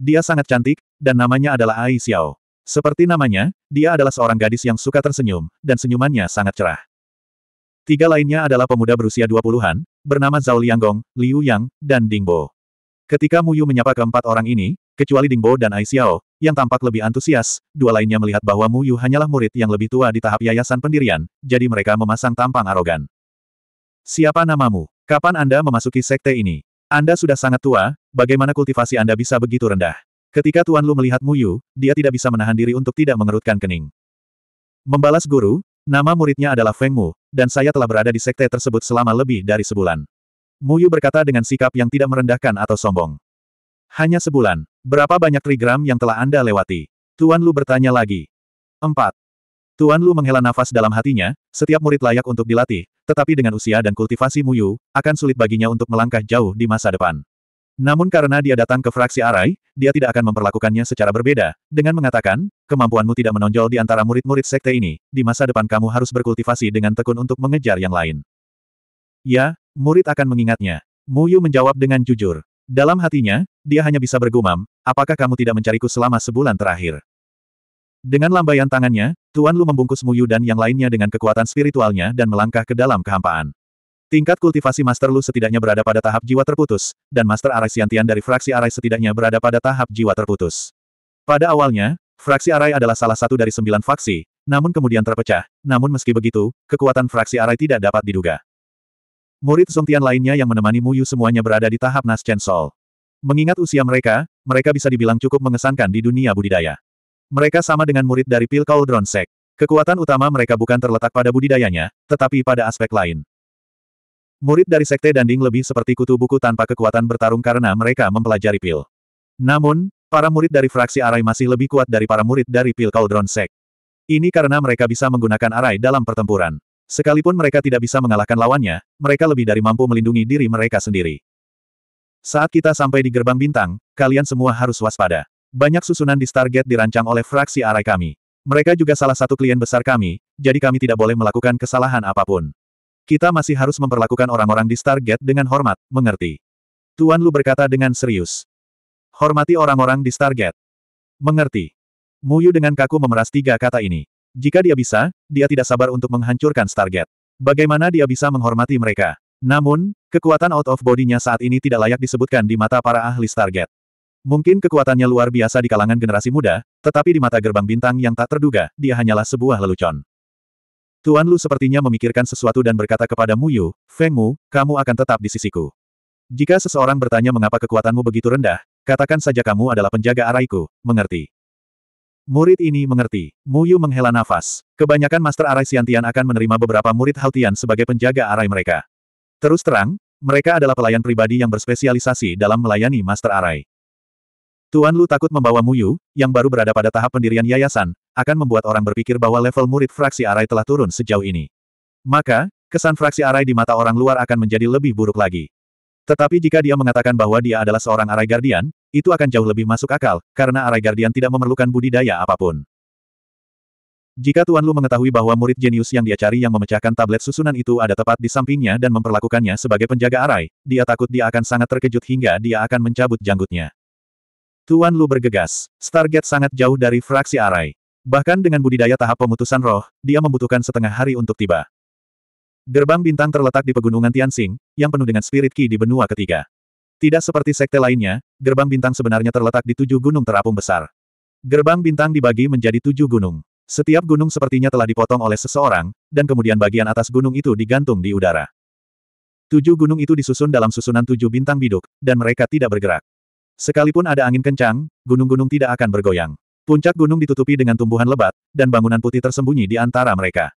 Dia sangat cantik, dan namanya adalah Ai Xiao. Seperti namanya, dia adalah seorang gadis yang suka tersenyum, dan senyumannya sangat cerah. Tiga lainnya adalah pemuda berusia 20-an, bernama Zhao Lianggong, Liu Yang, dan Dingbo. Ketika Mu Yu menyapa keempat orang ini, kecuali Dingbo dan Ai Xiao, yang tampak lebih antusias, dua lainnya melihat bahwa Mu Yu hanyalah murid yang lebih tua di tahap yayasan pendirian, jadi mereka memasang tampang arogan. Siapa namamu? Kapan Anda memasuki sekte ini? Anda sudah sangat tua, bagaimana kultivasi Anda bisa begitu rendah? Ketika Tuan Lu melihat Muyu, dia tidak bisa menahan diri untuk tidak mengerutkan kening. Membalas guru, nama muridnya adalah Feng Mu, dan saya telah berada di sekte tersebut selama lebih dari sebulan. Muyu berkata dengan sikap yang tidak merendahkan atau sombong. Hanya sebulan, berapa banyak trigram yang telah Anda lewati? Tuan Lu bertanya lagi. Empat. Tuan Lu menghela nafas dalam hatinya, setiap murid layak untuk dilatih, tetapi dengan usia dan kultivasi Muyu, akan sulit baginya untuk melangkah jauh di masa depan. Namun karena dia datang ke fraksi Arai, dia tidak akan memperlakukannya secara berbeda, dengan mengatakan, kemampuanmu tidak menonjol di antara murid-murid sekte ini, di masa depan kamu harus berkultivasi dengan tekun untuk mengejar yang lain. Ya, murid akan mengingatnya. Mu Yu menjawab dengan jujur. Dalam hatinya, dia hanya bisa bergumam, apakah kamu tidak mencariku selama sebulan terakhir? Dengan lambaian tangannya, Tuan Lu membungkus Mu Yu dan yang lainnya dengan kekuatan spiritualnya dan melangkah ke dalam kehampaan. Tingkat kultivasi Master Lu setidaknya berada pada tahap jiwa terputus, dan Master Arai Siantian dari fraksi Arai setidaknya berada pada tahap jiwa terputus. Pada awalnya, fraksi Arai adalah salah satu dari sembilan faksi, namun kemudian terpecah, namun meski begitu, kekuatan fraksi Arai tidak dapat diduga. Murid Zongtian lainnya yang menemani Mu Yu semuanya berada di tahap Nas Chen Sol. Mengingat usia mereka, mereka bisa dibilang cukup mengesankan di dunia budidaya. Mereka sama dengan murid dari Pil Cauldron Sek. Kekuatan utama mereka bukan terletak pada budidayanya, tetapi pada aspek lain. Murid dari Sekte Danding lebih seperti kutu buku tanpa kekuatan bertarung karena mereka mempelajari Pil. Namun, para murid dari fraksi Arai masih lebih kuat dari para murid dari Pil Cauldron Sek. Ini karena mereka bisa menggunakan Arai dalam pertempuran. Sekalipun mereka tidak bisa mengalahkan lawannya, mereka lebih dari mampu melindungi diri mereka sendiri. Saat kita sampai di gerbang bintang, kalian semua harus waspada. Banyak susunan di Stargate dirancang oleh fraksi arai kami. Mereka juga salah satu klien besar kami, jadi kami tidak boleh melakukan kesalahan apapun. Kita masih harus memperlakukan orang-orang di Stargate dengan hormat, mengerti. Tuan Lu berkata dengan serius. Hormati orang-orang di Stargate. Mengerti. Muyu dengan kaku memeras tiga kata ini. Jika dia bisa, dia tidak sabar untuk menghancurkan Stargate. Bagaimana dia bisa menghormati mereka? Namun, kekuatan out of body-nya saat ini tidak layak disebutkan di mata para ahli Stargate. Mungkin kekuatannya luar biasa di kalangan generasi muda, tetapi di mata gerbang bintang yang tak terduga, dia hanyalah sebuah lelucon. Tuan Lu sepertinya memikirkan sesuatu dan berkata kepada Mu Yu, Feng Mu, kamu akan tetap di sisiku. Jika seseorang bertanya mengapa kekuatanmu begitu rendah, katakan saja kamu adalah penjaga araiku, mengerti. Murid ini mengerti. Mu Yu menghela nafas. Kebanyakan Master Arai Siantian akan menerima beberapa murid Haltian sebagai penjaga arai mereka. Terus terang, mereka adalah pelayan pribadi yang berspesialisasi dalam melayani Master Arai. Tuan Lu takut membawa Muyu, yang baru berada pada tahap pendirian yayasan, akan membuat orang berpikir bahwa level murid fraksi Arai telah turun sejauh ini. Maka, kesan fraksi Arai di mata orang luar akan menjadi lebih buruk lagi. Tetapi jika dia mengatakan bahwa dia adalah seorang Arai Guardian, itu akan jauh lebih masuk akal, karena Arai Guardian tidak memerlukan budidaya apapun. Jika Tuan Lu mengetahui bahwa murid jenius yang dia cari yang memecahkan tablet susunan itu ada tepat di sampingnya dan memperlakukannya sebagai penjaga Arai, dia takut dia akan sangat terkejut hingga dia akan mencabut janggutnya. Tuan Lu bergegas. Stargate sangat jauh dari fraksi Arai. Bahkan dengan budidaya tahap pemutusan roh, dia membutuhkan setengah hari untuk tiba. Gerbang bintang terletak di pegunungan Tianxing, yang penuh dengan spirit ki di benua ketiga. Tidak seperti sekte lainnya, gerbang bintang sebenarnya terletak di tujuh gunung terapung besar. Gerbang bintang dibagi menjadi tujuh gunung. Setiap gunung sepertinya telah dipotong oleh seseorang, dan kemudian bagian atas gunung itu digantung di udara. Tujuh gunung itu disusun dalam susunan tujuh bintang biduk, dan mereka tidak bergerak. Sekalipun ada angin kencang, gunung-gunung tidak akan bergoyang. Puncak gunung ditutupi dengan tumbuhan lebat, dan bangunan putih tersembunyi di antara mereka.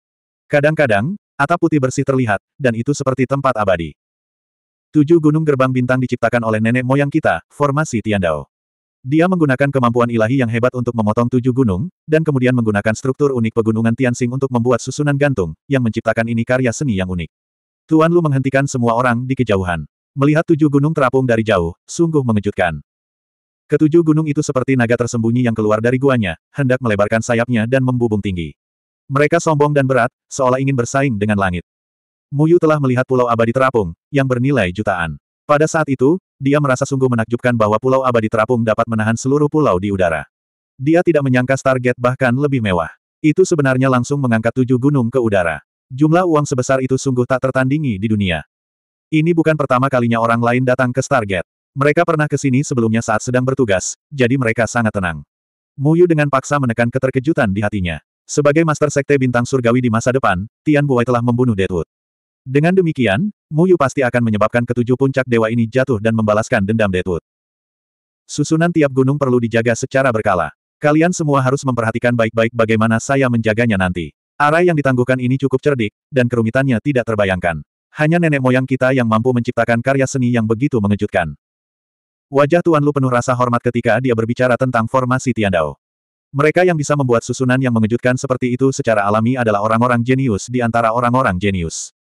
Kadang-kadang, atap putih bersih terlihat, dan itu seperti tempat abadi. Tujuh gunung gerbang bintang diciptakan oleh nenek moyang kita, formasi Tiandao. Dia menggunakan kemampuan ilahi yang hebat untuk memotong tujuh gunung, dan kemudian menggunakan struktur unik pegunungan Tianxing untuk membuat susunan gantung, yang menciptakan ini karya seni yang unik. Tuan Lu menghentikan semua orang di kejauhan. Melihat tujuh gunung terapung dari jauh, sungguh mengejutkan. Ketujuh gunung itu seperti naga tersembunyi yang keluar dari guanya, hendak melebarkan sayapnya dan membubung tinggi. Mereka sombong dan berat, seolah ingin bersaing dengan langit. Muyu telah melihat pulau abadi terapung, yang bernilai jutaan. Pada saat itu, dia merasa sungguh menakjubkan bahwa pulau abadi terapung dapat menahan seluruh pulau di udara. Dia tidak menyangka target bahkan lebih mewah. Itu sebenarnya langsung mengangkat tujuh gunung ke udara. Jumlah uang sebesar itu sungguh tak tertandingi di dunia. Ini bukan pertama kalinya orang lain datang ke target. Mereka pernah ke sini sebelumnya saat sedang bertugas, jadi mereka sangat tenang. Muyu dengan paksa menekan keterkejutan di hatinya. Sebagai master sekte bintang surgawi di masa depan, Tian Buai telah membunuh Deadwood. Dengan demikian, Muyu pasti akan menyebabkan ketujuh puncak dewa ini jatuh dan membalaskan dendam Deadwood. Susunan tiap gunung perlu dijaga secara berkala. Kalian semua harus memperhatikan baik-baik bagaimana saya menjaganya nanti. Arai yang ditangguhkan ini cukup cerdik, dan kerumitannya tidak terbayangkan. Hanya nenek moyang kita yang mampu menciptakan karya seni yang begitu mengejutkan. Wajah Tuan Lu penuh rasa hormat ketika dia berbicara tentang formasi Tiandao. Mereka yang bisa membuat susunan yang mengejutkan seperti itu secara alami adalah orang-orang jenius di antara orang-orang jenius.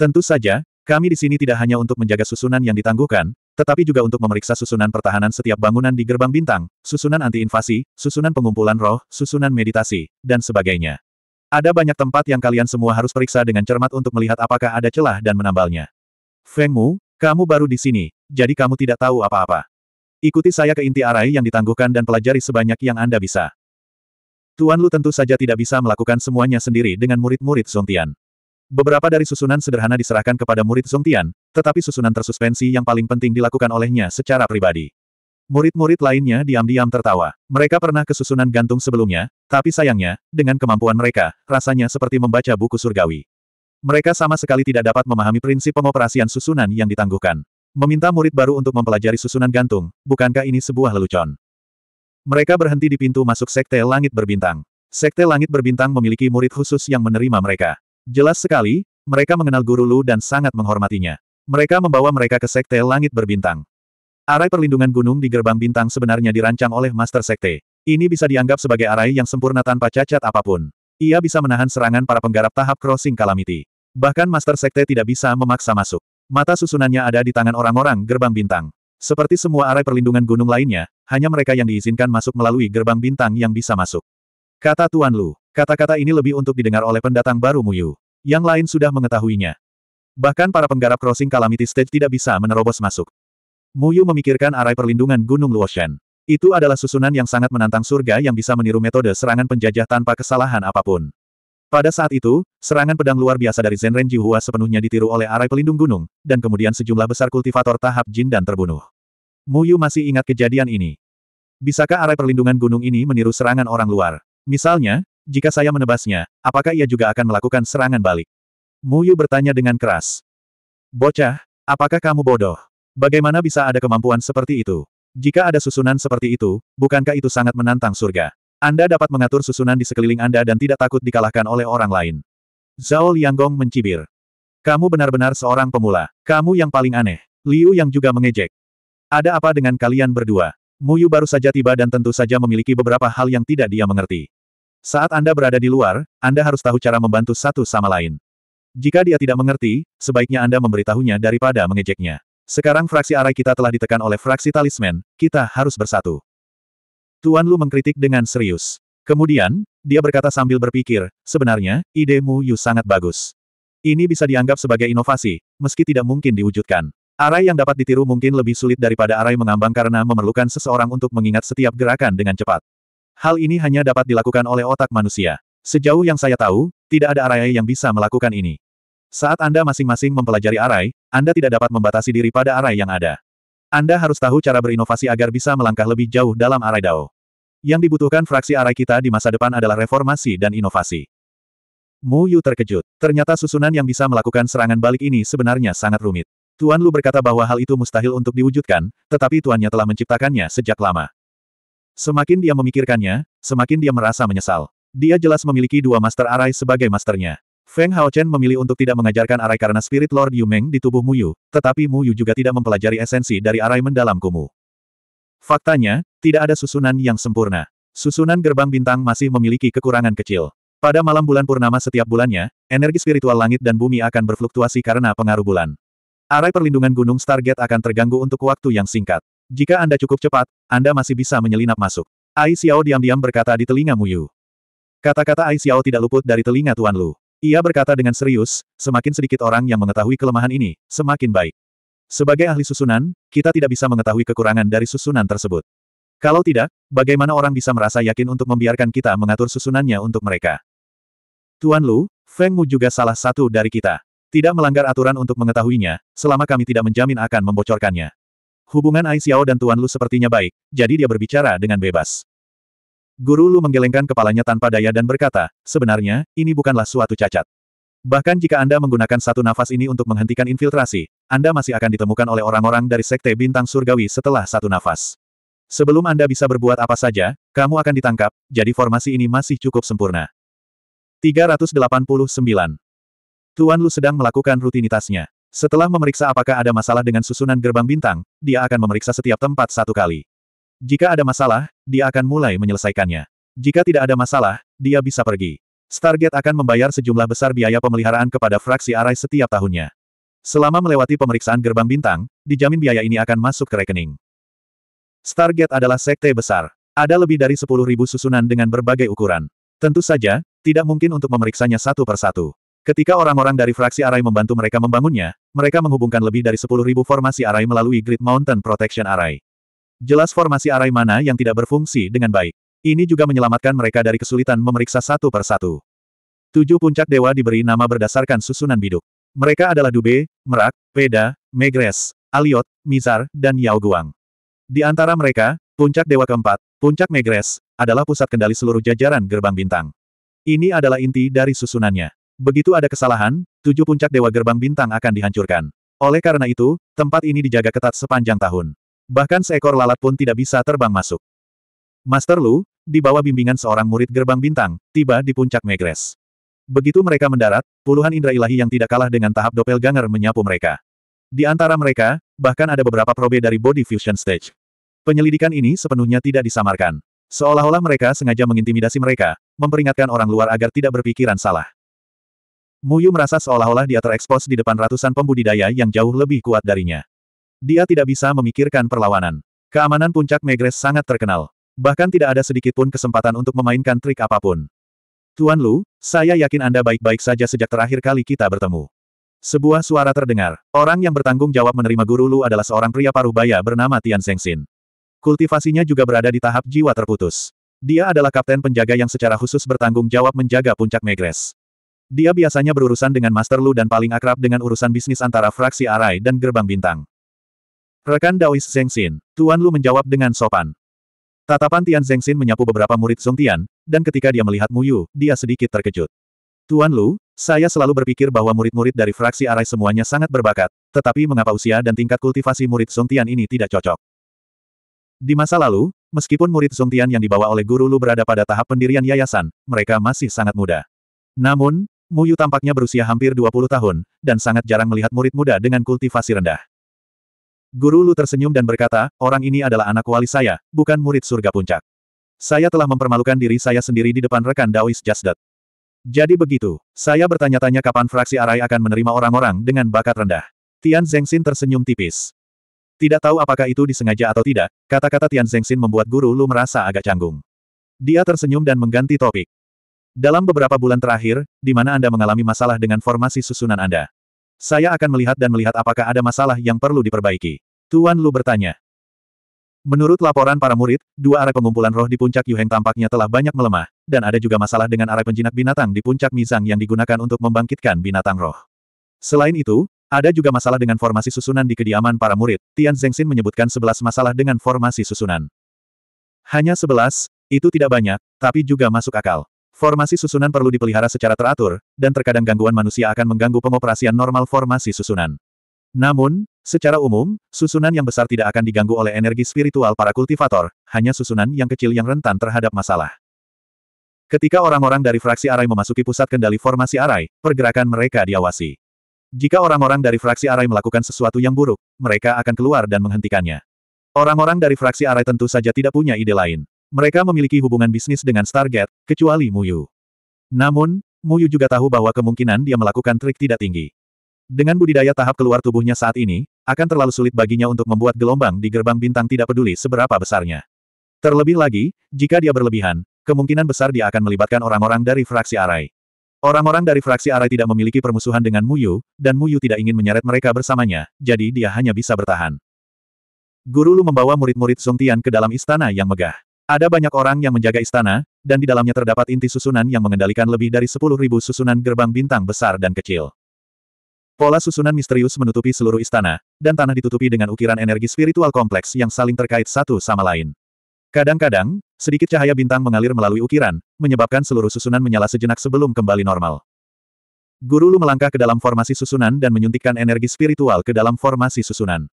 Tentu saja, kami di sini tidak hanya untuk menjaga susunan yang ditangguhkan, tetapi juga untuk memeriksa susunan pertahanan setiap bangunan di gerbang bintang, susunan anti-invasi, susunan pengumpulan roh, susunan meditasi, dan sebagainya. Ada banyak tempat yang kalian semua harus periksa dengan cermat untuk melihat apakah ada celah dan menambalnya. Feng Mu, kamu baru di sini, jadi kamu tidak tahu apa-apa. Ikuti saya ke inti arai yang ditangguhkan dan pelajari sebanyak yang Anda bisa. Tuan Lu tentu saja tidak bisa melakukan semuanya sendiri dengan murid-murid Zongtian. Beberapa dari susunan sederhana diserahkan kepada murid Zongtian, tetapi susunan tersuspensi yang paling penting dilakukan olehnya secara pribadi. Murid-murid lainnya diam-diam tertawa. Mereka pernah ke susunan gantung sebelumnya, tapi sayangnya, dengan kemampuan mereka, rasanya seperti membaca buku surgawi. Mereka sama sekali tidak dapat memahami prinsip pengoperasian susunan yang ditangguhkan. Meminta murid baru untuk mempelajari susunan gantung, bukankah ini sebuah lelucon? Mereka berhenti di pintu masuk Sekte Langit Berbintang. Sekte Langit Berbintang memiliki murid khusus yang menerima mereka. Jelas sekali, mereka mengenal Guru Lu dan sangat menghormatinya. Mereka membawa mereka ke Sekte Langit Berbintang. Arai perlindungan gunung di gerbang bintang sebenarnya dirancang oleh Master Sekte. Ini bisa dianggap sebagai arai yang sempurna tanpa cacat apapun. Ia bisa menahan serangan para penggarap tahap crossing calamity. Bahkan Master Sekte tidak bisa memaksa masuk. Mata susunannya ada di tangan orang-orang gerbang bintang. Seperti semua arai perlindungan gunung lainnya, hanya mereka yang diizinkan masuk melalui gerbang bintang yang bisa masuk. Kata Tuan Lu, kata-kata ini lebih untuk didengar oleh pendatang baru Muyu. Yang lain sudah mengetahuinya. Bahkan para penggarap crossing Calamity Stage tidak bisa menerobos masuk. Muyu memikirkan arai perlindungan Gunung Luoshan. Itu adalah susunan yang sangat menantang surga yang bisa meniru metode serangan penjajah tanpa kesalahan apapun. Pada saat itu, serangan pedang luar biasa dari Zenren Jihua sepenuhnya ditiru oleh arai pelindung gunung, dan kemudian sejumlah besar kultivator tahap jin dan terbunuh. Muyu masih ingat kejadian ini. Bisakah arai perlindungan gunung ini meniru serangan orang luar? Misalnya, jika saya menebasnya, apakah ia juga akan melakukan serangan balik? Muyu bertanya dengan keras. Bocah, apakah kamu bodoh? Bagaimana bisa ada kemampuan seperti itu? Jika ada susunan seperti itu, bukankah itu sangat menantang surga? Anda dapat mengatur susunan di sekeliling Anda dan tidak takut dikalahkan oleh orang lain. Zhao Lianggong mencibir. Kamu benar-benar seorang pemula. Kamu yang paling aneh. Liu yang juga mengejek. Ada apa dengan kalian berdua? Muyu baru saja tiba dan tentu saja memiliki beberapa hal yang tidak dia mengerti. Saat Anda berada di luar, Anda harus tahu cara membantu satu sama lain. Jika dia tidak mengerti, sebaiknya Anda memberitahunya daripada mengejeknya. Sekarang fraksi arai kita telah ditekan oleh fraksi talisman, kita harus bersatu. Tuan Lu mengkritik dengan serius. Kemudian, dia berkata sambil berpikir, sebenarnya, idemu Yu sangat bagus. Ini bisa dianggap sebagai inovasi, meski tidak mungkin diwujudkan. Arai yang dapat ditiru mungkin lebih sulit daripada arai mengambang karena memerlukan seseorang untuk mengingat setiap gerakan dengan cepat. Hal ini hanya dapat dilakukan oleh otak manusia. Sejauh yang saya tahu, tidak ada arai yang bisa melakukan ini. Saat Anda masing-masing mempelajari arai, Anda tidak dapat membatasi diri pada arai yang ada. Anda harus tahu cara berinovasi agar bisa melangkah lebih jauh dalam arai Dao. Yang dibutuhkan fraksi arai kita di masa depan adalah reformasi dan inovasi. Mu Yu terkejut. Ternyata susunan yang bisa melakukan serangan balik ini sebenarnya sangat rumit. Tuan Lu berkata bahwa hal itu mustahil untuk diwujudkan, tetapi tuannya telah menciptakannya sejak lama. Semakin dia memikirkannya, semakin dia merasa menyesal. Dia jelas memiliki dua master arai sebagai masternya. Feng Haochen memilih untuk tidak mengajarkan arai karena spirit Lord Yu Meng di tubuh Mu Yu, tetapi Mu Yu juga tidak mempelajari esensi dari arai mendalam kumu. Faktanya, tidak ada susunan yang sempurna. Susunan gerbang bintang masih memiliki kekurangan kecil. Pada malam bulan purnama setiap bulannya, energi spiritual langit dan bumi akan berfluktuasi karena pengaruh bulan. Arai perlindungan gunung Stargate akan terganggu untuk waktu yang singkat. Jika Anda cukup cepat, Anda masih bisa menyelinap masuk. Ai Xiao diam-diam berkata di telinga Mu Yu. Kata-kata Ai Xiao tidak luput dari telinga Tuan Lu. Ia berkata dengan serius, semakin sedikit orang yang mengetahui kelemahan ini, semakin baik. Sebagai ahli susunan, kita tidak bisa mengetahui kekurangan dari susunan tersebut. Kalau tidak, bagaimana orang bisa merasa yakin untuk membiarkan kita mengatur susunannya untuk mereka? Tuan Lu, Feng Mu juga salah satu dari kita. Tidak melanggar aturan untuk mengetahuinya, selama kami tidak menjamin akan membocorkannya. Hubungan Ai Xiao dan Tuan Lu sepertinya baik, jadi dia berbicara dengan bebas. Guru Lu menggelengkan kepalanya tanpa daya dan berkata, sebenarnya, ini bukanlah suatu cacat. Bahkan jika Anda menggunakan satu nafas ini untuk menghentikan infiltrasi, Anda masih akan ditemukan oleh orang-orang dari Sekte Bintang Surgawi setelah satu nafas. Sebelum Anda bisa berbuat apa saja, kamu akan ditangkap, jadi formasi ini masih cukup sempurna. 389. Tuan Lu sedang melakukan rutinitasnya. Setelah memeriksa apakah ada masalah dengan susunan gerbang bintang, dia akan memeriksa setiap tempat satu kali. Jika ada masalah, dia akan mulai menyelesaikannya. Jika tidak ada masalah, dia bisa pergi. Stargate akan membayar sejumlah besar biaya pemeliharaan kepada fraksi Arai setiap tahunnya. Selama melewati pemeriksaan gerbang bintang, dijamin biaya ini akan masuk ke rekening. Stargate adalah sekte besar. Ada lebih dari 10.000 susunan dengan berbagai ukuran. Tentu saja, tidak mungkin untuk memeriksanya satu per satu. Ketika orang-orang dari fraksi Arai membantu mereka membangunnya, mereka menghubungkan lebih dari 10.000 formasi Arai melalui Grid Mountain Protection Arai. Jelas formasi arai mana yang tidak berfungsi dengan baik. Ini juga menyelamatkan mereka dari kesulitan memeriksa satu per satu. Tujuh puncak dewa diberi nama berdasarkan susunan biduk. Mereka adalah Dube, Merak, Peda, Megres, Aliot, Mizar, dan Yao Guang. Di antara mereka, puncak dewa keempat, puncak Megres, adalah pusat kendali seluruh jajaran gerbang bintang. Ini adalah inti dari susunannya. Begitu ada kesalahan, tujuh puncak dewa gerbang bintang akan dihancurkan. Oleh karena itu, tempat ini dijaga ketat sepanjang tahun. Bahkan seekor lalat pun tidak bisa terbang masuk. Master Lu, di bawah bimbingan seorang murid gerbang bintang, tiba di puncak Megres. Begitu mereka mendarat, puluhan indera ilahi yang tidak kalah dengan tahap doppelganger menyapu mereka. Di antara mereka, bahkan ada beberapa probe dari body fusion stage. Penyelidikan ini sepenuhnya tidak disamarkan. Seolah-olah mereka sengaja mengintimidasi mereka, memperingatkan orang luar agar tidak berpikiran salah. Muyu merasa seolah-olah dia terekspos di depan ratusan pembudidaya yang jauh lebih kuat darinya. Dia tidak bisa memikirkan perlawanan. Keamanan puncak Megres sangat terkenal. Bahkan tidak ada sedikit pun kesempatan untuk memainkan trik apapun. Tuan Lu, saya yakin Anda baik-baik saja sejak terakhir kali kita bertemu. Sebuah suara terdengar. Orang yang bertanggung jawab menerima guru Lu adalah seorang pria parubaya bernama Tian Sengsin. Kultivasinya juga berada di tahap jiwa terputus. Dia adalah kapten penjaga yang secara khusus bertanggung jawab menjaga puncak Megres. Dia biasanya berurusan dengan Master Lu dan paling akrab dengan urusan bisnis antara fraksi Arai dan Gerbang Bintang. Rekan Daois Zengxin, Tuan Lu menjawab dengan sopan. Tatapan Tian Zengxin menyapu beberapa murid Zongtian, dan ketika dia melihat Muyu, dia sedikit terkejut. Tuan Lu, saya selalu berpikir bahwa murid-murid dari fraksi Arai semuanya sangat berbakat, tetapi mengapa usia dan tingkat kultivasi murid Zongtian ini tidak cocok? Di masa lalu, meskipun murid Zongtian yang dibawa oleh guru Lu berada pada tahap pendirian yayasan, mereka masih sangat muda. Namun, Muyu tampaknya berusia hampir 20 tahun, dan sangat jarang melihat murid muda dengan kultivasi rendah. Guru Lu tersenyum dan berkata, orang ini adalah anak wali saya, bukan murid surga puncak. Saya telah mempermalukan diri saya sendiri di depan rekan Daois Jasdat. Jadi begitu, saya bertanya-tanya kapan fraksi Arai akan menerima orang-orang dengan bakat rendah. Tian Zhengxin tersenyum tipis. Tidak tahu apakah itu disengaja atau tidak, kata-kata Tian Zhengxin membuat guru Lu merasa agak canggung. Dia tersenyum dan mengganti topik. Dalam beberapa bulan terakhir, di mana Anda mengalami masalah dengan formasi susunan Anda, saya akan melihat dan melihat apakah ada masalah yang perlu diperbaiki. Tuan Lu bertanya. Menurut laporan para murid, dua arah pengumpulan roh di puncak Yuheng tampaknya telah banyak melemah, dan ada juga masalah dengan arah penjinak binatang di puncak Mizang yang digunakan untuk membangkitkan binatang roh. Selain itu, ada juga masalah dengan formasi susunan di kediaman para murid. Tian Zhengxin menyebutkan sebelas masalah dengan formasi susunan. Hanya sebelas, itu tidak banyak, tapi juga masuk akal. Formasi susunan perlu dipelihara secara teratur, dan terkadang gangguan manusia akan mengganggu pengoperasian normal formasi susunan. Namun, secara umum, susunan yang besar tidak akan diganggu oleh energi spiritual para kultivator, hanya susunan yang kecil yang rentan terhadap masalah. Ketika orang-orang dari fraksi Arai memasuki pusat kendali formasi Arai, pergerakan mereka diawasi. Jika orang-orang dari fraksi Arai melakukan sesuatu yang buruk, mereka akan keluar dan menghentikannya. Orang-orang dari fraksi Arai tentu saja tidak punya ide lain. Mereka memiliki hubungan bisnis dengan Stargate, kecuali Muyu. Namun, Muyu juga tahu bahwa kemungkinan dia melakukan trik tidak tinggi. Dengan budidaya tahap keluar tubuhnya saat ini, akan terlalu sulit baginya untuk membuat gelombang di gerbang bintang tidak peduli seberapa besarnya. Terlebih lagi, jika dia berlebihan, kemungkinan besar dia akan melibatkan orang-orang dari fraksi Arai. Orang-orang dari fraksi Arai tidak memiliki permusuhan dengan Muyu, dan Muyu tidak ingin menyeret mereka bersamanya, jadi dia hanya bisa bertahan. Guru Lu membawa murid-murid Song Tian ke dalam istana yang megah. Ada banyak orang yang menjaga istana, dan di dalamnya terdapat inti susunan yang mengendalikan lebih dari 10.000 susunan gerbang bintang besar dan kecil. Pola susunan misterius menutupi seluruh istana, dan tanah ditutupi dengan ukiran energi spiritual kompleks yang saling terkait satu sama lain. Kadang-kadang, sedikit cahaya bintang mengalir melalui ukiran, menyebabkan seluruh susunan menyala sejenak sebelum kembali normal. Guru Lu melangkah ke dalam formasi susunan dan menyuntikkan energi spiritual ke dalam formasi susunan.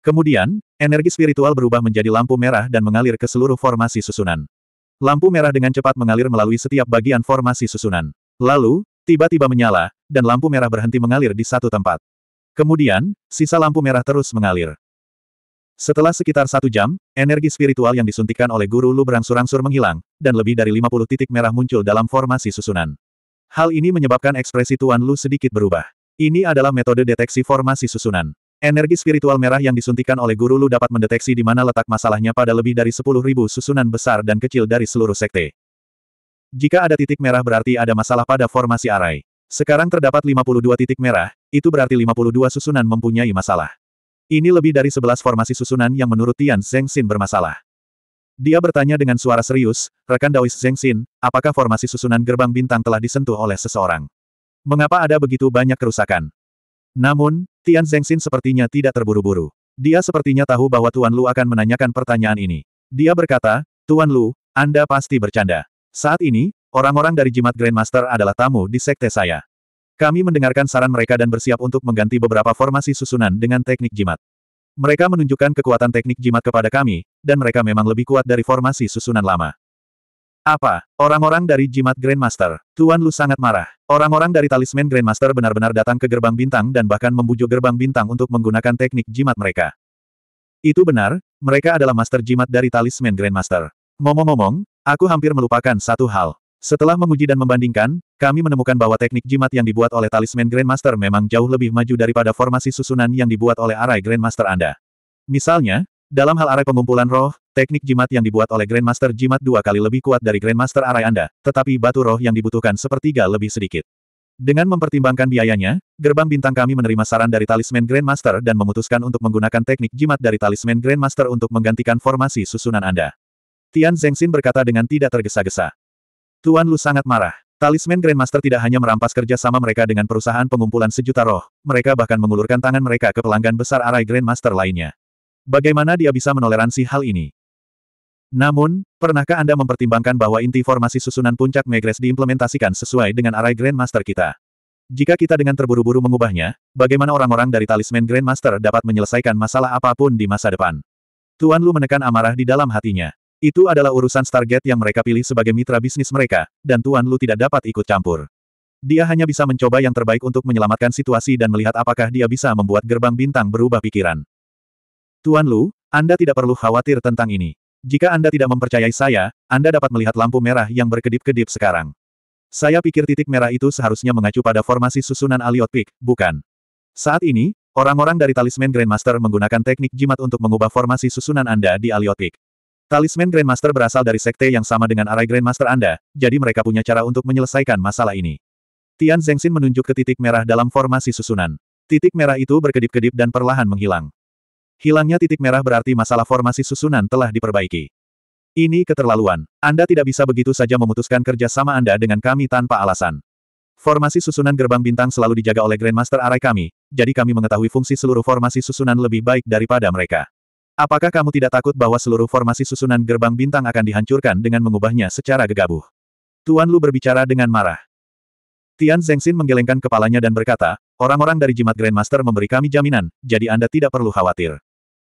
Kemudian, energi spiritual berubah menjadi lampu merah dan mengalir ke seluruh formasi susunan. Lampu merah dengan cepat mengalir melalui setiap bagian formasi susunan. Lalu, tiba-tiba menyala, dan lampu merah berhenti mengalir di satu tempat. Kemudian, sisa lampu merah terus mengalir. Setelah sekitar satu jam, energi spiritual yang disuntikan oleh guru Lu berangsur-angsur menghilang, dan lebih dari 50 titik merah muncul dalam formasi susunan. Hal ini menyebabkan ekspresi Tuan Lu sedikit berubah. Ini adalah metode deteksi formasi susunan. Energi spiritual merah yang disuntikan oleh guru Lu dapat mendeteksi di mana letak masalahnya pada lebih dari 10.000 susunan besar dan kecil dari seluruh sekte. Jika ada titik merah berarti ada masalah pada formasi arai. Sekarang terdapat 52 titik merah, itu berarti 52 susunan mempunyai masalah. Ini lebih dari 11 formasi susunan yang menurut Tian Xin bermasalah. Dia bertanya dengan suara serius, rekan Daois Xin, apakah formasi susunan gerbang bintang telah disentuh oleh seseorang? Mengapa ada begitu banyak kerusakan? Namun, Tian Zhengxin sepertinya tidak terburu-buru. Dia sepertinya tahu bahwa Tuan Lu akan menanyakan pertanyaan ini. Dia berkata, Tuan Lu, Anda pasti bercanda. Saat ini, orang-orang dari jimat Grandmaster adalah tamu di sekte saya. Kami mendengarkan saran mereka dan bersiap untuk mengganti beberapa formasi susunan dengan teknik jimat. Mereka menunjukkan kekuatan teknik jimat kepada kami, dan mereka memang lebih kuat dari formasi susunan lama. Apa? Orang-orang dari jimat Grandmaster. Tuan Lu sangat marah. Orang-orang dari talisman Grandmaster benar-benar datang ke gerbang bintang dan bahkan membujuk gerbang bintang untuk menggunakan teknik jimat mereka. Itu benar, mereka adalah master jimat dari talisman Grandmaster. Ngomong-ngomong, aku hampir melupakan satu hal. Setelah menguji dan membandingkan, kami menemukan bahwa teknik jimat yang dibuat oleh talisman Grandmaster memang jauh lebih maju daripada formasi susunan yang dibuat oleh arai Grandmaster Anda. Misalnya, dalam hal arai pengumpulan roh, Teknik jimat yang dibuat oleh Grandmaster Jimat dua kali lebih kuat dari Grandmaster Arai Anda, tetapi batu roh yang dibutuhkan sepertiga lebih sedikit. Dengan mempertimbangkan biayanya, gerbang bintang kami menerima saran dari talisman Grandmaster dan memutuskan untuk menggunakan teknik jimat dari talisman Grandmaster untuk menggantikan formasi susunan Anda. Tian Zhengxin berkata dengan tidak tergesa-gesa. Tuan Lu sangat marah. Talisman Grandmaster tidak hanya merampas kerja sama mereka dengan perusahaan pengumpulan sejuta roh, mereka bahkan mengulurkan tangan mereka ke pelanggan besar arai Grandmaster lainnya. Bagaimana dia bisa menoleransi hal ini? Namun, pernahkah Anda mempertimbangkan bahwa inti formasi susunan puncak Megres diimplementasikan sesuai dengan arai Grandmaster kita? Jika kita dengan terburu-buru mengubahnya, bagaimana orang-orang dari talisman Grandmaster dapat menyelesaikan masalah apapun di masa depan? Tuan Lu menekan amarah di dalam hatinya. Itu adalah urusan target yang mereka pilih sebagai mitra bisnis mereka, dan Tuan Lu tidak dapat ikut campur. Dia hanya bisa mencoba yang terbaik untuk menyelamatkan situasi dan melihat apakah dia bisa membuat gerbang bintang berubah pikiran. Tuan Lu, Anda tidak perlu khawatir tentang ini. Jika Anda tidak mempercayai saya, Anda dapat melihat lampu merah yang berkedip-kedip sekarang. Saya pikir titik merah itu seharusnya mengacu pada formasi susunan Aliot Peak, bukan. Saat ini, orang-orang dari Talisman Grandmaster menggunakan teknik jimat untuk mengubah formasi susunan Anda di Aliot Peak. Talisman Grandmaster berasal dari sekte yang sama dengan arai Grandmaster Anda, jadi mereka punya cara untuk menyelesaikan masalah ini. Tian Zhengxin menunjuk ke titik merah dalam formasi susunan. Titik merah itu berkedip-kedip dan perlahan menghilang. Hilangnya titik merah berarti masalah formasi susunan telah diperbaiki. Ini keterlaluan. Anda tidak bisa begitu saja memutuskan kerja sama Anda dengan kami tanpa alasan. Formasi susunan gerbang bintang selalu dijaga oleh Grandmaster Arai kami, jadi kami mengetahui fungsi seluruh formasi susunan lebih baik daripada mereka. Apakah kamu tidak takut bahwa seluruh formasi susunan gerbang bintang akan dihancurkan dengan mengubahnya secara gegabah? Tuan Lu berbicara dengan marah. Tian Zhengxin menggelengkan kepalanya dan berkata, orang-orang dari jimat Grandmaster memberi kami jaminan, jadi Anda tidak perlu khawatir.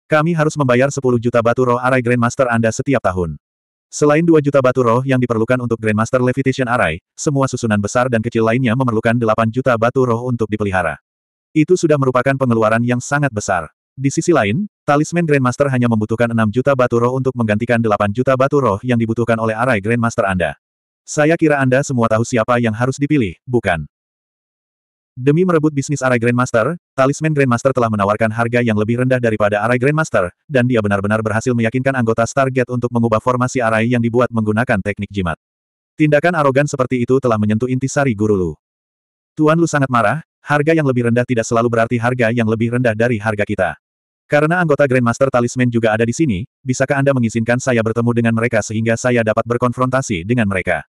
Kami harus membayar 10 juta batu roh arai Grandmaster Anda setiap tahun. Selain 2 juta batu roh yang diperlukan untuk Grandmaster Levitation Arai, semua susunan besar dan kecil lainnya memerlukan 8 juta batu roh untuk dipelihara. Itu sudah merupakan pengeluaran yang sangat besar. Di sisi lain, talisman Grandmaster hanya membutuhkan 6 juta batu roh untuk menggantikan 8 juta batu roh yang dibutuhkan oleh arai Grandmaster Anda. Saya kira Anda semua tahu siapa yang harus dipilih, bukan? Demi merebut bisnis Arai Grandmaster, talisman Grandmaster telah menawarkan harga yang lebih rendah daripada Arai Grandmaster, dan dia benar-benar berhasil meyakinkan anggota Stargate untuk mengubah formasi Arai yang dibuat menggunakan teknik jimat. Tindakan arogan seperti itu telah menyentuh intisari Guru Lu. Tuan Lu sangat marah, harga yang lebih rendah tidak selalu berarti harga yang lebih rendah dari harga kita. Karena anggota Grandmaster Talisman juga ada di sini, bisakah Anda mengizinkan saya bertemu dengan mereka sehingga saya dapat berkonfrontasi dengan mereka?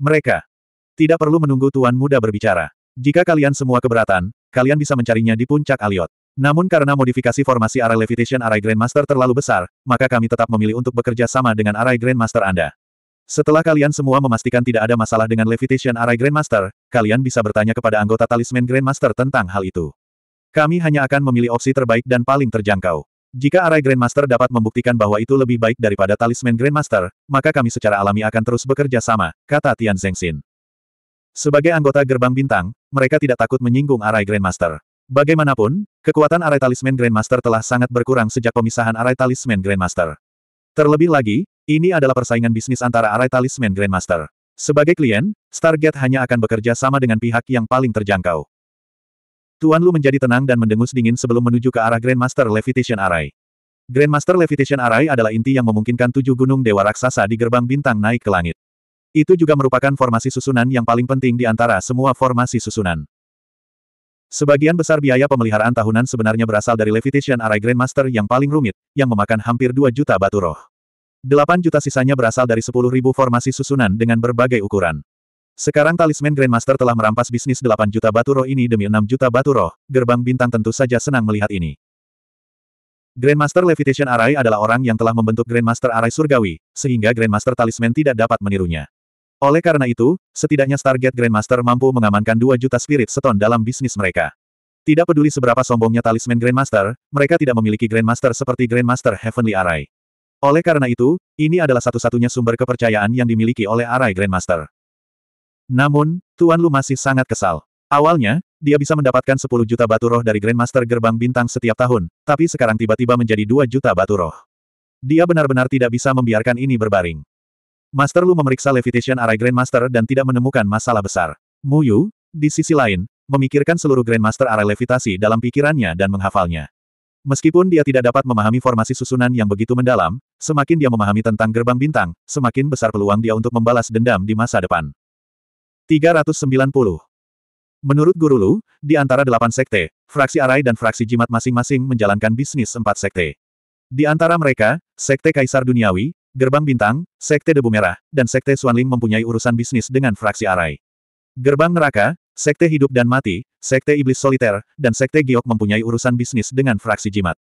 Mereka. Tidak perlu menunggu Tuan Muda berbicara. Jika kalian semua keberatan, kalian bisa mencarinya di puncak Aliot. Namun karena modifikasi formasi Array Levitation Array Grandmaster terlalu besar, maka kami tetap memilih untuk bekerja sama dengan Array Grandmaster Anda. Setelah kalian semua memastikan tidak ada masalah dengan Levitation Array Grandmaster, kalian bisa bertanya kepada anggota Talisman Grandmaster tentang hal itu. Kami hanya akan memilih opsi terbaik dan paling terjangkau. Jika Array Grandmaster dapat membuktikan bahwa itu lebih baik daripada Talisman Grandmaster, maka kami secara alami akan terus bekerja sama, kata Tian Zengxin. Sebagai anggota gerbang bintang, mereka tidak takut menyinggung arai Grandmaster. Bagaimanapun, kekuatan arai talisman Grandmaster telah sangat berkurang sejak pemisahan arai talisman Grandmaster. Terlebih lagi, ini adalah persaingan bisnis antara arai talisman Grandmaster. Sebagai klien, Stargate hanya akan bekerja sama dengan pihak yang paling terjangkau. Tuan Lu menjadi tenang dan mendengus dingin sebelum menuju ke arah Grandmaster Levitation Array. Grandmaster Levitation Array adalah inti yang memungkinkan tujuh gunung dewa raksasa di gerbang bintang naik ke langit. Itu juga merupakan formasi susunan yang paling penting di antara semua formasi susunan. Sebagian besar biaya pemeliharaan tahunan sebenarnya berasal dari Levitation Array Grandmaster yang paling rumit, yang memakan hampir 2 juta batu roh. 8 juta sisanya berasal dari ribu formasi susunan dengan berbagai ukuran. Sekarang talisman Grandmaster telah merampas bisnis 8 juta batu roh ini demi 6 juta batu roh, gerbang bintang tentu saja senang melihat ini. Grandmaster Levitation Array adalah orang yang telah membentuk Grandmaster Array Surgawi, sehingga Grandmaster Talisman tidak dapat menirunya. Oleh karena itu, setidaknya target Grandmaster mampu mengamankan 2 juta spirit seton dalam bisnis mereka. Tidak peduli seberapa sombongnya talisman Grandmaster, mereka tidak memiliki Grandmaster seperti Grandmaster Heavenly Array. Oleh karena itu, ini adalah satu-satunya sumber kepercayaan yang dimiliki oleh Array Grandmaster. Namun, Tuan Lu masih sangat kesal. Awalnya, dia bisa mendapatkan 10 juta batu roh dari Grandmaster Gerbang Bintang setiap tahun, tapi sekarang tiba-tiba menjadi 2 juta batu roh. Dia benar-benar tidak bisa membiarkan ini berbaring. Master Lu memeriksa Levitation Array Grandmaster dan tidak menemukan masalah besar. Mu Yu, di sisi lain, memikirkan seluruh Grandmaster Array Levitasi dalam pikirannya dan menghafalnya. Meskipun dia tidak dapat memahami formasi susunan yang begitu mendalam, semakin dia memahami tentang gerbang bintang, semakin besar peluang dia untuk membalas dendam di masa depan. 390. Menurut Guru Lu, di antara delapan sekte, fraksi Arai dan fraksi Jimat masing-masing menjalankan bisnis empat sekte. Di antara mereka, Sekte Kaisar Duniawi, Gerbang Bintang, Sekte Debu Merah, dan Sekte Xuanling mempunyai urusan bisnis dengan fraksi Arai. Gerbang Neraka, Sekte Hidup dan Mati, Sekte Iblis Soliter, dan Sekte Giok mempunyai urusan bisnis dengan fraksi Jimat.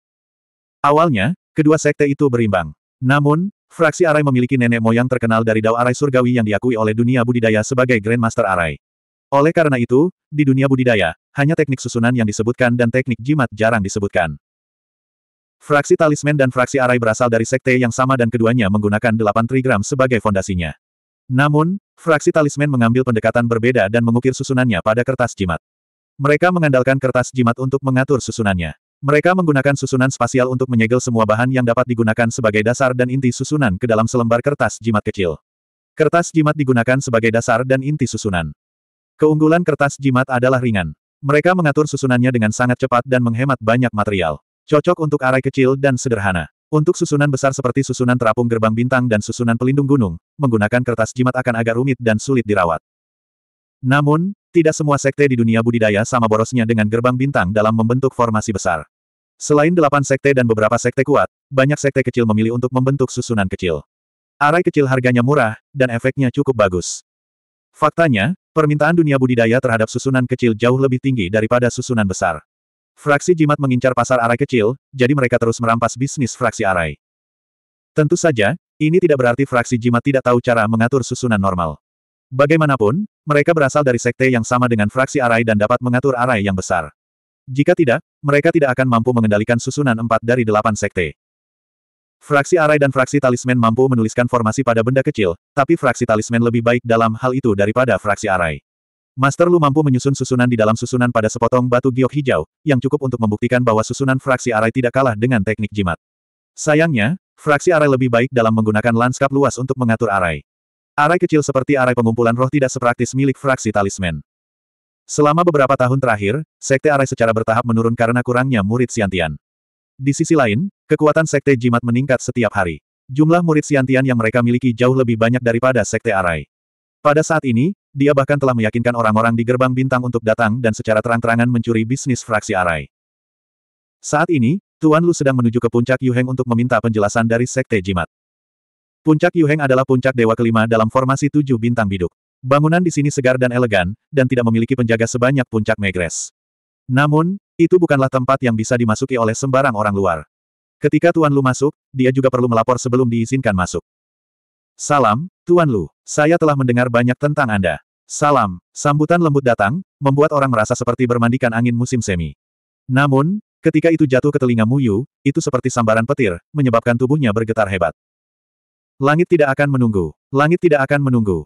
Awalnya, kedua sekte itu berimbang. Namun, fraksi Arai memiliki nenek moyang terkenal dari Dao Arai Surgawi yang diakui oleh dunia budidaya sebagai Grandmaster Arai. Oleh karena itu, di dunia budidaya, hanya teknik susunan yang disebutkan dan teknik jimat jarang disebutkan. Fraksi talisman dan fraksi arai berasal dari sekte yang sama dan keduanya menggunakan delapan trigram sebagai fondasinya. Namun, fraksi talisman mengambil pendekatan berbeda dan mengukir susunannya pada kertas jimat. Mereka mengandalkan kertas jimat untuk mengatur susunannya. Mereka menggunakan susunan spasial untuk menyegel semua bahan yang dapat digunakan sebagai dasar dan inti susunan ke dalam selembar kertas jimat kecil. Kertas jimat digunakan sebagai dasar dan inti susunan. Keunggulan kertas jimat adalah ringan. Mereka mengatur susunannya dengan sangat cepat dan menghemat banyak material. Cocok untuk arai kecil dan sederhana. Untuk susunan besar seperti susunan terapung gerbang bintang dan susunan pelindung gunung, menggunakan kertas jimat akan agak rumit dan sulit dirawat. Namun, tidak semua sekte di dunia budidaya sama borosnya dengan gerbang bintang dalam membentuk formasi besar. Selain delapan sekte dan beberapa sekte kuat, banyak sekte kecil memilih untuk membentuk susunan kecil. Arai kecil harganya murah, dan efeknya cukup bagus. Faktanya, permintaan dunia budidaya terhadap susunan kecil jauh lebih tinggi daripada susunan besar. Fraksi jimat mengincar pasar arai kecil, jadi mereka terus merampas bisnis fraksi arai. Tentu saja, ini tidak berarti fraksi jimat tidak tahu cara mengatur susunan normal. Bagaimanapun, mereka berasal dari sekte yang sama dengan fraksi arai dan dapat mengatur arai yang besar. Jika tidak, mereka tidak akan mampu mengendalikan susunan empat dari delapan sekte. Fraksi arai dan fraksi talisman mampu menuliskan formasi pada benda kecil, tapi fraksi talisman lebih baik dalam hal itu daripada fraksi arai. Master Lu mampu menyusun susunan di dalam susunan pada sepotong batu giok hijau, yang cukup untuk membuktikan bahwa susunan fraksi arai tidak kalah dengan teknik jimat. Sayangnya, fraksi arai lebih baik dalam menggunakan lanskap luas untuk mengatur arai. Arai kecil seperti arai pengumpulan roh tidak sepraktis milik fraksi talisman. Selama beberapa tahun terakhir, sekte arai secara bertahap menurun karena kurangnya murid Siantian. Di sisi lain, kekuatan sekte jimat meningkat setiap hari. Jumlah murid Siantian yang mereka miliki jauh lebih banyak daripada sekte arai. Pada saat ini, dia bahkan telah meyakinkan orang-orang di gerbang bintang untuk datang dan secara terang-terangan mencuri bisnis fraksi Arai. Saat ini, Tuan Lu sedang menuju ke puncak Yuheng untuk meminta penjelasan dari Sekte Jimat. Puncak Yuheng adalah puncak dewa kelima dalam formasi tujuh bintang biduk. Bangunan di sini segar dan elegan, dan tidak memiliki penjaga sebanyak puncak Megres. Namun, itu bukanlah tempat yang bisa dimasuki oleh sembarang orang luar. Ketika Tuan Lu masuk, dia juga perlu melapor sebelum diizinkan masuk. Salam, Tuan Lu, saya telah mendengar banyak tentang Anda. Salam, sambutan lembut datang, membuat orang merasa seperti bermandikan angin musim semi. Namun, ketika itu jatuh ke telinga Muyu, itu seperti sambaran petir, menyebabkan tubuhnya bergetar hebat. Langit tidak akan menunggu. Langit tidak akan menunggu.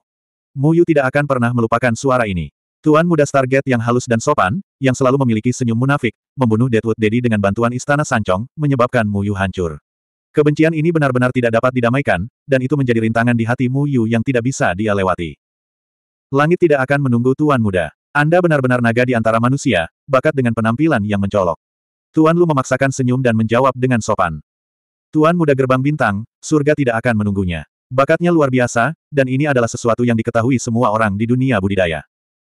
Muyu tidak akan pernah melupakan suara ini. Tuan muda Target yang halus dan sopan, yang selalu memiliki senyum munafik, membunuh Deadwood Daddy dengan bantuan Istana Sancong, menyebabkan Muyu hancur. Kebencian ini benar-benar tidak dapat didamaikan, dan itu menjadi rintangan di hati Mu Yu yang tidak bisa dia lewati. Langit tidak akan menunggu Tuan Muda. Anda benar-benar naga di antara manusia, bakat dengan penampilan yang mencolok. Tuan Lu memaksakan senyum dan menjawab dengan sopan. Tuan Muda Gerbang Bintang, surga tidak akan menunggunya. Bakatnya luar biasa, dan ini adalah sesuatu yang diketahui semua orang di dunia budidaya.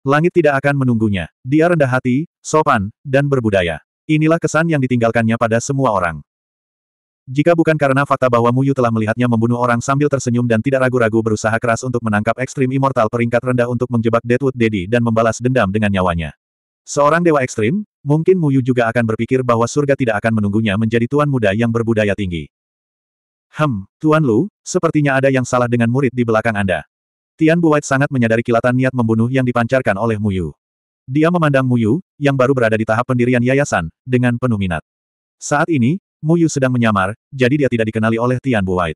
Langit tidak akan menunggunya. Dia rendah hati, sopan, dan berbudaya. Inilah kesan yang ditinggalkannya pada semua orang. Jika bukan karena fakta bahwa Muyu telah melihatnya membunuh orang sambil tersenyum dan tidak ragu-ragu berusaha keras untuk menangkap ekstrim immortal peringkat rendah untuk menjebak Deadwood Daddy dan membalas dendam dengan nyawanya. Seorang dewa ekstrim, mungkin Muyu juga akan berpikir bahwa surga tidak akan menunggunya menjadi tuan muda yang berbudaya tinggi. Hem, Tuan Lu, sepertinya ada yang salah dengan murid di belakang Anda. Tian Bu sangat menyadari kilatan niat membunuh yang dipancarkan oleh Muyu. Dia memandang Muyu, yang baru berada di tahap pendirian yayasan, dengan penuh minat. Saat ini, Mu Yu sedang menyamar, jadi dia tidak dikenali oleh Tian Bu White.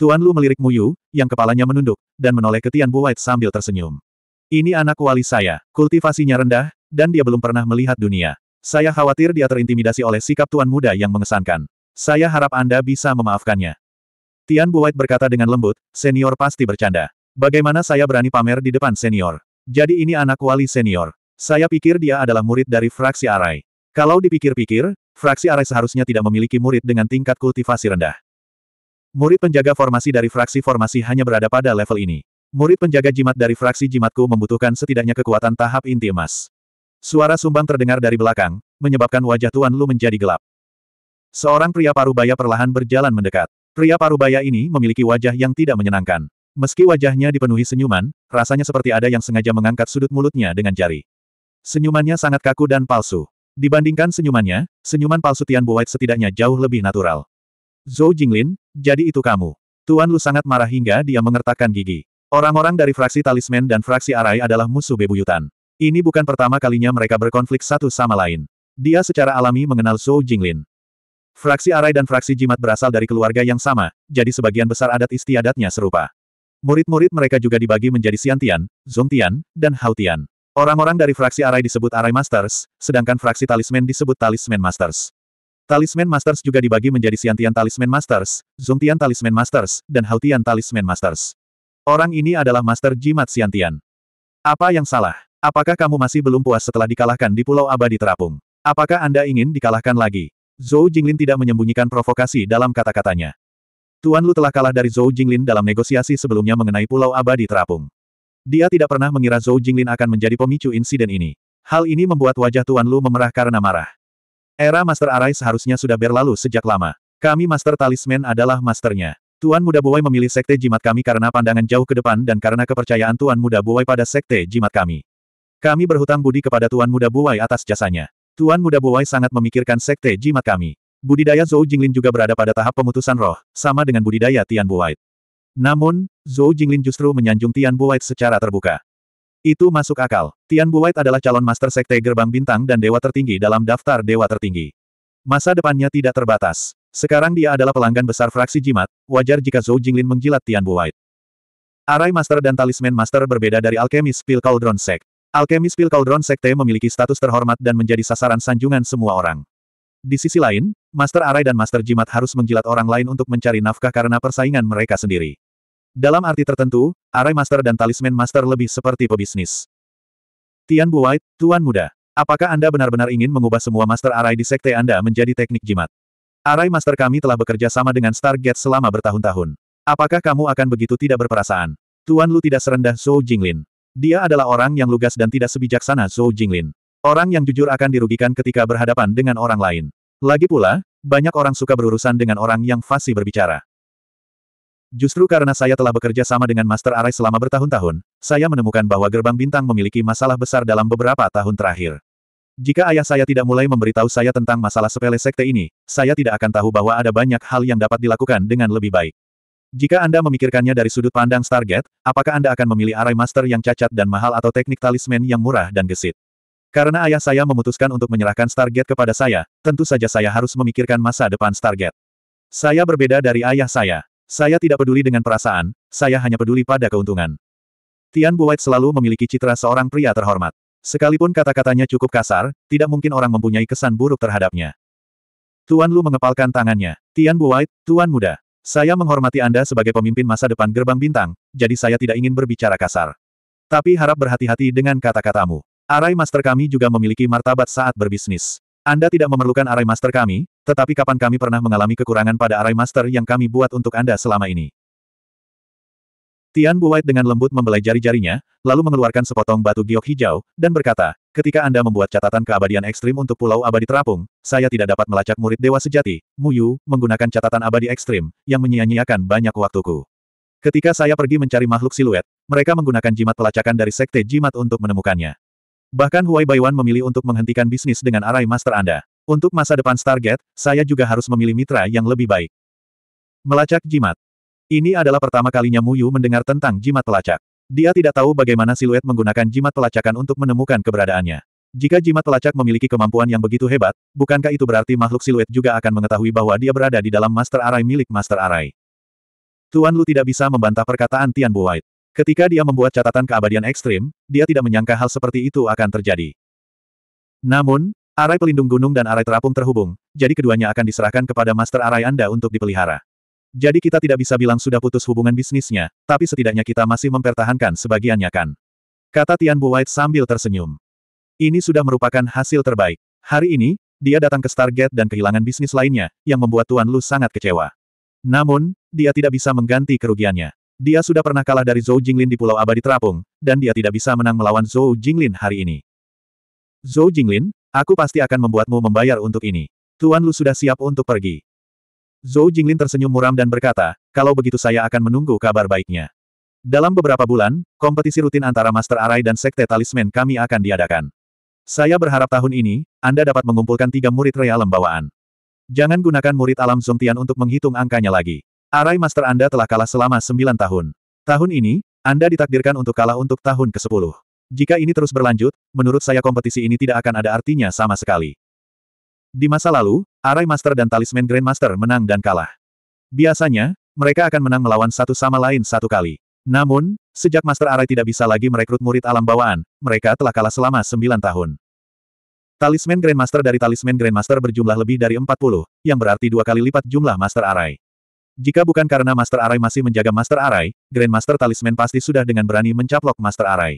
Tuan Lu melirik Mu Yu, yang kepalanya menunduk, dan menoleh ke Tian Bu White sambil tersenyum. Ini anak wali saya, kultivasinya rendah, dan dia belum pernah melihat dunia. Saya khawatir dia terintimidasi oleh sikap tuan muda yang mengesankan. Saya harap Anda bisa memaafkannya. Tian Bu White berkata dengan lembut, senior pasti bercanda. Bagaimana saya berani pamer di depan senior? Jadi ini anak wali senior. Saya pikir dia adalah murid dari fraksi Arai. Kalau dipikir-pikir, fraksi Arai seharusnya tidak memiliki murid dengan tingkat kultivasi rendah. Murid penjaga formasi dari fraksi formasi hanya berada pada level ini. Murid penjaga jimat dari fraksi jimatku membutuhkan setidaknya kekuatan tahap inti emas. Suara sumbang terdengar dari belakang, menyebabkan wajah Tuan Lu menjadi gelap. Seorang pria parubaya perlahan berjalan mendekat. Pria parubaya ini memiliki wajah yang tidak menyenangkan. Meski wajahnya dipenuhi senyuman, rasanya seperti ada yang sengaja mengangkat sudut mulutnya dengan jari. Senyumannya sangat kaku dan palsu. Dibandingkan senyumannya, senyuman palsu Tian Bo setidaknya jauh lebih natural. Zhou Jinglin, jadi itu kamu. Tuan Lu sangat marah hingga dia mengertakkan gigi. Orang-orang dari fraksi Talisman dan fraksi Arai adalah musuh bebuyutan. Ini bukan pertama kalinya mereka berkonflik satu sama lain. Dia secara alami mengenal Zhou Jinglin. Fraksi Arai dan fraksi Jimat berasal dari keluarga yang sama, jadi sebagian besar adat istiadatnya serupa. Murid-murid mereka juga dibagi menjadi Xiantian, Zongtian, dan Haotian. Orang-orang dari fraksi Arai disebut Arai Masters, sedangkan fraksi Talisman disebut Talisman Masters. Talisman Masters juga dibagi menjadi siantian Talisman Masters, Zongtian Talisman Masters, dan Haotian Talisman Masters. Orang ini adalah Master Jimat siantian. Apa yang salah? Apakah kamu masih belum puas setelah dikalahkan di Pulau Abadi Terapung? Apakah Anda ingin dikalahkan lagi? Zhou Jinglin tidak menyembunyikan provokasi dalam kata-katanya. Tuan Lu telah kalah dari Zhou Jinglin dalam negosiasi sebelumnya mengenai Pulau Abadi Terapung. Dia tidak pernah mengira Zhou Jinglin akan menjadi pemicu insiden ini. Hal ini membuat wajah Tuan Lu memerah karena marah. Era Master Arai seharusnya sudah berlalu sejak lama. Kami Master Talisman adalah masternya. Tuan Muda Buai memilih sekte jimat kami karena pandangan jauh ke depan dan karena kepercayaan Tuan Muda Buai pada sekte jimat kami. Kami berhutang budi kepada Tuan Muda Buai atas jasanya. Tuan Muda Buai sangat memikirkan sekte jimat kami. Budidaya Zhou Jinglin juga berada pada tahap pemutusan roh, sama dengan budidaya Tian Buai. Namun, Zhou Jinglin justru menyanjung Tian Bu secara terbuka. Itu masuk akal. Tian Bu adalah calon master sekte gerbang bintang dan dewa tertinggi dalam daftar dewa tertinggi. Masa depannya tidak terbatas. Sekarang dia adalah pelanggan besar fraksi jimat, wajar jika Zhou Jinglin menjilat Tian Bu Arai Master dan Talisman Master berbeda dari alkemis Pil Cauldron Sect. Alchemist Pil Cauldron Sekte memiliki status terhormat dan menjadi sasaran sanjungan semua orang. Di sisi lain, Master Arai dan Master Jimat harus menjilat orang lain untuk mencari nafkah karena persaingan mereka sendiri. Dalam arti tertentu, Arai Master dan Talisman Master lebih seperti pebisnis. Tian Bu White, Tuan Muda. Apakah Anda benar-benar ingin mengubah semua Master Arai di sekte Anda menjadi teknik jimat? Arai Master kami telah bekerja sama dengan Stargate selama bertahun-tahun. Apakah kamu akan begitu tidak berperasaan? Tuan Lu tidak serendah Zhou Jinglin. Dia adalah orang yang lugas dan tidak sebijaksana Zhou Jinglin. Orang yang jujur akan dirugikan ketika berhadapan dengan orang lain. Lagi pula, banyak orang suka berurusan dengan orang yang fasih berbicara. Justru karena saya telah bekerja sama dengan Master Arai selama bertahun-tahun, saya menemukan bahwa gerbang bintang memiliki masalah besar dalam beberapa tahun terakhir. Jika ayah saya tidak mulai memberitahu saya tentang masalah sepele sekte ini, saya tidak akan tahu bahwa ada banyak hal yang dapat dilakukan dengan lebih baik. Jika Anda memikirkannya dari sudut pandang Stargate, apakah Anda akan memilih arai master yang cacat dan mahal atau teknik talisman yang murah dan gesit? Karena ayah saya memutuskan untuk menyerahkan Stargate kepada saya, tentu saja saya harus memikirkan masa depan Stargate. Saya berbeda dari ayah saya. Saya tidak peduli dengan perasaan, saya hanya peduli pada keuntungan. Tian Buwait selalu memiliki citra seorang pria terhormat. Sekalipun kata-katanya cukup kasar, tidak mungkin orang mempunyai kesan buruk terhadapnya. Tuan Lu mengepalkan tangannya. Tian Buwait, Tuan Muda. Saya menghormati Anda sebagai pemimpin masa depan gerbang bintang, jadi saya tidak ingin berbicara kasar. Tapi harap berhati-hati dengan kata-katamu. Arai Master kami juga memiliki martabat saat berbisnis. Anda tidak memerlukan arai master kami, tetapi kapan kami pernah mengalami kekurangan pada Arai Master yang kami buat untuk Anda selama ini? Tian Buwait dengan lembut membelai jari-jarinya, lalu mengeluarkan sepotong batu giok hijau, dan berkata, ketika Anda membuat catatan keabadian ekstrim untuk Pulau Abadi Terapung, saya tidak dapat melacak murid Dewa Sejati, Muyu, menggunakan catatan abadi ekstrim, yang menyia-nyiakan banyak waktuku. Ketika saya pergi mencari makhluk siluet, mereka menggunakan jimat pelacakan dari sekte jimat untuk menemukannya. Bahkan Huai Baiwan memilih untuk menghentikan bisnis dengan arai master Anda. Untuk masa depan Stargate, saya juga harus memilih mitra yang lebih baik. Melacak jimat. Ini adalah pertama kalinya Muyu mendengar tentang jimat pelacak. Dia tidak tahu bagaimana siluet menggunakan jimat pelacakan untuk menemukan keberadaannya. Jika jimat pelacak memiliki kemampuan yang begitu hebat, bukankah itu berarti makhluk siluet juga akan mengetahui bahwa dia berada di dalam Master Array milik Master Array? Tuan Lu tidak bisa membantah perkataan Tian Bu White. Ketika dia membuat catatan keabadian ekstrim, dia tidak menyangka hal seperti itu akan terjadi. Namun, Arai pelindung gunung dan arai terapung terhubung, jadi keduanya akan diserahkan kepada master arai Anda untuk dipelihara. Jadi kita tidak bisa bilang sudah putus hubungan bisnisnya, tapi setidaknya kita masih mempertahankan sebagiannya kan. Kata Tian Bu White sambil tersenyum. Ini sudah merupakan hasil terbaik. Hari ini, dia datang ke Stargate dan kehilangan bisnis lainnya, yang membuat Tuan Lu sangat kecewa. Namun, dia tidak bisa mengganti kerugiannya. Dia sudah pernah kalah dari Zhou Jinglin di Pulau Abadi Terapung, dan dia tidak bisa menang melawan Zhou Jinglin hari ini. Zhou Jinglin, Aku pasti akan membuatmu membayar untuk ini. Tuan Lu sudah siap untuk pergi. Zhou Jinglin tersenyum muram dan berkata, kalau begitu saya akan menunggu kabar baiknya. Dalam beberapa bulan, kompetisi rutin antara Master Arai dan Sekte Talisman kami akan diadakan. Saya berharap tahun ini, Anda dapat mengumpulkan tiga murid realem bawaan. Jangan gunakan murid alam Zongtian untuk menghitung angkanya lagi. Arai Master Anda telah kalah selama sembilan tahun. Tahun ini, Anda ditakdirkan untuk kalah untuk tahun ke-10. Jika ini terus berlanjut, menurut saya kompetisi ini tidak akan ada artinya sama sekali. Di masa lalu, Arai Master dan Talisman Grandmaster menang dan kalah. Biasanya, mereka akan menang melawan satu sama lain satu kali. Namun, sejak Master Arai tidak bisa lagi merekrut murid alam bawaan, mereka telah kalah selama sembilan tahun. Talisman Grandmaster dari Talisman Grandmaster berjumlah lebih dari 40, yang berarti dua kali lipat jumlah Master Arai. Jika bukan karena Master Arai masih menjaga Master Arai, Grandmaster Talisman pasti sudah dengan berani mencaplok Master Arai.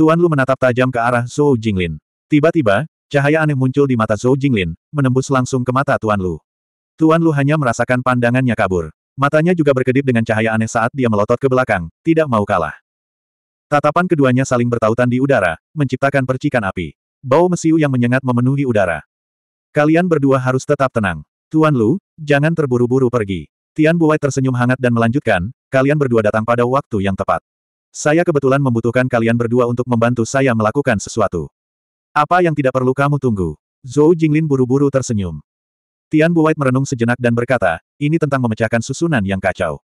Tuan Lu menatap tajam ke arah Zhou Jinglin. Tiba-tiba, cahaya aneh muncul di mata Zhou Jinglin, menembus langsung ke mata Tuan Lu. Tuan Lu hanya merasakan pandangannya kabur. Matanya juga berkedip dengan cahaya aneh saat dia melotot ke belakang, tidak mau kalah. Tatapan keduanya saling bertautan di udara, menciptakan percikan api. Bau mesiu yang menyengat memenuhi udara. Kalian berdua harus tetap tenang. Tuan Lu, jangan terburu-buru pergi. Tian Buai tersenyum hangat dan melanjutkan, kalian berdua datang pada waktu yang tepat. Saya kebetulan membutuhkan kalian berdua untuk membantu saya melakukan sesuatu. Apa yang tidak perlu kamu tunggu? Zhou Jinglin buru-buru tersenyum. Tian Buwait merenung sejenak dan berkata, ini tentang memecahkan susunan yang kacau.